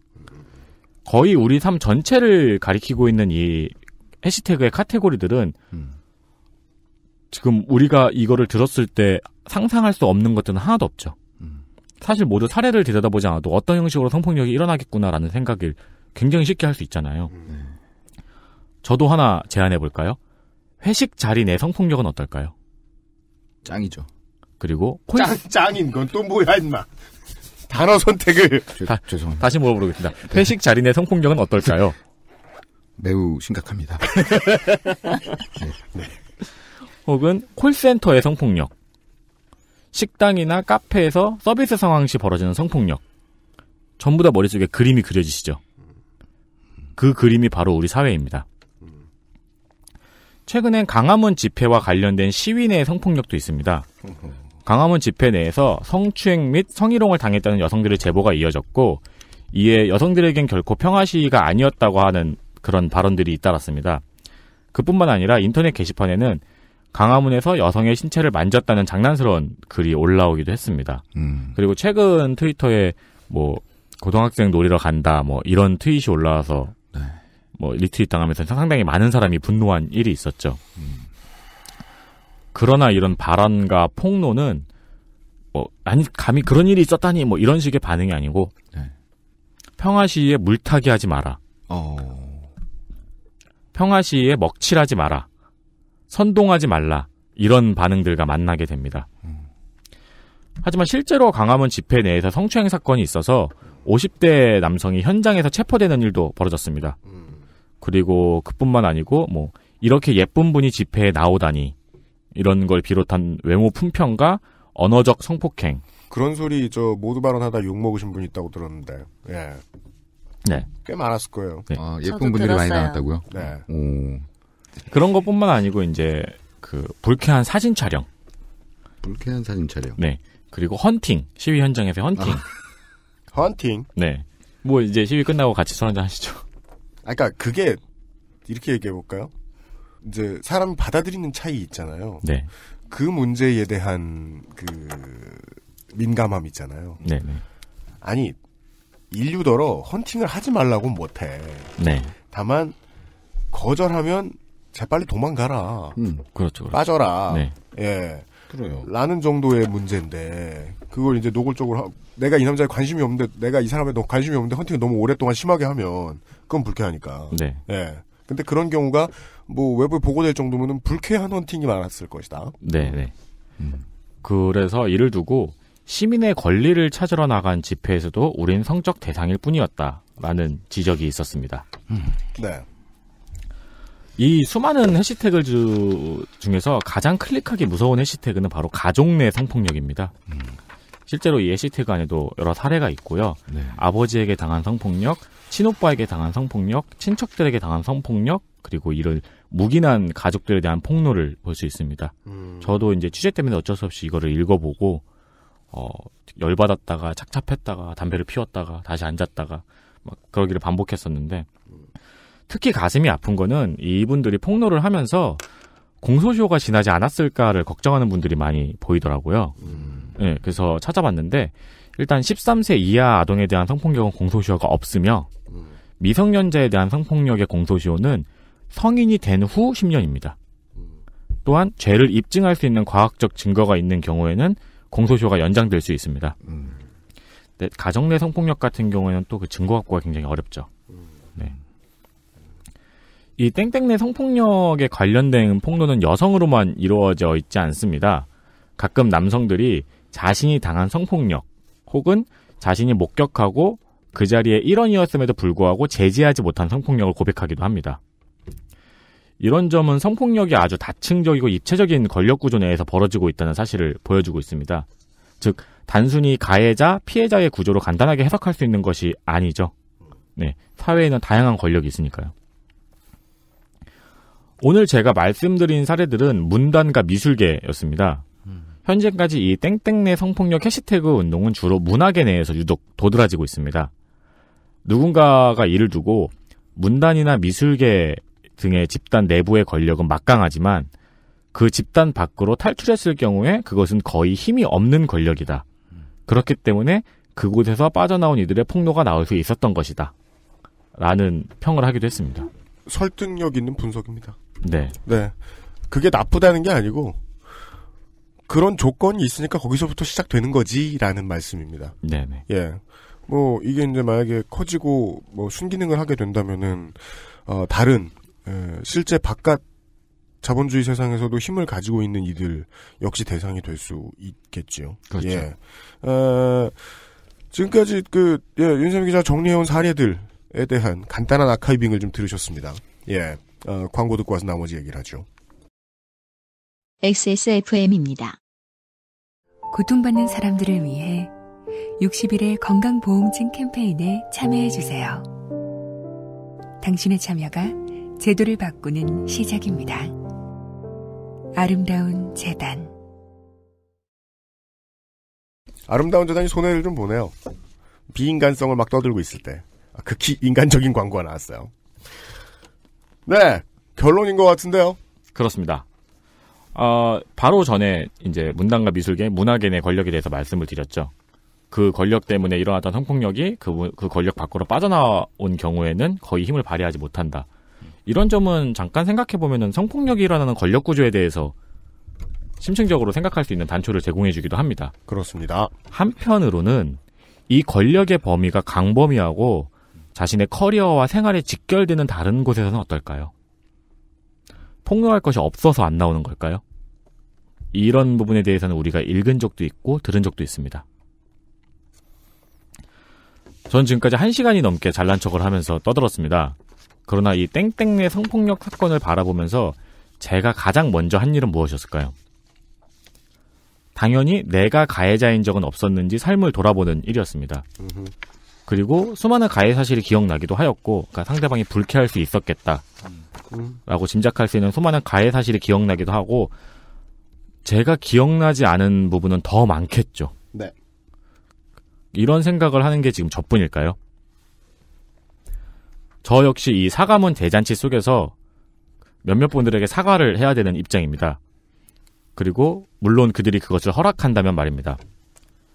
거의 우리 삶 전체를 가리키고 있는 이 해시태그의 카테고리들은 음. 지금 우리가 이거를 들었을 때 상상할 수 없는 것들은 하나도 없죠. 음. 사실 모두 사례를 들여다보지 않아도 어떤 형식으로 성폭력이 일어나겠구나라는 생각을 굉장히 쉽게 할 수 있잖아요. 음. 네. 저도 하나 제안해 볼까요? 회식 자리 내 성폭력은 어떨까요? 짱이죠. 그리고 짱, 짱인 건 또 뭐야 임마. 단어 선택을 다, 죄송합니다. 다시 물어보겠습니다. 네. 회식 자리 내 성폭력은 어떨까요? 매우 심각합니다. 네. 네. 혹은 콜센터의 성폭력, 식당이나 카페에서 서비스 상황 시 벌어지는 성폭력, 전부 다 머릿속에 그림이 그려지시죠. 그 그림이 바로 우리 사회입니다. 최근엔 강화문 집회와 관련된 시위 내 성폭력도 있습니다. 음. 강화문 집회 내에서 성추행 및 성희롱을 당했다는 여성들의 제보가 이어졌고 이에 여성들에겐 결코 평화 시위가 아니었다고 하는 그런 발언들이 잇따랐습니다. 그뿐만 아니라 인터넷 게시판에는 강화문에서 여성의 신체를 만졌다는 장난스러운 글이 올라오기도 했습니다. 음. 그리고 최근 트위터에 뭐 고등학생 놀이러 간다 뭐 이런 트윗이 올라와서 네. 뭐 리트윗 당하면서 상당히 많은 사람이 분노한 일이 있었죠. 음. 그러나 이런 발언과 폭로는 뭐 아니 감히 그런 일이 있었다니 뭐 이런 식의 반응이 아니고 네. 평화 시에 물타기 하지 마라. 어... 평화 시에 먹칠하지 마라. 선동하지 말라. 이런 반응들과 만나게 됩니다. 음. 하지만 실제로 강화문 집회 내에서 성추행 사건이 있어서 50대 남성이 현장에서 체포되는 일도 벌어졌습니다. 음. 그리고 그뿐만 아니고 뭐 이렇게 예쁜 분이 집회에 나오다니 이런 걸 비롯한 외모 품평과 언어적 성폭행. 그런 소리 저 모두 발언하다 욕 먹으신 분 있다고 들었는데. 예. 네. 꽤 많았을 거예요. 네. 아, 예쁜 분들이 많이 나왔다고요? 네. 오. 그런 것뿐만 아니고 이제 그 불쾌한 사진 촬영. 불쾌한 사진 촬영. 네. 그리고 헌팅. 시위 현장에서 헌팅. 아. 헌팅. 네. 뭐 이제 시위 끝나고 같이 술 한잔 하시죠. 아까 그러니까 그게 이렇게 얘기해 볼까요? 이제 사람 받아들이는 차이 있잖아요. 네. 그 문제에 대한 그 민감함 있잖아요. 네, 네. 아니 인류더러 헌팅을 하지 말라고 못해. 네. 다만 거절하면 재빨리 도망가라. 음, 그렇죠. 그렇죠. 빠져라. 네. 예. 그래요. 라는 정도의 문제인데 그걸 이제 노골적으로 하, 내가 이 남자에 관심이 없는데 내가 이 사람에 너무 관심이 없는데 헌팅을 너무 오랫동안 심하게 하면 그건 불쾌하니까. 네. 예. 근데 그런 경우가 뭐 외부에 보고될 정도면 불쾌한 헌팅이 많았을 것이다. 네네. 네. 음. 그래서 이를 두고 시민의 권리를 찾으러 나간 집회에서도 우린 성적 대상일 뿐이었다라는 지적이 있었습니다. 음. 네. 이 수많은 해시태그 주, 중에서 가장 클릭하기 무서운 해시태그는 바로 가족 내 성폭력입니다. 음. 실제로 이 해시태그 안에도 여러 사례가 있고요. 네. 아버지에게 당한 성폭력, 친오빠에게 당한 성폭력, 친척들에게 당한 성폭력, 그리고 이런 무기난 가족들에 대한 폭로를 볼 수 있습니다. 음. 저도 이제 취재 때문에 어쩔 수 없이 이거를 읽어보고 어, 열받았다가 착잡했다가 담배를 피웠다가 다시 앉았다가 막 그러기를 반복했었는데 특히 가슴이 아픈 거는 이분들이 폭로를 하면서 공소시효가 지나지 않았을까를 걱정하는 분들이 많이 보이더라고요. 음. 네, 그래서 찾아봤는데 일단 13세 이하 아동에 대한 성폭력은 공소시효가 없으며 음. 미성년자에 대한 성폭력의 공소시효는 성인이 된 후 10년입니다. 또한 죄를 입증할 수 있는 과학적 증거가 있는 경우에는 공소시효가 연장될 수 있습니다. 네, 가정 내 성폭력 같은 경우에는 또 그 증거 확보가 굉장히 어렵죠. 네. 이 땡땡 내 성폭력에 관련된 폭로는 여성으로만 이루어져 있지 않습니다. 가끔 남성들이 자신이 당한 성폭력 혹은 자신이 목격하고 그 자리에 일원이었음에도 불구하고 제지하지 못한 성폭력을 고백하기도 합니다. 이런 점은 성폭력이 아주 다층적이고 입체적인 권력 구조 내에서 벌어지고 있다는 사실을 보여주고 있습니다. 즉 단순히 가해자, 피해자의 구조로 간단하게 해석할 수 있는 것이 아니죠. 네, 사회에는 다양한 권력이 있으니까요. 오늘 제가 말씀드린 사례들은 문단과 미술계였습니다. 현재까지 이 땡땡내 성폭력 해시태그 운동은 주로 문학계 내에서 유독 도드라지고 있습니다. 누군가가 이를 두고 문단이나 미술계 등의 집단 내부의 권력은 막강하지만 그 집단 밖으로 탈출했을 경우에 그것은 거의 힘이 없는 권력이다. 그렇기 때문에 그곳에서 빠져나온 이들의 폭로가 나올 수 있었던 것이다. 라는 평을 하기도 했습니다. 설득력 있는 분석입니다. 네. 네. 그게 나쁘다는 게 아니고, 그런 조건이 있으니까 거기서부터 시작되는 거지라는 말씀입니다. 네네. 네. 예. 뭐, 이게 이제 만약에 커지고, 뭐, 순기능을 하게 된다면은, 어, 다른 예, 실제 바깥 자본주의 세상에서도 힘을 가지고 있는 이들 역시 대상이 될 수 있겠지요. 그렇죠. 예. 어, 지금까지 그 예, 윤세민 기자 정리해온 사례들에 대한 간단한 아카이빙을 좀 들으셨습니다. 예. 어, 광고 듣고 와서 나머지 얘기를 하죠. XSFM입니다. 고통받는 사람들을 위해 60일의 건강보험증 캠페인에 참여해주세요. 당신의 참여가 제도를 바꾸는 시작입니다. 아름다운 재단 아름다운 재단이 손해를 좀 보네요. 비인간성을 막 떠들고 있을 때 아, 극히 인간적인 광고가 나왔어요. 네, 결론인 것 같은데요. 그렇습니다. 어, 바로 전에 이제 문단과 미술계, 문학계내 권력에 대해서 말씀을 드렸죠. 그 권력 때문에 일어났던 성폭력이 그, 그 권력 밖으로 빠져나온 경우에는 거의 힘을 발휘하지 못한다. 이런 점은 잠깐 생각해 보면 성폭력이라는 권력 구조에 대해서 심층적으로 생각할 수 있는 단초를 제공해 주기도 합니다. 그렇습니다. 한편으로는 이 권력의 범위가 강범위하고 자신의 커리어와 생활에 직결되는 다른 곳에서는 어떨까요? 폭로할 것이 없어서 안 나오는 걸까요? 이런 부분에 대해서는 우리가 읽은 적도 있고 들은 적도 있습니다. 전 지금까지 한시간이 넘게 잘난 척을 하면서 떠들었습니다. 그러나 이 땡땡의 성폭력 사건을 바라보면서 제가 가장 먼저 한 일은 무엇이었을까요? 당연히 내가 가해자인 적은 없었는지 삶을 돌아보는 일이었습니다. 그리고 수많은 가해 사실이 기억나기도 하였고, 그러니까 상대방이 불쾌할 수 있었겠다. 라고 짐작할 수 있는 수많은 가해 사실이 기억나기도 하고, 제가 기억나지 않은 부분은 더 많겠죠. 네. 이런 생각을 하는 게 지금 저뿐일까요? 저 역시 이 사과문 대잔치 속에서 몇몇 분들에게 사과를 해야 되는 입장입니다. 그리고 물론 그들이 그것을 허락한다면 말입니다.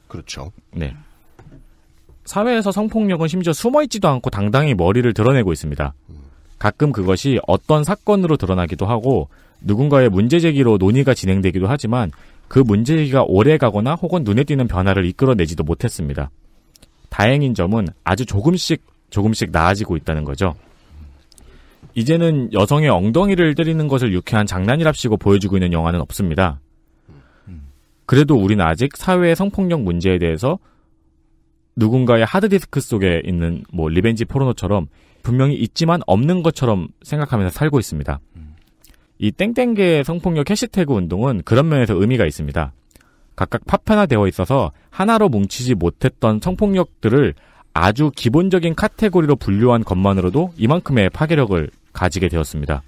그렇죠. 네. 사회에서 성폭력은 심지어 숨어있지도 않고 당당히 머리를 드러내고 있습니다. 가끔 그것이 어떤 사건으로 드러나기도 하고 누군가의 문제 제기로 논의가 진행되기도 하지만 그 문제 제기가 오래 가거나 혹은 눈에 띄는 변화를 이끌어내지도 못했습니다. 다행인 점은 아주 조금씩 조금씩 나아지고 있다는 거죠. 이제는 여성의 엉덩이를 때리는 것을 유쾌한 장난이랍시고 보여주고 있는 영화는 없습니다. 그래도 우리는 아직 사회의 성폭력 문제에 대해서 누군가의 하드디스크 속에 있는 뭐 리벤지 포르노처럼 분명히 있지만 없는 것처럼 생각하면서 살고 있습니다. 이 땡땡계 의 성폭력 해시태그 운동은 그런 면에서 의미가 있습니다. 각각 파편화되어 있어서 하나로 뭉치지 못했던 성폭력들을 아주 기본적인 카테고리로 분류한 것만으로도 이만큼의 파괴력을 가지게 되었습니다.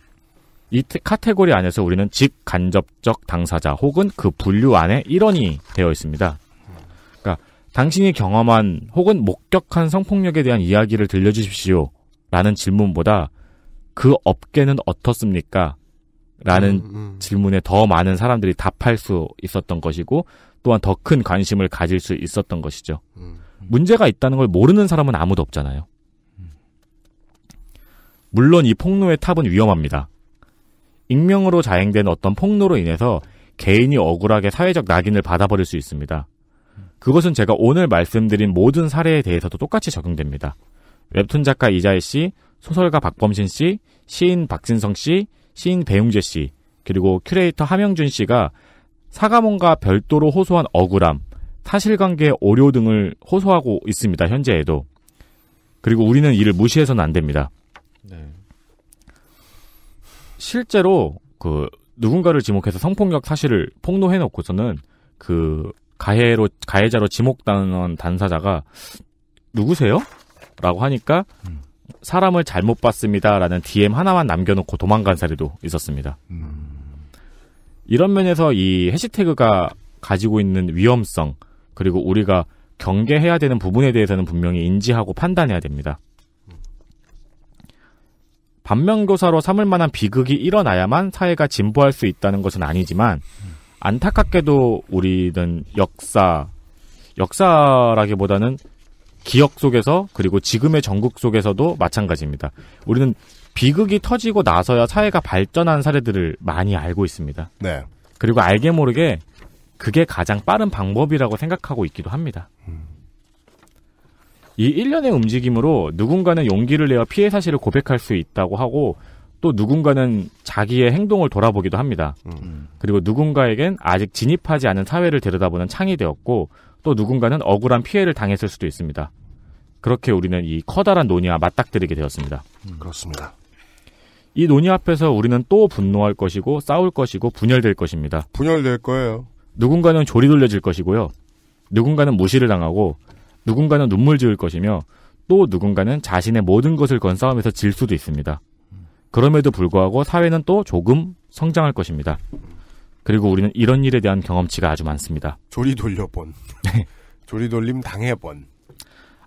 이 카테고리 안에서 우리는 직간접적 당사자 혹은 그 분류 안에 일원이 되어 있습니다. 그러니까 당신이 경험한 혹은 목격한 성폭력에 대한 이야기를 들려주십시오. 라는 질문보다 그 업계는 어떻습니까? 라는 음, 음. 질문에 더 많은 사람들이 답할 수 있었던 것이고 또한 더 큰 관심을 가질 수 있었던 것이죠. 음. 문제가 있다는 걸 모르는 사람은 아무도 없잖아요. 물론 이 폭로의 탑은 위험합니다. 익명으로 자행된 어떤 폭로로 인해서 개인이 억울하게 사회적 낙인을 받아버릴 수 있습니다. 그것은 제가 오늘 말씀드린 모든 사례에 대해서도 똑같이 적용됩니다. 웹툰 작가 이자희 씨, 소설가 박범신 씨, 시인 박진성 씨, 시인 배용재 씨, 그리고 큐레이터 함영준 씨가 사과문과 별도로 호소한 억울함, 사실관계 오류 등을 호소하고 있습니다. 현재에도. 그리고 우리는 이를 무시해서는 안 됩니다. 네. 실제로 그 누군가를 지목해서 성폭력 사실을 폭로해 놓고서는 그 가해로 가해자로 지목당한 단사자가 누구세요? 라고 하니까 음. 사람을 잘못 봤습니다라는 DM 하나만 남겨놓고 도망간 사례도 있었습니다. 음. 이런 면에서 이 해시태그가 가지고 있는 위험성, 그리고 우리가 경계해야 되는 부분에 대해서는 분명히 인지하고 판단해야 됩니다. 반면교사로 삼을 만한 비극이 일어나야만 사회가 진보할 수 있다는 것은 아니지만 안타깝게도 우리는 역사 역사라기보다는 기억 속에서 그리고 지금의 전국 속에서도 마찬가지입니다. 우리는 비극이 터지고 나서야 사회가 발전한 사례들을 많이 알고 있습니다. 네. 그리고 알게 모르게 그게 가장 빠른 방법이라고 생각하고 있기도 합니다. 이 일련의 움직임으로 누군가는 용기를 내어 피해 사실을 고백할 수 있다고 하고 또 누군가는 자기의 행동을 돌아보기도 합니다. 그리고 누군가에겐 아직 진입하지 않은 사회를 들여다보는 창이 되었고 또 누군가는 억울한 피해를 당했을 수도 있습니다. 그렇게 우리는 이 커다란 논의와 맞닥뜨리게 되었습니다. 그렇습니다. 이 논의 앞에서 우리는 또 분노할 것이고 싸울 것이고 분열될 것입니다. 분열될 거예요. 누군가는 조리 돌려질 것이고요. 누군가는 무시를 당하고 누군가는 눈물 지을 것이며 또 누군가는 자신의 모든 것을 건 싸움에서 질 수도 있습니다. 그럼에도 불구하고 사회는 또 조금 성장할 것입니다. 그리고 우리는 이런 일에 대한 경험치가 아주 많습니다. 조리 돌려본. 네. 조리 돌림 당해본.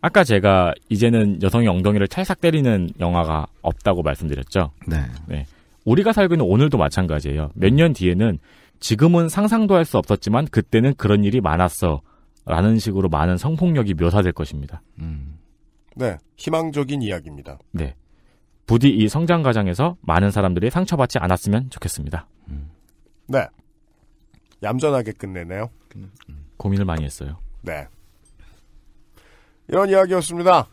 아까 제가 이제는 여성의 엉덩이를 찰싹 때리는 영화가 없다고 말씀드렸죠. 네. 네. 우리가 살고 있는 오늘도 마찬가지예요. 몇 년 뒤에는 지금은 상상도 할 수 없었지만 그때는 그런 일이 많았어. 라는 식으로 많은 성폭력이 묘사될 것입니다. 음. 네. 희망적인 이야기입니다. 네. 부디 이 성장 과정에서 많은 사람들이 상처받지 않았으면 좋겠습니다. 음. 네. 얌전하게 끝내네요. 고민을 많이 했어요. 네. 이런 이야기였습니다.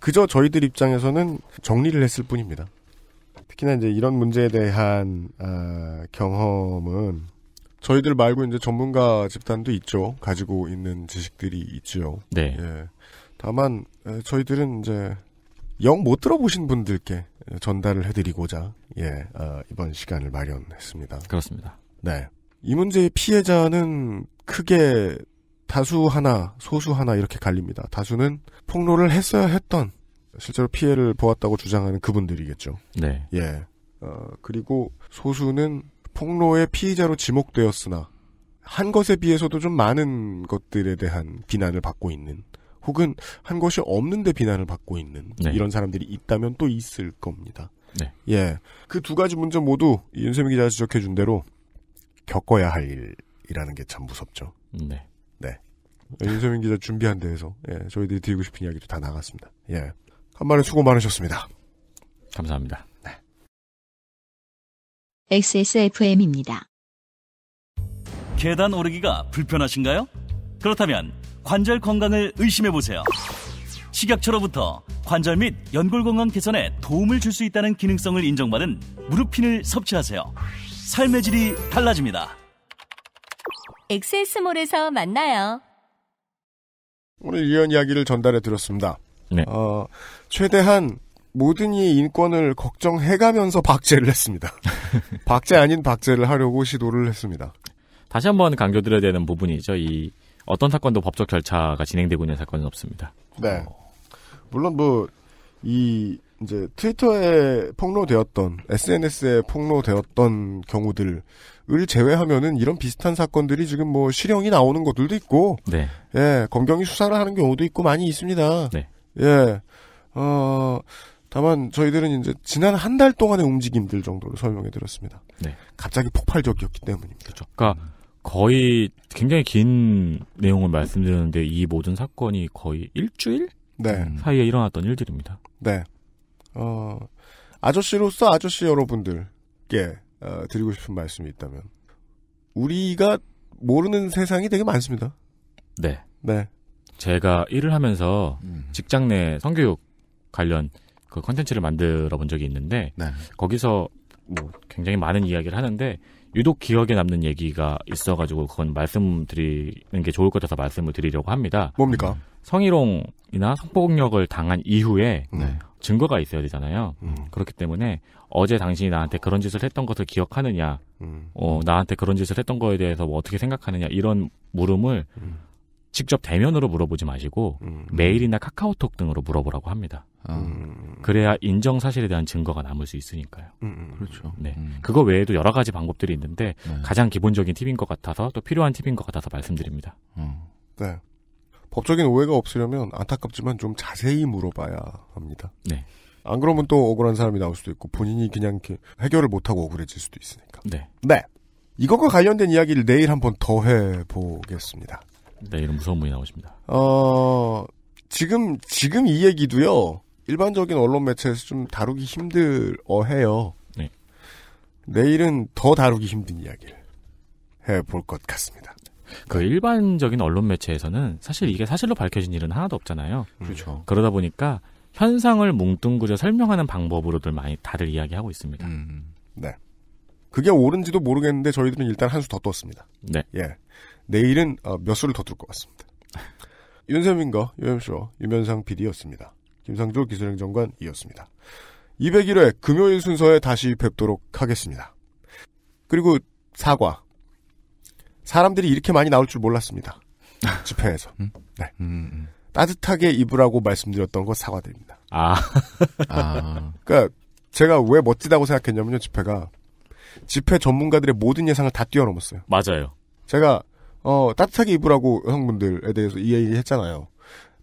그저 저희들 입장에서는 정리를 했을 뿐입니다. 특히나 이제 이런 문제에 대한 아, 경험은 저희들 말고 이제 전문가 집단도 있죠. 가지고 있는 지식들이 있죠. 네. 예. 다만 저희들은 이제 영 못 들어보신 분들께 전달을 해드리고자 예 어, 이번 시간을 마련했습니다. 그렇습니다. 네. 이 문제의 피해자는 크게 다수 하나, 소수 하나 이렇게 갈립니다. 다수는 폭로를 했어야 했던 실제로 피해를 보았다고 주장하는 그분들이겠죠. 네. 예. 어, 그리고 소수는 폭로의 피의자로 지목되었으나 한 것에 비해서도 좀 많은 것들에 대한 비난을 받고 있는 혹은 한 것이 없는데 비난을 받고 있는 네. 이런 사람들이 있다면 또 있을 겁니다. 네. 예. 그 두 가지 문제 모두 윤세민 기자가 지적해 준 대로 겪어야 할 일이라는 게 참 무섭죠. 네. 네. 윤세민 기자 준비한 데에서 예, 저희들이 드리고 싶은 이야기도 다 나갔습니다. 예. 한마에 수고 많으셨습니다. 감사합니다. 네. XSFM입니다. 계단 오르기가 불편하신가요? 그렇다면 관절 건강을 의심해 보세요. 식약처로부터 관절 및 연골 건강 개선에 도움을 줄 수 있다는 기능성을 인정받은 무릎핀을 섭취하세요. 삶의 질이 달라집니다. 엑세스몰에서 만나요. 오늘 이런 이야기를 전달해 드렸습니다. 네. 어, 최대한 모든 이 인권을 걱정해가면서 박제를 했습니다. 박제 아닌 박제를 하려고 시도를 했습니다. 다시 한번 강조드려야 되는 부분이죠. 이 어떤 사건도 법적 절차가 진행되고 있는 사건은 없습니다. 네. 물론 뭐 이 이제 트위터에 폭로되었던 SNS에 폭로되었던 경우들을 제외하면은 이런 비슷한 사건들이 지금 뭐 실형이 나오는 것들도 있고, 네. 예 검경이 수사를 하는 경우도 있고 많이 있습니다. 네. 예. 어, 다만 저희들은 이제 지난 한 달 동안의 움직임들 정도로 설명해 드렸습니다. 네. 갑자기 폭발적이었기 때문입니다. 그렇죠. 그러니까 거의 굉장히 긴 내용을 말씀드렸는데 이 모든 사건이 거의 일주일 네. 음, 사이에 일어났던 일들입니다. 네. 어, 아저씨로서 아저씨 여러분들께 어, 드리고 싶은 말씀이 있다면 우리가 모르는 세상이 되게 많습니다. 네. 네. 제가 일을 하면서 음. 직장 내 성교육 관련 그 컨텐츠를 만들어 본 적이 있는데 네. 거기서 뭐 굉장히 많은 이야기를 하는데 유독 기억에 남는 얘기가 있어가지고 그건 말씀드리는 게 좋을 것 같아서 말씀을 드리려고 합니다. 뭡니까? 성희롱이나 성폭력을 당한 이후에 네. 증거가 있어야 되잖아요. 음. 그렇기 때문에 어제 당신이 나한테 그런 짓을 했던 것을 기억하느냐, 음. 어, 나한테 그런 짓을 했던 거에 대해서 뭐 어떻게 생각하느냐 이런 물음을 음. 직접 대면으로 물어보지 마시고 음. 메일이나 카카오톡 등으로 물어보라고 합니다. 아. 음. 그래야 인정 사실에 대한 증거가 남을 수 있으니까요. 음, 음. 그렇죠. 네. 음. 그거 외에도 여러 가지 방법들이 있는데 네. 가장 기본적인 팁인 것 같아서 또 필요한 팁인 것 같아서 말씀드립니다. 음. 네. 법적인 오해가 없으려면 안타깝지만 좀 자세히 물어봐야 합니다. 네. 안 그러면 또 억울한 사람이 나올 수도 있고 본인이 그냥 해결을 못하고 억울해질 수도 있으니까. 네. 네. 이것과 관련된 이야기를 내일 한번 더 해보겠습니다. 네, 이런 무서운 분이 나오십니다. 어, 지금, 지금 이 얘기도요, 일반적인 언론 매체에서 좀 다루기 힘들어 해요. 네. 내일은 더 다루기 힘든 이야기를 해볼 것 같습니다. 그 일반적인 언론 매체에서는 사실 이게 사실로 밝혀진 일은 하나도 없잖아요. 음. 그렇죠. 그러다 보니까 현상을 뭉뚱그려 설명하는 방법으로들 많이 다들 이야기하고 있습니다. 음. 네. 그게 옳은지도 모르겠는데 저희들은 일단 한 수 더 떴습니다. 네. 예. 내일은 어, 몇 수를 더 둘 것 같습니다. 윤세민과 유엠쇼 유면상 PD였습니다. 김상조 기술행정관이었습니다. 201회 금요일 순서에 다시 뵙도록 하겠습니다. 그리고 사과. 사람들이 이렇게 많이 나올 줄 몰랐습니다. 집회에서. 음? 네. 음, 음. 따뜻하게 입으라고 말씀드렸던 거 사과드립니다. 아. 아. 그러니까 제가 왜 멋지다고 생각했냐면요, 집회가. 집회 전문가들의 모든 예상을 다 뛰어넘었어요. 맞아요. 제가 어, 따뜻하게 입으라고 여성분들에 대해서 이 얘기 했잖아요.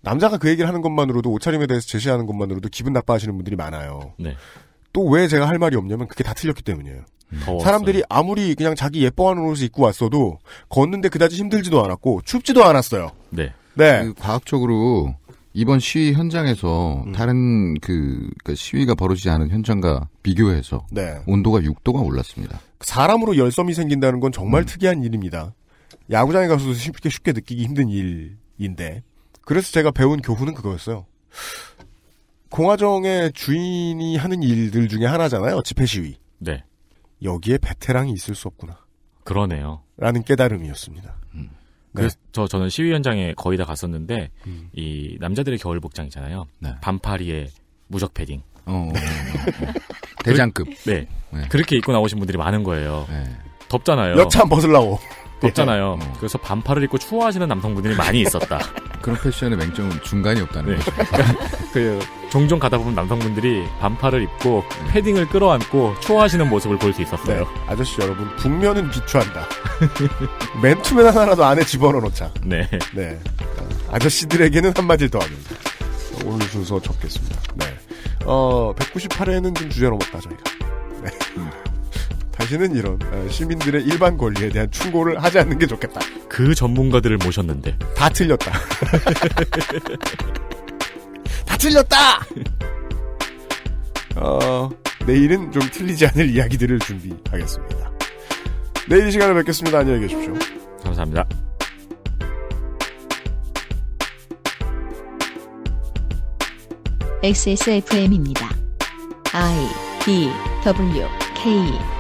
남자가 그 얘기를 하는 것만으로도 옷차림에 대해서 제시하는 것만으로도 기분 나빠하시는 분들이 많아요. 네. 또 왜 제가 할 말이 없냐면 그게 다 틀렸기 때문이에요. 음. 더웠어요. 사람들이 아무리 그냥 자기 예뻐하는 옷을 입고 왔어도 걷는데 그다지 힘들지도 않았고 춥지도 않았어요. 네. 네. 그 과학적으로 이번 시위 현장에서 음. 다른 그 그러니까 시위가 벌어지지 않은 현장과 비교해서 네. 온도가 6도가 올랐습니다. 사람으로 열섬이 생긴다는 건 정말 음. 특이한 일입니다. 야구장에 가서도 쉽게 쉽게 느끼기 힘든 일인데 그래서 제가 배운 교훈은 그거였어요. 공화정의 주인이 하는 일들 중에 하나잖아요. 집회 시위. 네. 여기에 베테랑이 있을 수 없구나. 그러네요. 라는 깨달음이었습니다. 음. 네. 그래서 저 저는 시위 현장에 거의 다 갔었는데 음. 이 남자들의 겨울 복장이잖아요. 네. 반팔이에 무적 패딩. 어, 어, 어, 어. 네. 대장급. 네. 그렇게 입고 나오신 분들이 많은 거예요. 네. 덥잖아요. 옆차 벗으려고. 덥잖아요. 네. 예. 음. 그래서 반팔을 입고 추워하시는 남성분들이 많이 있었다. 그런 패션의 맹점은 중간이 없다는 네. 거죠. 그러니까 그 종종 가다 보면 남성분들이 반팔을 입고 음. 패딩을 끌어안고 추워하시는 모습을 볼 수 있었어요. 네. 아저씨 여러분 북면은 비추한다. 맨투맨 하나라도 안에 집어넣어놓자. 네. 네. 아저씨들에게는 한마디 더 합니다. 오늘 순서 접겠습니다. 네. 어 198회는 좀 주제로 먹다 저희가. 네. 음. 다시는 이런 어, 시민들의 일반 권리에 대한 충고를 하지 않는 게 좋겠다. 그 전문가들을 모셨는데 다 틀렸다. 다 틀렸다. 어, 내일은 좀 틀리지 않을 이야기들을 준비하겠습니다. 내일 이 시간에 뵙겠습니다. 안녕히 계십시오. 감사합니다. XSFM입니다. I D W K